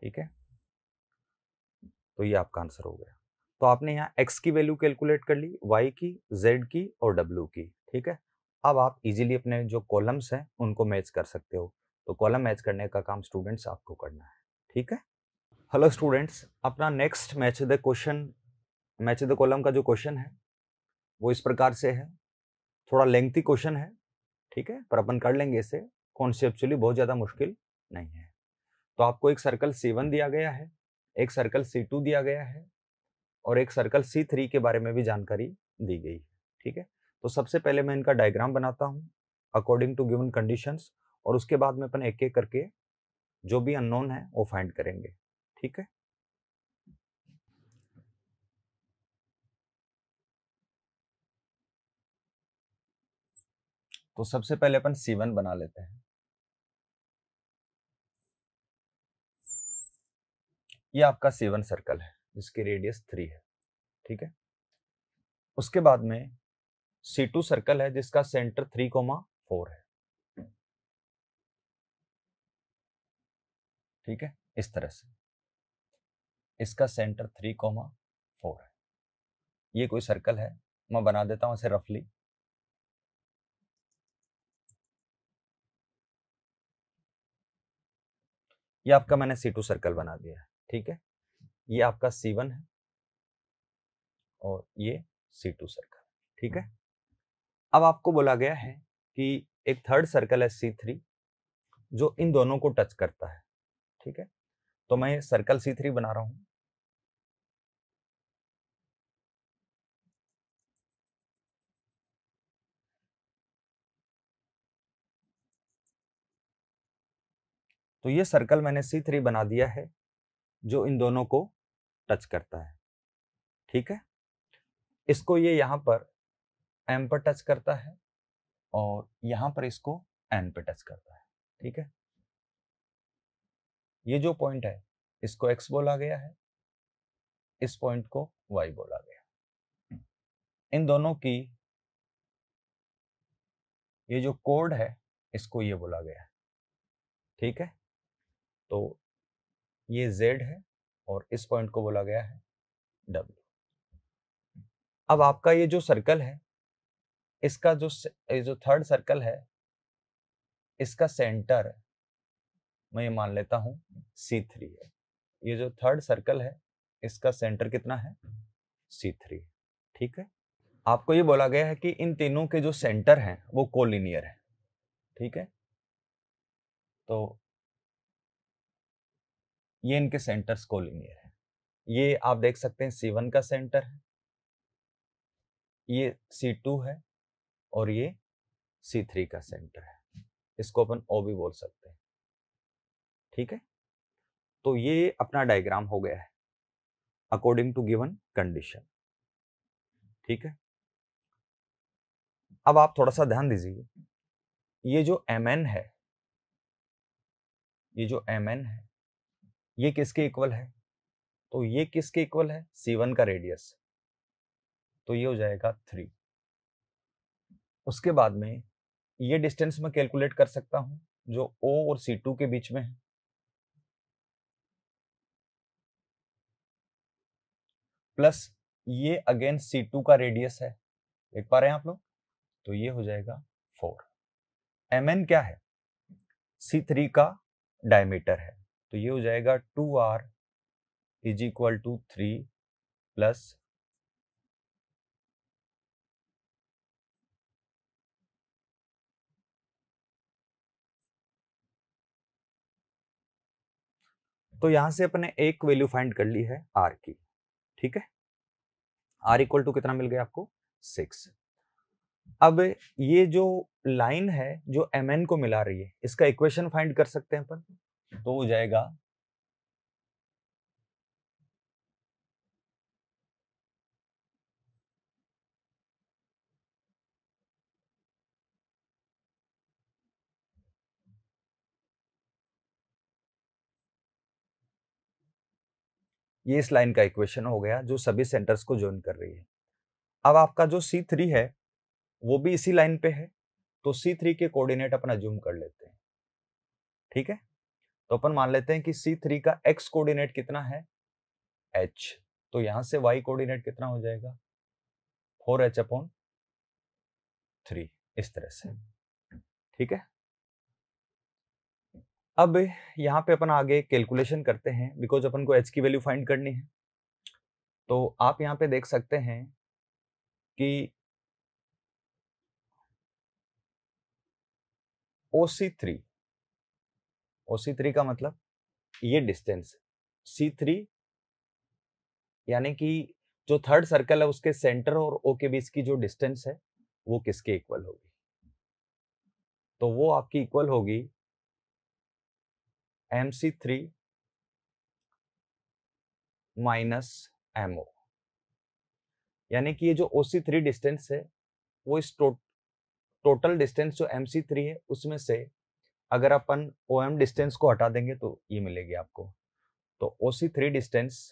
ठीक है तो ये आपका आंसर हो गया तो आपने यहाँ एक्स की वैल्यू कैलकुलेट कर ली वाई की जेड की और डब्ल्यू की ठीक है अब आप इजीली अपने जो कॉलम्स हैं उनको मैच कर सकते हो तो कॉलम मैच करने का काम स्टूडेंट्स आपको करना है ठीक है हेलो स्टूडेंट्स अपना next match the question match the column का जो क्वेश्चन है वो इस प्रकार से है थोड़ा लेंथी क्वेश्चन है ठीक है पर अपन कर लेंगे इसे कॉन्सेप्चुअली बहुत ज़्यादा मुश्किल नहीं है तो आपको एक सर्कल सी वन दिया गया है एक सर्कल सी टू दिया गया है और एक सर्कल सी थ्री के बारे में भी जानकारी दी गई है ठीक है तो सबसे पहले मैं इनका डायग्राम बनाता हूँ अकॉर्डिंग टू गिवन कंडीशन और उसके बाद में अपन एक एक करके जो भी अननोन है वो फाइंड करेंगे ठीक है तो सबसे पहले अपन C1 बना लेते हैं ये आपका C1 सर्कल है जिसकी रेडियस थ्री है ठीक है उसके बाद में सी टू सर्कल है जिसका सेंटर थ्री कोमा फोर है ठीक है इस तरह से इसका सेंटर थ्री कोमा फोर है ये कोई सर्कल है मैं बना देता हूं इसे रफली ये आपका मैंने सी टू सर्कल बना दिया है ठीक है ये आपका सी वन है और ये सी टू सर्कल ठीक है अब आपको बोला गया है कि एक थर्ड सर्कल है सी थ्री जो इन दोनों को टच करता है ठीक है तो मैं सर्कल सी थ्री बना रहा हूं तो ये सर्कल मैंने सी थ्री बना दिया है जो इन दोनों को टच करता है ठीक है इसको ये यहां पर एम पर टच करता है और यहां पर इसको एन पे टच करता है ठीक है ये जो पॉइंट है इसको एक्स बोला गया है इस पॉइंट को वाई बोला गया इन दोनों की ये जो कोड है इसको ये बोला गया है ठीक है तो ये जेड है और इस पॉइंट को बोला गया है डब्ल्यू अब आपका ये जो सर्कल है इसका जो जो थर्ड सर्कल है इसका सेंटर मैं ये मान लेता हूं सी थ्री है ये जो थर्ड सर्कल है इसका सेंटर कितना है सी थ्री ठीक है आपको ये बोला गया है कि इन तीनों के जो सेंटर हैं वो कोलिनियर है ठीक है तो ये इनके सेंटर्स कोलिनियर है ये आप देख सकते हैं सी वन का सेंटर है ये सी टू है और ये सी थ्री का सेंटर है इसको अपन ओ भी बोल सकते हैं ठीक है तो ये अपना डायग्राम हो गया है अकॉर्डिंग टू गिवन कंडीशन ठीक है अब आप थोड़ा सा ध्यान दीजिए ये जो एम एन है ये जो एम एन है ये किसके इक्वल है तो ये किसके इक्वल है सी वन का रेडियस तो ये हो जाएगा थ्री उसके बाद में ये डिस्टेंस मैं कैलकुलेट कर सकता हूं जो ओ और सी टू के बीच में है प्लस ये अगेन सी टू का रेडियस है देख पा रहे हैं आप लोग तो ये हो जाएगा फोर एम एन क्या है सी थ्री का डायमीटर है तो ये हो जाएगा two R is equal to three plus तो यहां से अपने एक वैल्यू फाइंड कर ली है आर की ठीक है आर इक्वल टू कितना मिल गया आपको सिक्स अब ये जो लाइन है जो एम एन को मिला रही है इसका इक्वेशन फाइंड कर सकते हैं अपन तो हो जाएगा ये इस लाइन का इक्वेशन हो गया जो सभी सेंटर्स को ज्वाइन कर रही है अब आपका जो सी थ्री है वो भी इसी लाइन पे है तो सी थ्री के कोऑर्डिनेट अपन अज्यूम कर लेते हैं ठीक है तो अपन मान लेते हैं कि सी थ्री का एक्स कोऑर्डिनेट कितना है एच तो यहां से वाई कोऑर्डिनेट कितना हो जाएगा फोर एच अपॉन थ्री इस तरह से हम्म। ठीक है अब यहाँ पे अपन आगे कैलकुलेशन करते हैं बिकॉज अपन को एच की वैल्यू फाइंड करनी है तो आप यहाँ पे देख सकते हैं कि ओ सी थ्री ओ सी थ्री का मतलब ये डिस्टेंस सी थ्री यानी कि जो थर्ड सर्कल है उसके सेंटर और ओ के बीच की जो डिस्टेंस है वो किसके इक्वल होगी तो वो आपकी इक्वल होगी M C three minus M O यानी कि ये जो ओ सी थ्री डिस्टेंस है वो इस टो, टोटल डिस्टेंस जो एम सी थ्री है उसमें से अगर अपन ओ एम डिस्टेंस को हटा देंगे तो ये मिलेगी आपको तो ओ सी थ्री डिस्टेंस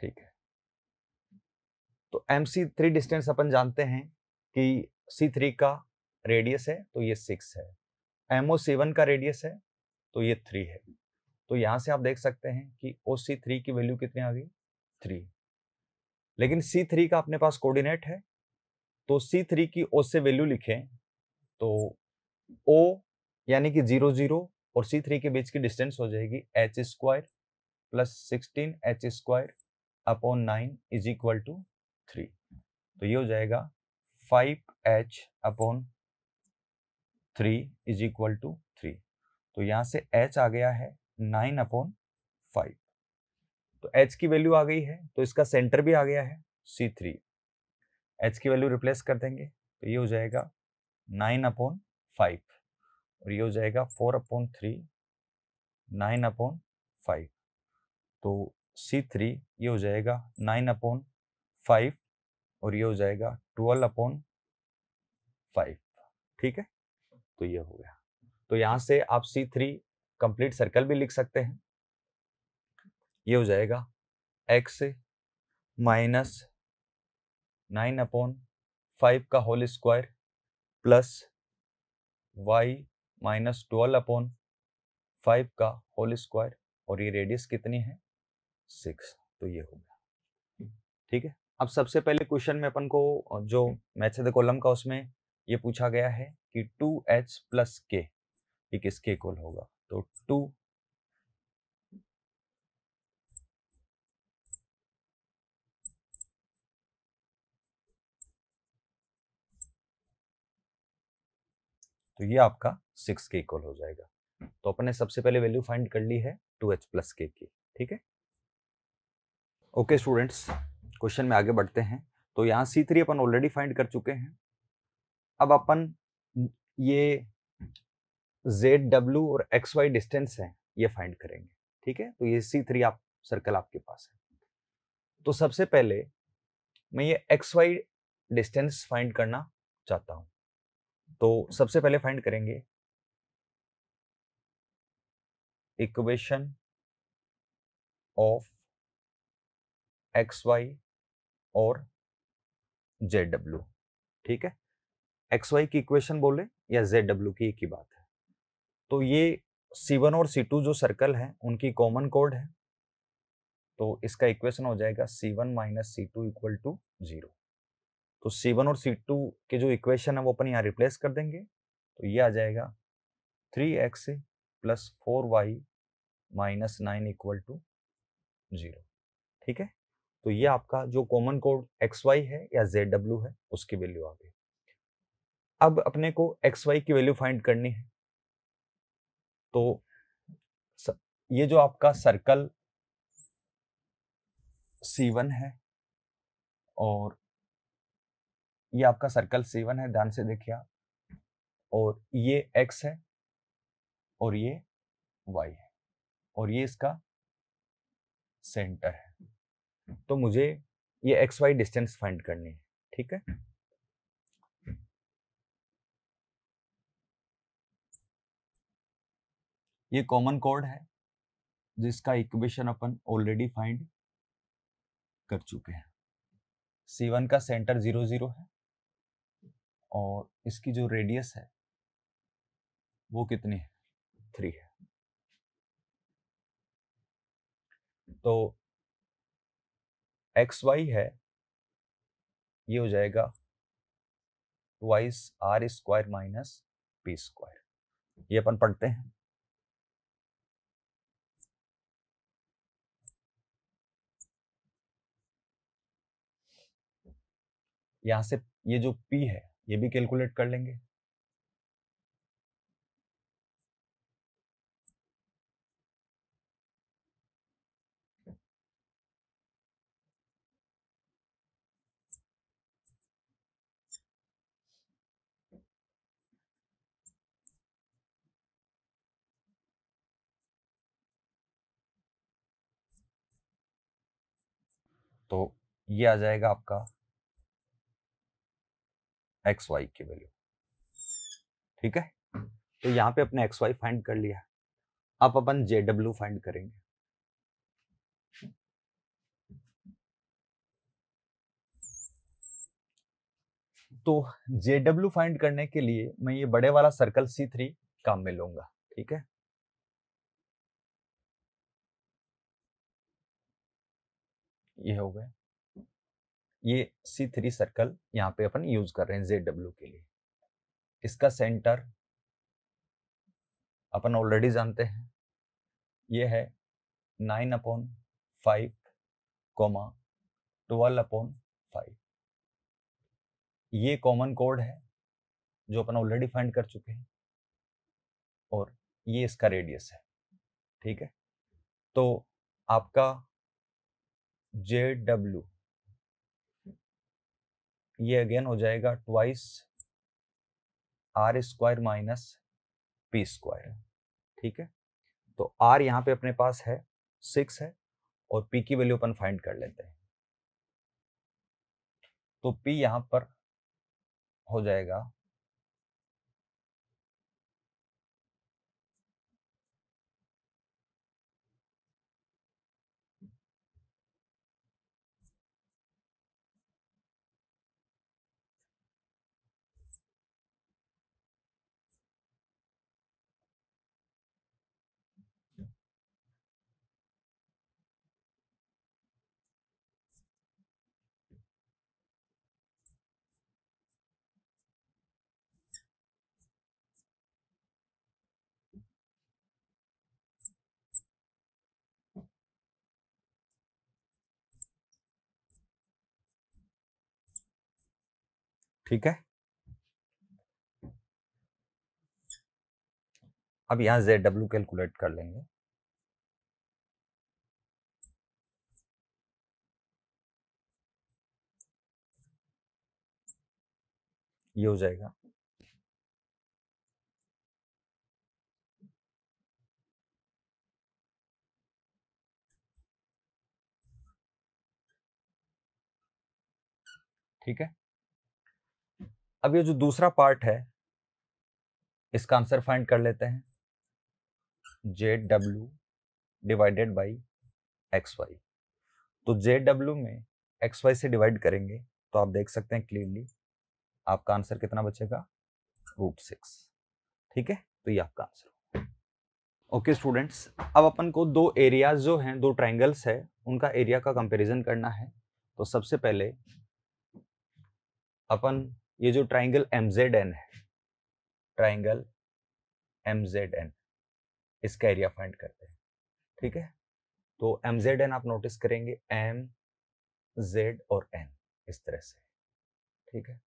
ठीक है तो एम सी थ्री डिस्टेंस अपन जानते हैं कि सी थ्री का रेडियस है तो ये सिक्स है एमओ सेवन का रेडियस है तो ये थ्री है तो यहाँ से आप देख सकते हैं कि ओ सी थ्री की वैल्यू कितनी आ गई थ्री लेकिन सी थ्री का अपने पास कोऑर्डिनेट है तो सी थ्री की ओ से वैल्यू लिखें तो ओ यानी कि जीरो जीरो और सी थ्री के बीच की डिस्टेंस हो जाएगी H square plus sixteen H square upon nine is equal to three तो ये हो जाएगा five H upon three is equal to three तो यहाँ से एच आ गया है नाइन अपॉन फाइव तो एच की वैल्यू आ गई है तो इसका सेंटर भी आ गया है सी थ्री एच की वैल्यू रिप्लेस कर देंगे तो ये हो जाएगा नाइन अपॉन फाइव और ये हो जाएगा four upon three nine upon five तो सी थ्री ये हो जाएगा नाइन अपॉन फाइव और ये हो जाएगा ट्वेल्व अपॉन फाइव ठीक है तो ये हो गया तो यहां से आप सी थ्री कंप्लीट सर्कल भी लिख सकते हैं ये हो जाएगा X minus nine upon five का whole square plus Y minus twelve upon five का होल स्क्वायर और ये रेडियस कितनी है सिक्स तो ये हो गया ठीक है अब सबसे पहले क्वेश्चन में अपन को जो मैथ द कॉलम का उसमें ये पूछा गया है कि टू एच प्लस के ये किसके इक्वल होगा तो टू तो ये आपका सिक्स के इक्वल हो जाएगा तो अपने सबसे पहले वैल्यू फाइंड कर ली है टू एच प्लस के की ठीक है ओके स्टूडेंट्स क्वेश्चन में आगे बढ़ते हैं तो यहाँ सी थ्री अपन ऑलरेडी फाइंड कर चुके हैं अब अपन ये जेड डब्ल्यू और एक्स वाई डिस्टेंस है ये फाइंड करेंगे ठीक है तो ये सी थ्री आप सर्कल आपके पास है तो सबसे पहले मैं ये एक्स वाई डिस्टेंस फाइंड करना चाहता हूं तो सबसे पहले फाइंड करेंगे इक्वेशन ऑफ एक्स वाई और जेड डब्ल्यू ठीक है एक्स वाई की इक्वेशन बोले या जेड डब्ल्यू की एक ही बात है तो ये सी वन और सी टू जो सर्कल है उनकी कॉमन कोड है तो इसका इक्वेशन हो जाएगा C one minus C two equal to zero तो सी वन और सी टू के जो इक्वेशन है वो अपन यहाँ रिप्लेस कर देंगे तो ये आ जाएगा three X plus four Y minus nine equal to zero ठीक है तो ये आपका जो कॉमन कोड एक्स वाई है या जेड डब्ल्यू है उसकी वैल्यू आ गई अब अपने को एक्स वाई की वैल्यू फाइंड करनी है तो ये जो आपका सर्कल सी वन है और ये आपका सर्कल सी वन है ध्यान से देखिए आप और ये एक्स है और ये वाई है और ये इसका सेंटर है तो मुझे ये एक्स वाई डिस्टेंस फाइंड करनी है ठीक है ये कॉमन कोड है जिसका इक्वेशन अपन ऑलरेडी फाइंड कर चुके हैं सी वन का सेंटर जीरो जीरो है और इसकी जो रेडियस है वो कितनी है थ्री है तो एक्स वाई है ये हो जाएगा twice R square minus P square ये अपन पढ़ते हैं यहां से ये जो पी है ये भी कैलकुलेट कर लेंगे तो ये आ जाएगा आपका एक्स वाई की वैल्यू ठीक है तो यहां पे अपने एक्स वाई फाइंड कर लिया अब अपन जे डब्ल्यू फाइंड करेंगे तो जे डब्ल्यू फाइंड करने के लिए मैं ये बड़े वाला सर्कल सी थ्री काम में लूंगा ठीक है ये हो गए ये सी थ्री सर्कल यहाँ पे अपन यूज कर रहे हैं जेड डब्ल्यू के लिए इसका सेंटर अपन ऑलरेडी जानते हैं ये है nine upon five comma twelve upon five ये कॉमन कोड है जो अपन ऑलरेडी फाइंड कर चुके हैं और ये इसका रेडियस है ठीक है तो आपका जे डब्ल्यू ये अगेन हो जाएगा twice R square minus P square ठीक है तो आर यहाँ पे अपने पास है सिक्स है और पी की वैल्यू अपन फाइंड कर लेते हैं तो पी यहाँ पर हो जाएगा ठीक है अब यहां जेड डब्ल्यू कैलकुलेट कर लेंगे ये हो जाएगा ठीक है अब ये जो दूसरा पार्ट है इसका आंसर फाइंड कर लेते हैं J W divided by X Y तो जे डब्ल्यू में एक्स वाई से डिवाइड करेंगे तो आप देख सकते हैं क्लियरली आपका आंसर कितना बचेगा रूट सिक्स ठीक है तो ये आपका आंसर ओके स्टूडेंट्स अब अपन को दो एरियाज जो हैं दो ट्राइंगल्स है उनका एरिया का कंपेरिजन करना है तो सबसे पहले अपन ये जो ट्राइंगल एम जेड एन है ट्राइंगल एम जेड एन इसका एरिया फाइंड करते हैं ठीक है तो एम जेड एन आप नोटिस करेंगे एम जेड और एन इस तरह से ठीक है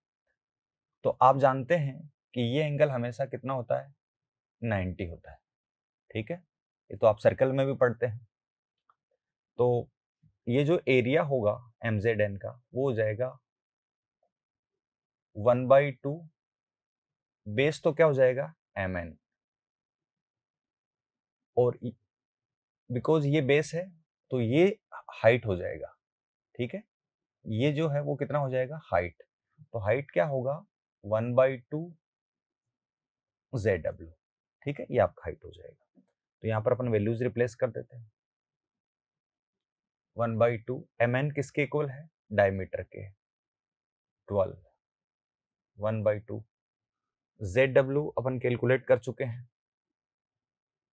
तो आप जानते हैं कि ये एंगल हमेशा कितना होता है 90 होता है ठीक है ये तो आप सर्कल में भी पढ़ते हैं तो ये जो एरिया होगा एम जेड एन का वो हो जाएगा वन बाई टू बेस तो क्या हो जाएगा एम एन और बिकॉज ये बेस है तो ये हाइट हो जाएगा ठीक है ये जो है वो कितना हो जाएगा हाइट तो हाइट क्या होगा one by two Z W ठीक है ये आपका हाइट हो जाएगा तो यहां पर अपन वैल्यूज रिप्लेस कर देते हैं one by two M N किसके इक्वल है डायमीटर के twelve one by two Z W अपन कैलकुलेट कर चुके हैं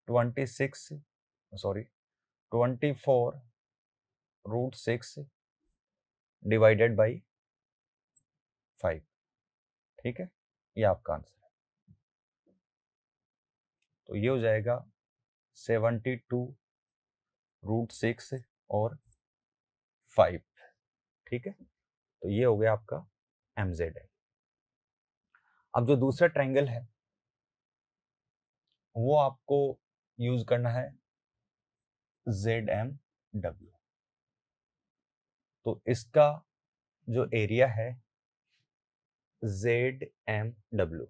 twenty six sorry twenty four root six divided by five ठीक है ये आपका आंसर है तो ये हो जाएगा सेवेंटी टू रूट सिक्स और फाइव ठीक है तो ये हो गया आपका एम जेड है अब जो दूसरा ट्रायंगल है वो आपको यूज करना है जेड एम डब्ल्यू तो इसका जो एरिया है जेड एम डब्ल्यू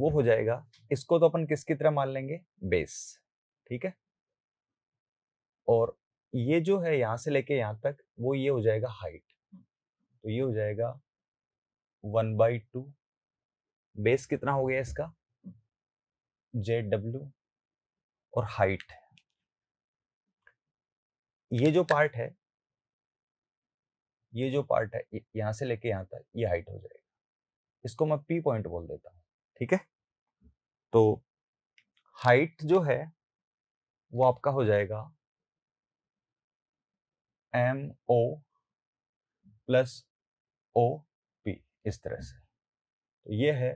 वो हो जाएगा इसको तो अपन किसकी तरह मान लेंगे बेस ठीक है और ये जो है यहां से लेके यहां तक वो ये हो जाएगा हाइट तो ये हो जाएगा वन बाई टू बेस कितना हो गया इसका जे डब्ल्यू और हाइट ये जो पार्ट है ये जो पार्ट है यहां से लेके यहां तक ये हाइट हो जाएगा इसको मैं पी पॉइंट बोल देता हूं ठीक है तो हाइट जो है वो आपका हो जाएगा एम ओ प्लस ओ इस तरह से तो ये है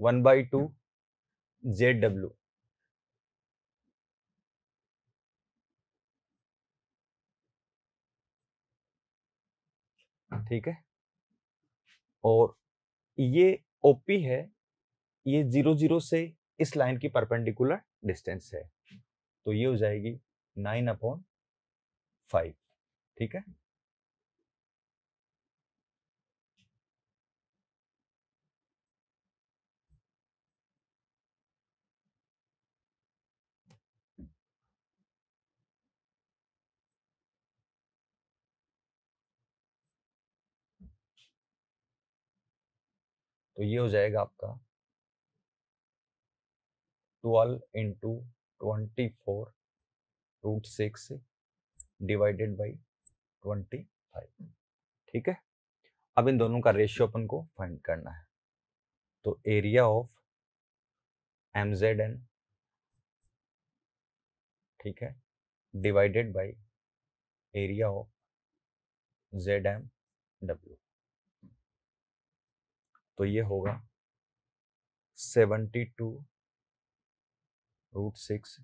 one by two Z W ठीक है और ये ओपी है ये जीरो जीरो से इस लाइन की परपेंडिकुलर डिस्टेंस है तो ये हो जाएगी नाइन अपॉन फाइव ठीक है तो ये हो जाएगा आपका twelve into twenty four root six divided by twenty five ठीक है अब इन दोनों का रेशियो अपन को फाइंड करना है तो area of M Z N ठीक है divided by area of Z M W तो ये होगा सेवेंटी टू रूट सिक्स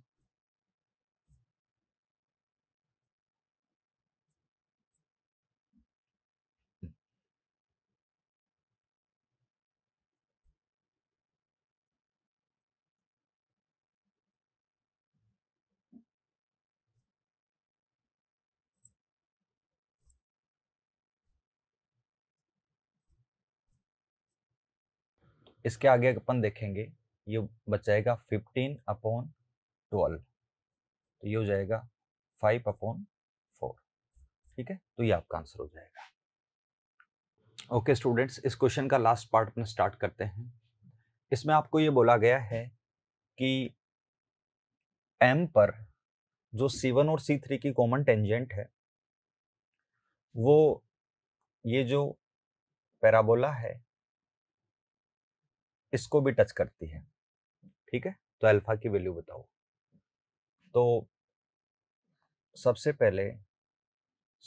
इसके आगे अपन देखेंगे ये बचाएगा फिफ्टीन अपॉन ट्वेल्व तो ये हो जाएगा फाइव अपॉन फोर ठीक है तो ये आपका आंसर हो जाएगा ओके स्टूडेंट्स इस क्वेश्चन का लास्ट पार्ट अपन स्टार्ट करते हैं इसमें आपको ये बोला गया है कि एम पर जो सी वन और सी थ्री की कॉमन टेंजेंट है वो ये जो पैराबोला है इसको भी टच करती है ठीक है तो अल्फा की वैल्यू बताओ तो सबसे पहले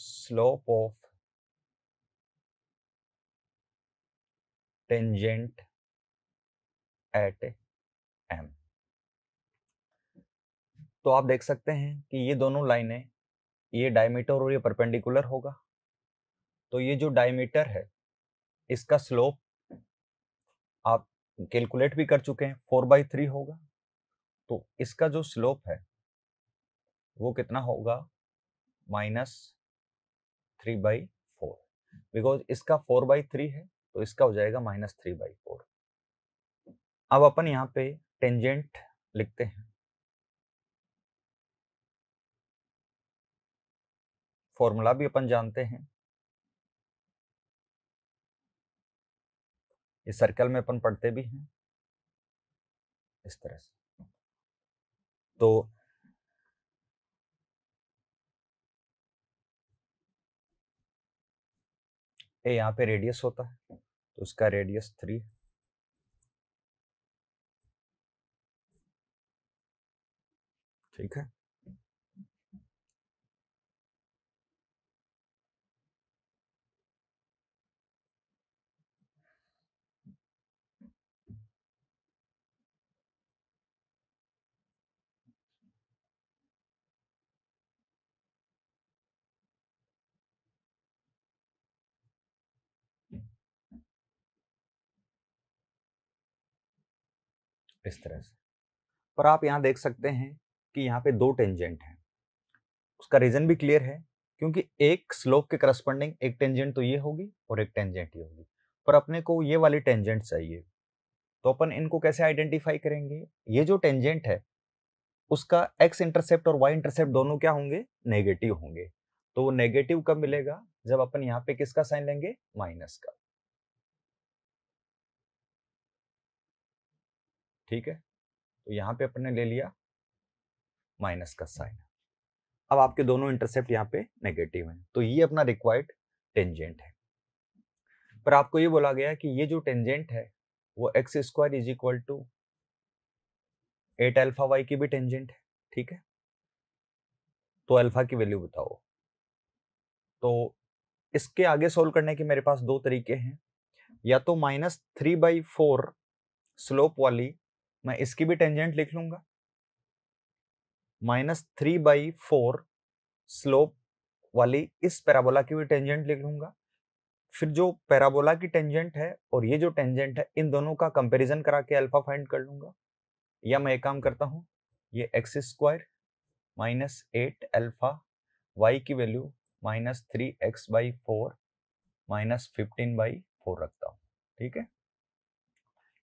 slope of tangent at M तो आप देख सकते हैं कि ये दोनों लाइनें ये डायमीटर और ये परपेंडिकुलर होगा तो ये जो डायमीटर है इसका स्लोप आप कैलकुलेट भी कर चुके हैं फोर बाई थ्री होगा तो इसका जो स्लोप है वो कितना होगा minus three by four because इसका फोर बाई थ्री है तो इसका हो जाएगा माइनस थ्री बाई फोर अब अपन यहाँ पे टेंजेंट लिखते हैं फॉर्मूला भी अपन जानते हैं इस सर्कल में अपन पढ़ते भी हैं इस तरह से तो ये यहां पे रेडियस होता है तो उसका रेडियस थ्री ठीक है इस तरह से पर आप यहाँ देख सकते हैं कि यहाँ पे दो टेंजेंट हैं उसका रीज़न भी क्लियर है क्योंकि एक स्लोप के करस्पॉन्डिंग एक टेंजेंट तो ये होगी और एक टेंजेंट ये होगी पर अपने को ये वाली टेंजेंट चाहिए तो अपन इनको कैसे आइडेंटिफाई करेंगे ये जो टेंजेंट है उसका एक्स इंटरसेप्ट और वाई इंटरसेप्ट दोनों क्या होंगे नेगेटिव होंगे तो वो नेगेटिव कब मिलेगा जब अपन यहाँ पे किसका साइन लेंगे माइनस का ठीक है तो यहाँ पे अपने ले लिया माइनस का साइन अब आपके दोनों इंटरसेप्ट यहाँ पे नेगेटिव हैं तो ये अपना रिक्वायर्ड टेंजेंट है पर आपको ये बोला गया कि ये जो टेंजेंट है वो x square is equal to eight alpha y की भी टेंजेंट है ठीक है तो अल्फा की वैल्यू बताओ तो इसके आगे सोल्व करने के मेरे पास दो तरीके हैं या तो minus three by four slope वाली मैं इसकी भी टेंजेंट लिख लूंगा minus three by four slope वाली इस पैराबोला की भी टेंजेंट लिख लूंगा फिर जो पैराबोला की टेंजेंट है और ये जो टेंजेंट है इन दोनों का कंपेरिजन करा के अल्फा फाइंड कर लूंगा या मैं एक काम करता हूँ ये x square minus eight alpha y की value minus three x by four minus fifteen by four रखता हूँ ठीक है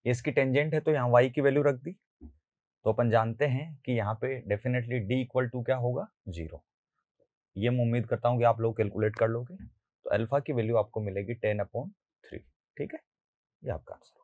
इसकी टेंजेंट है तो यहाँ वाई की वैल्यू रख दी तो अपन जानते हैं कि यहाँ पे डेफिनेटली डी इक्वल टू क्या होगा जीरो ये मैं उम्मीद करता हूँ कि आप लोग कैलकुलेट कर लोगे तो अल्फा की वैल्यू आपको मिलेगी टेन अपॉन थ्री ठीक है ये आपका आंसर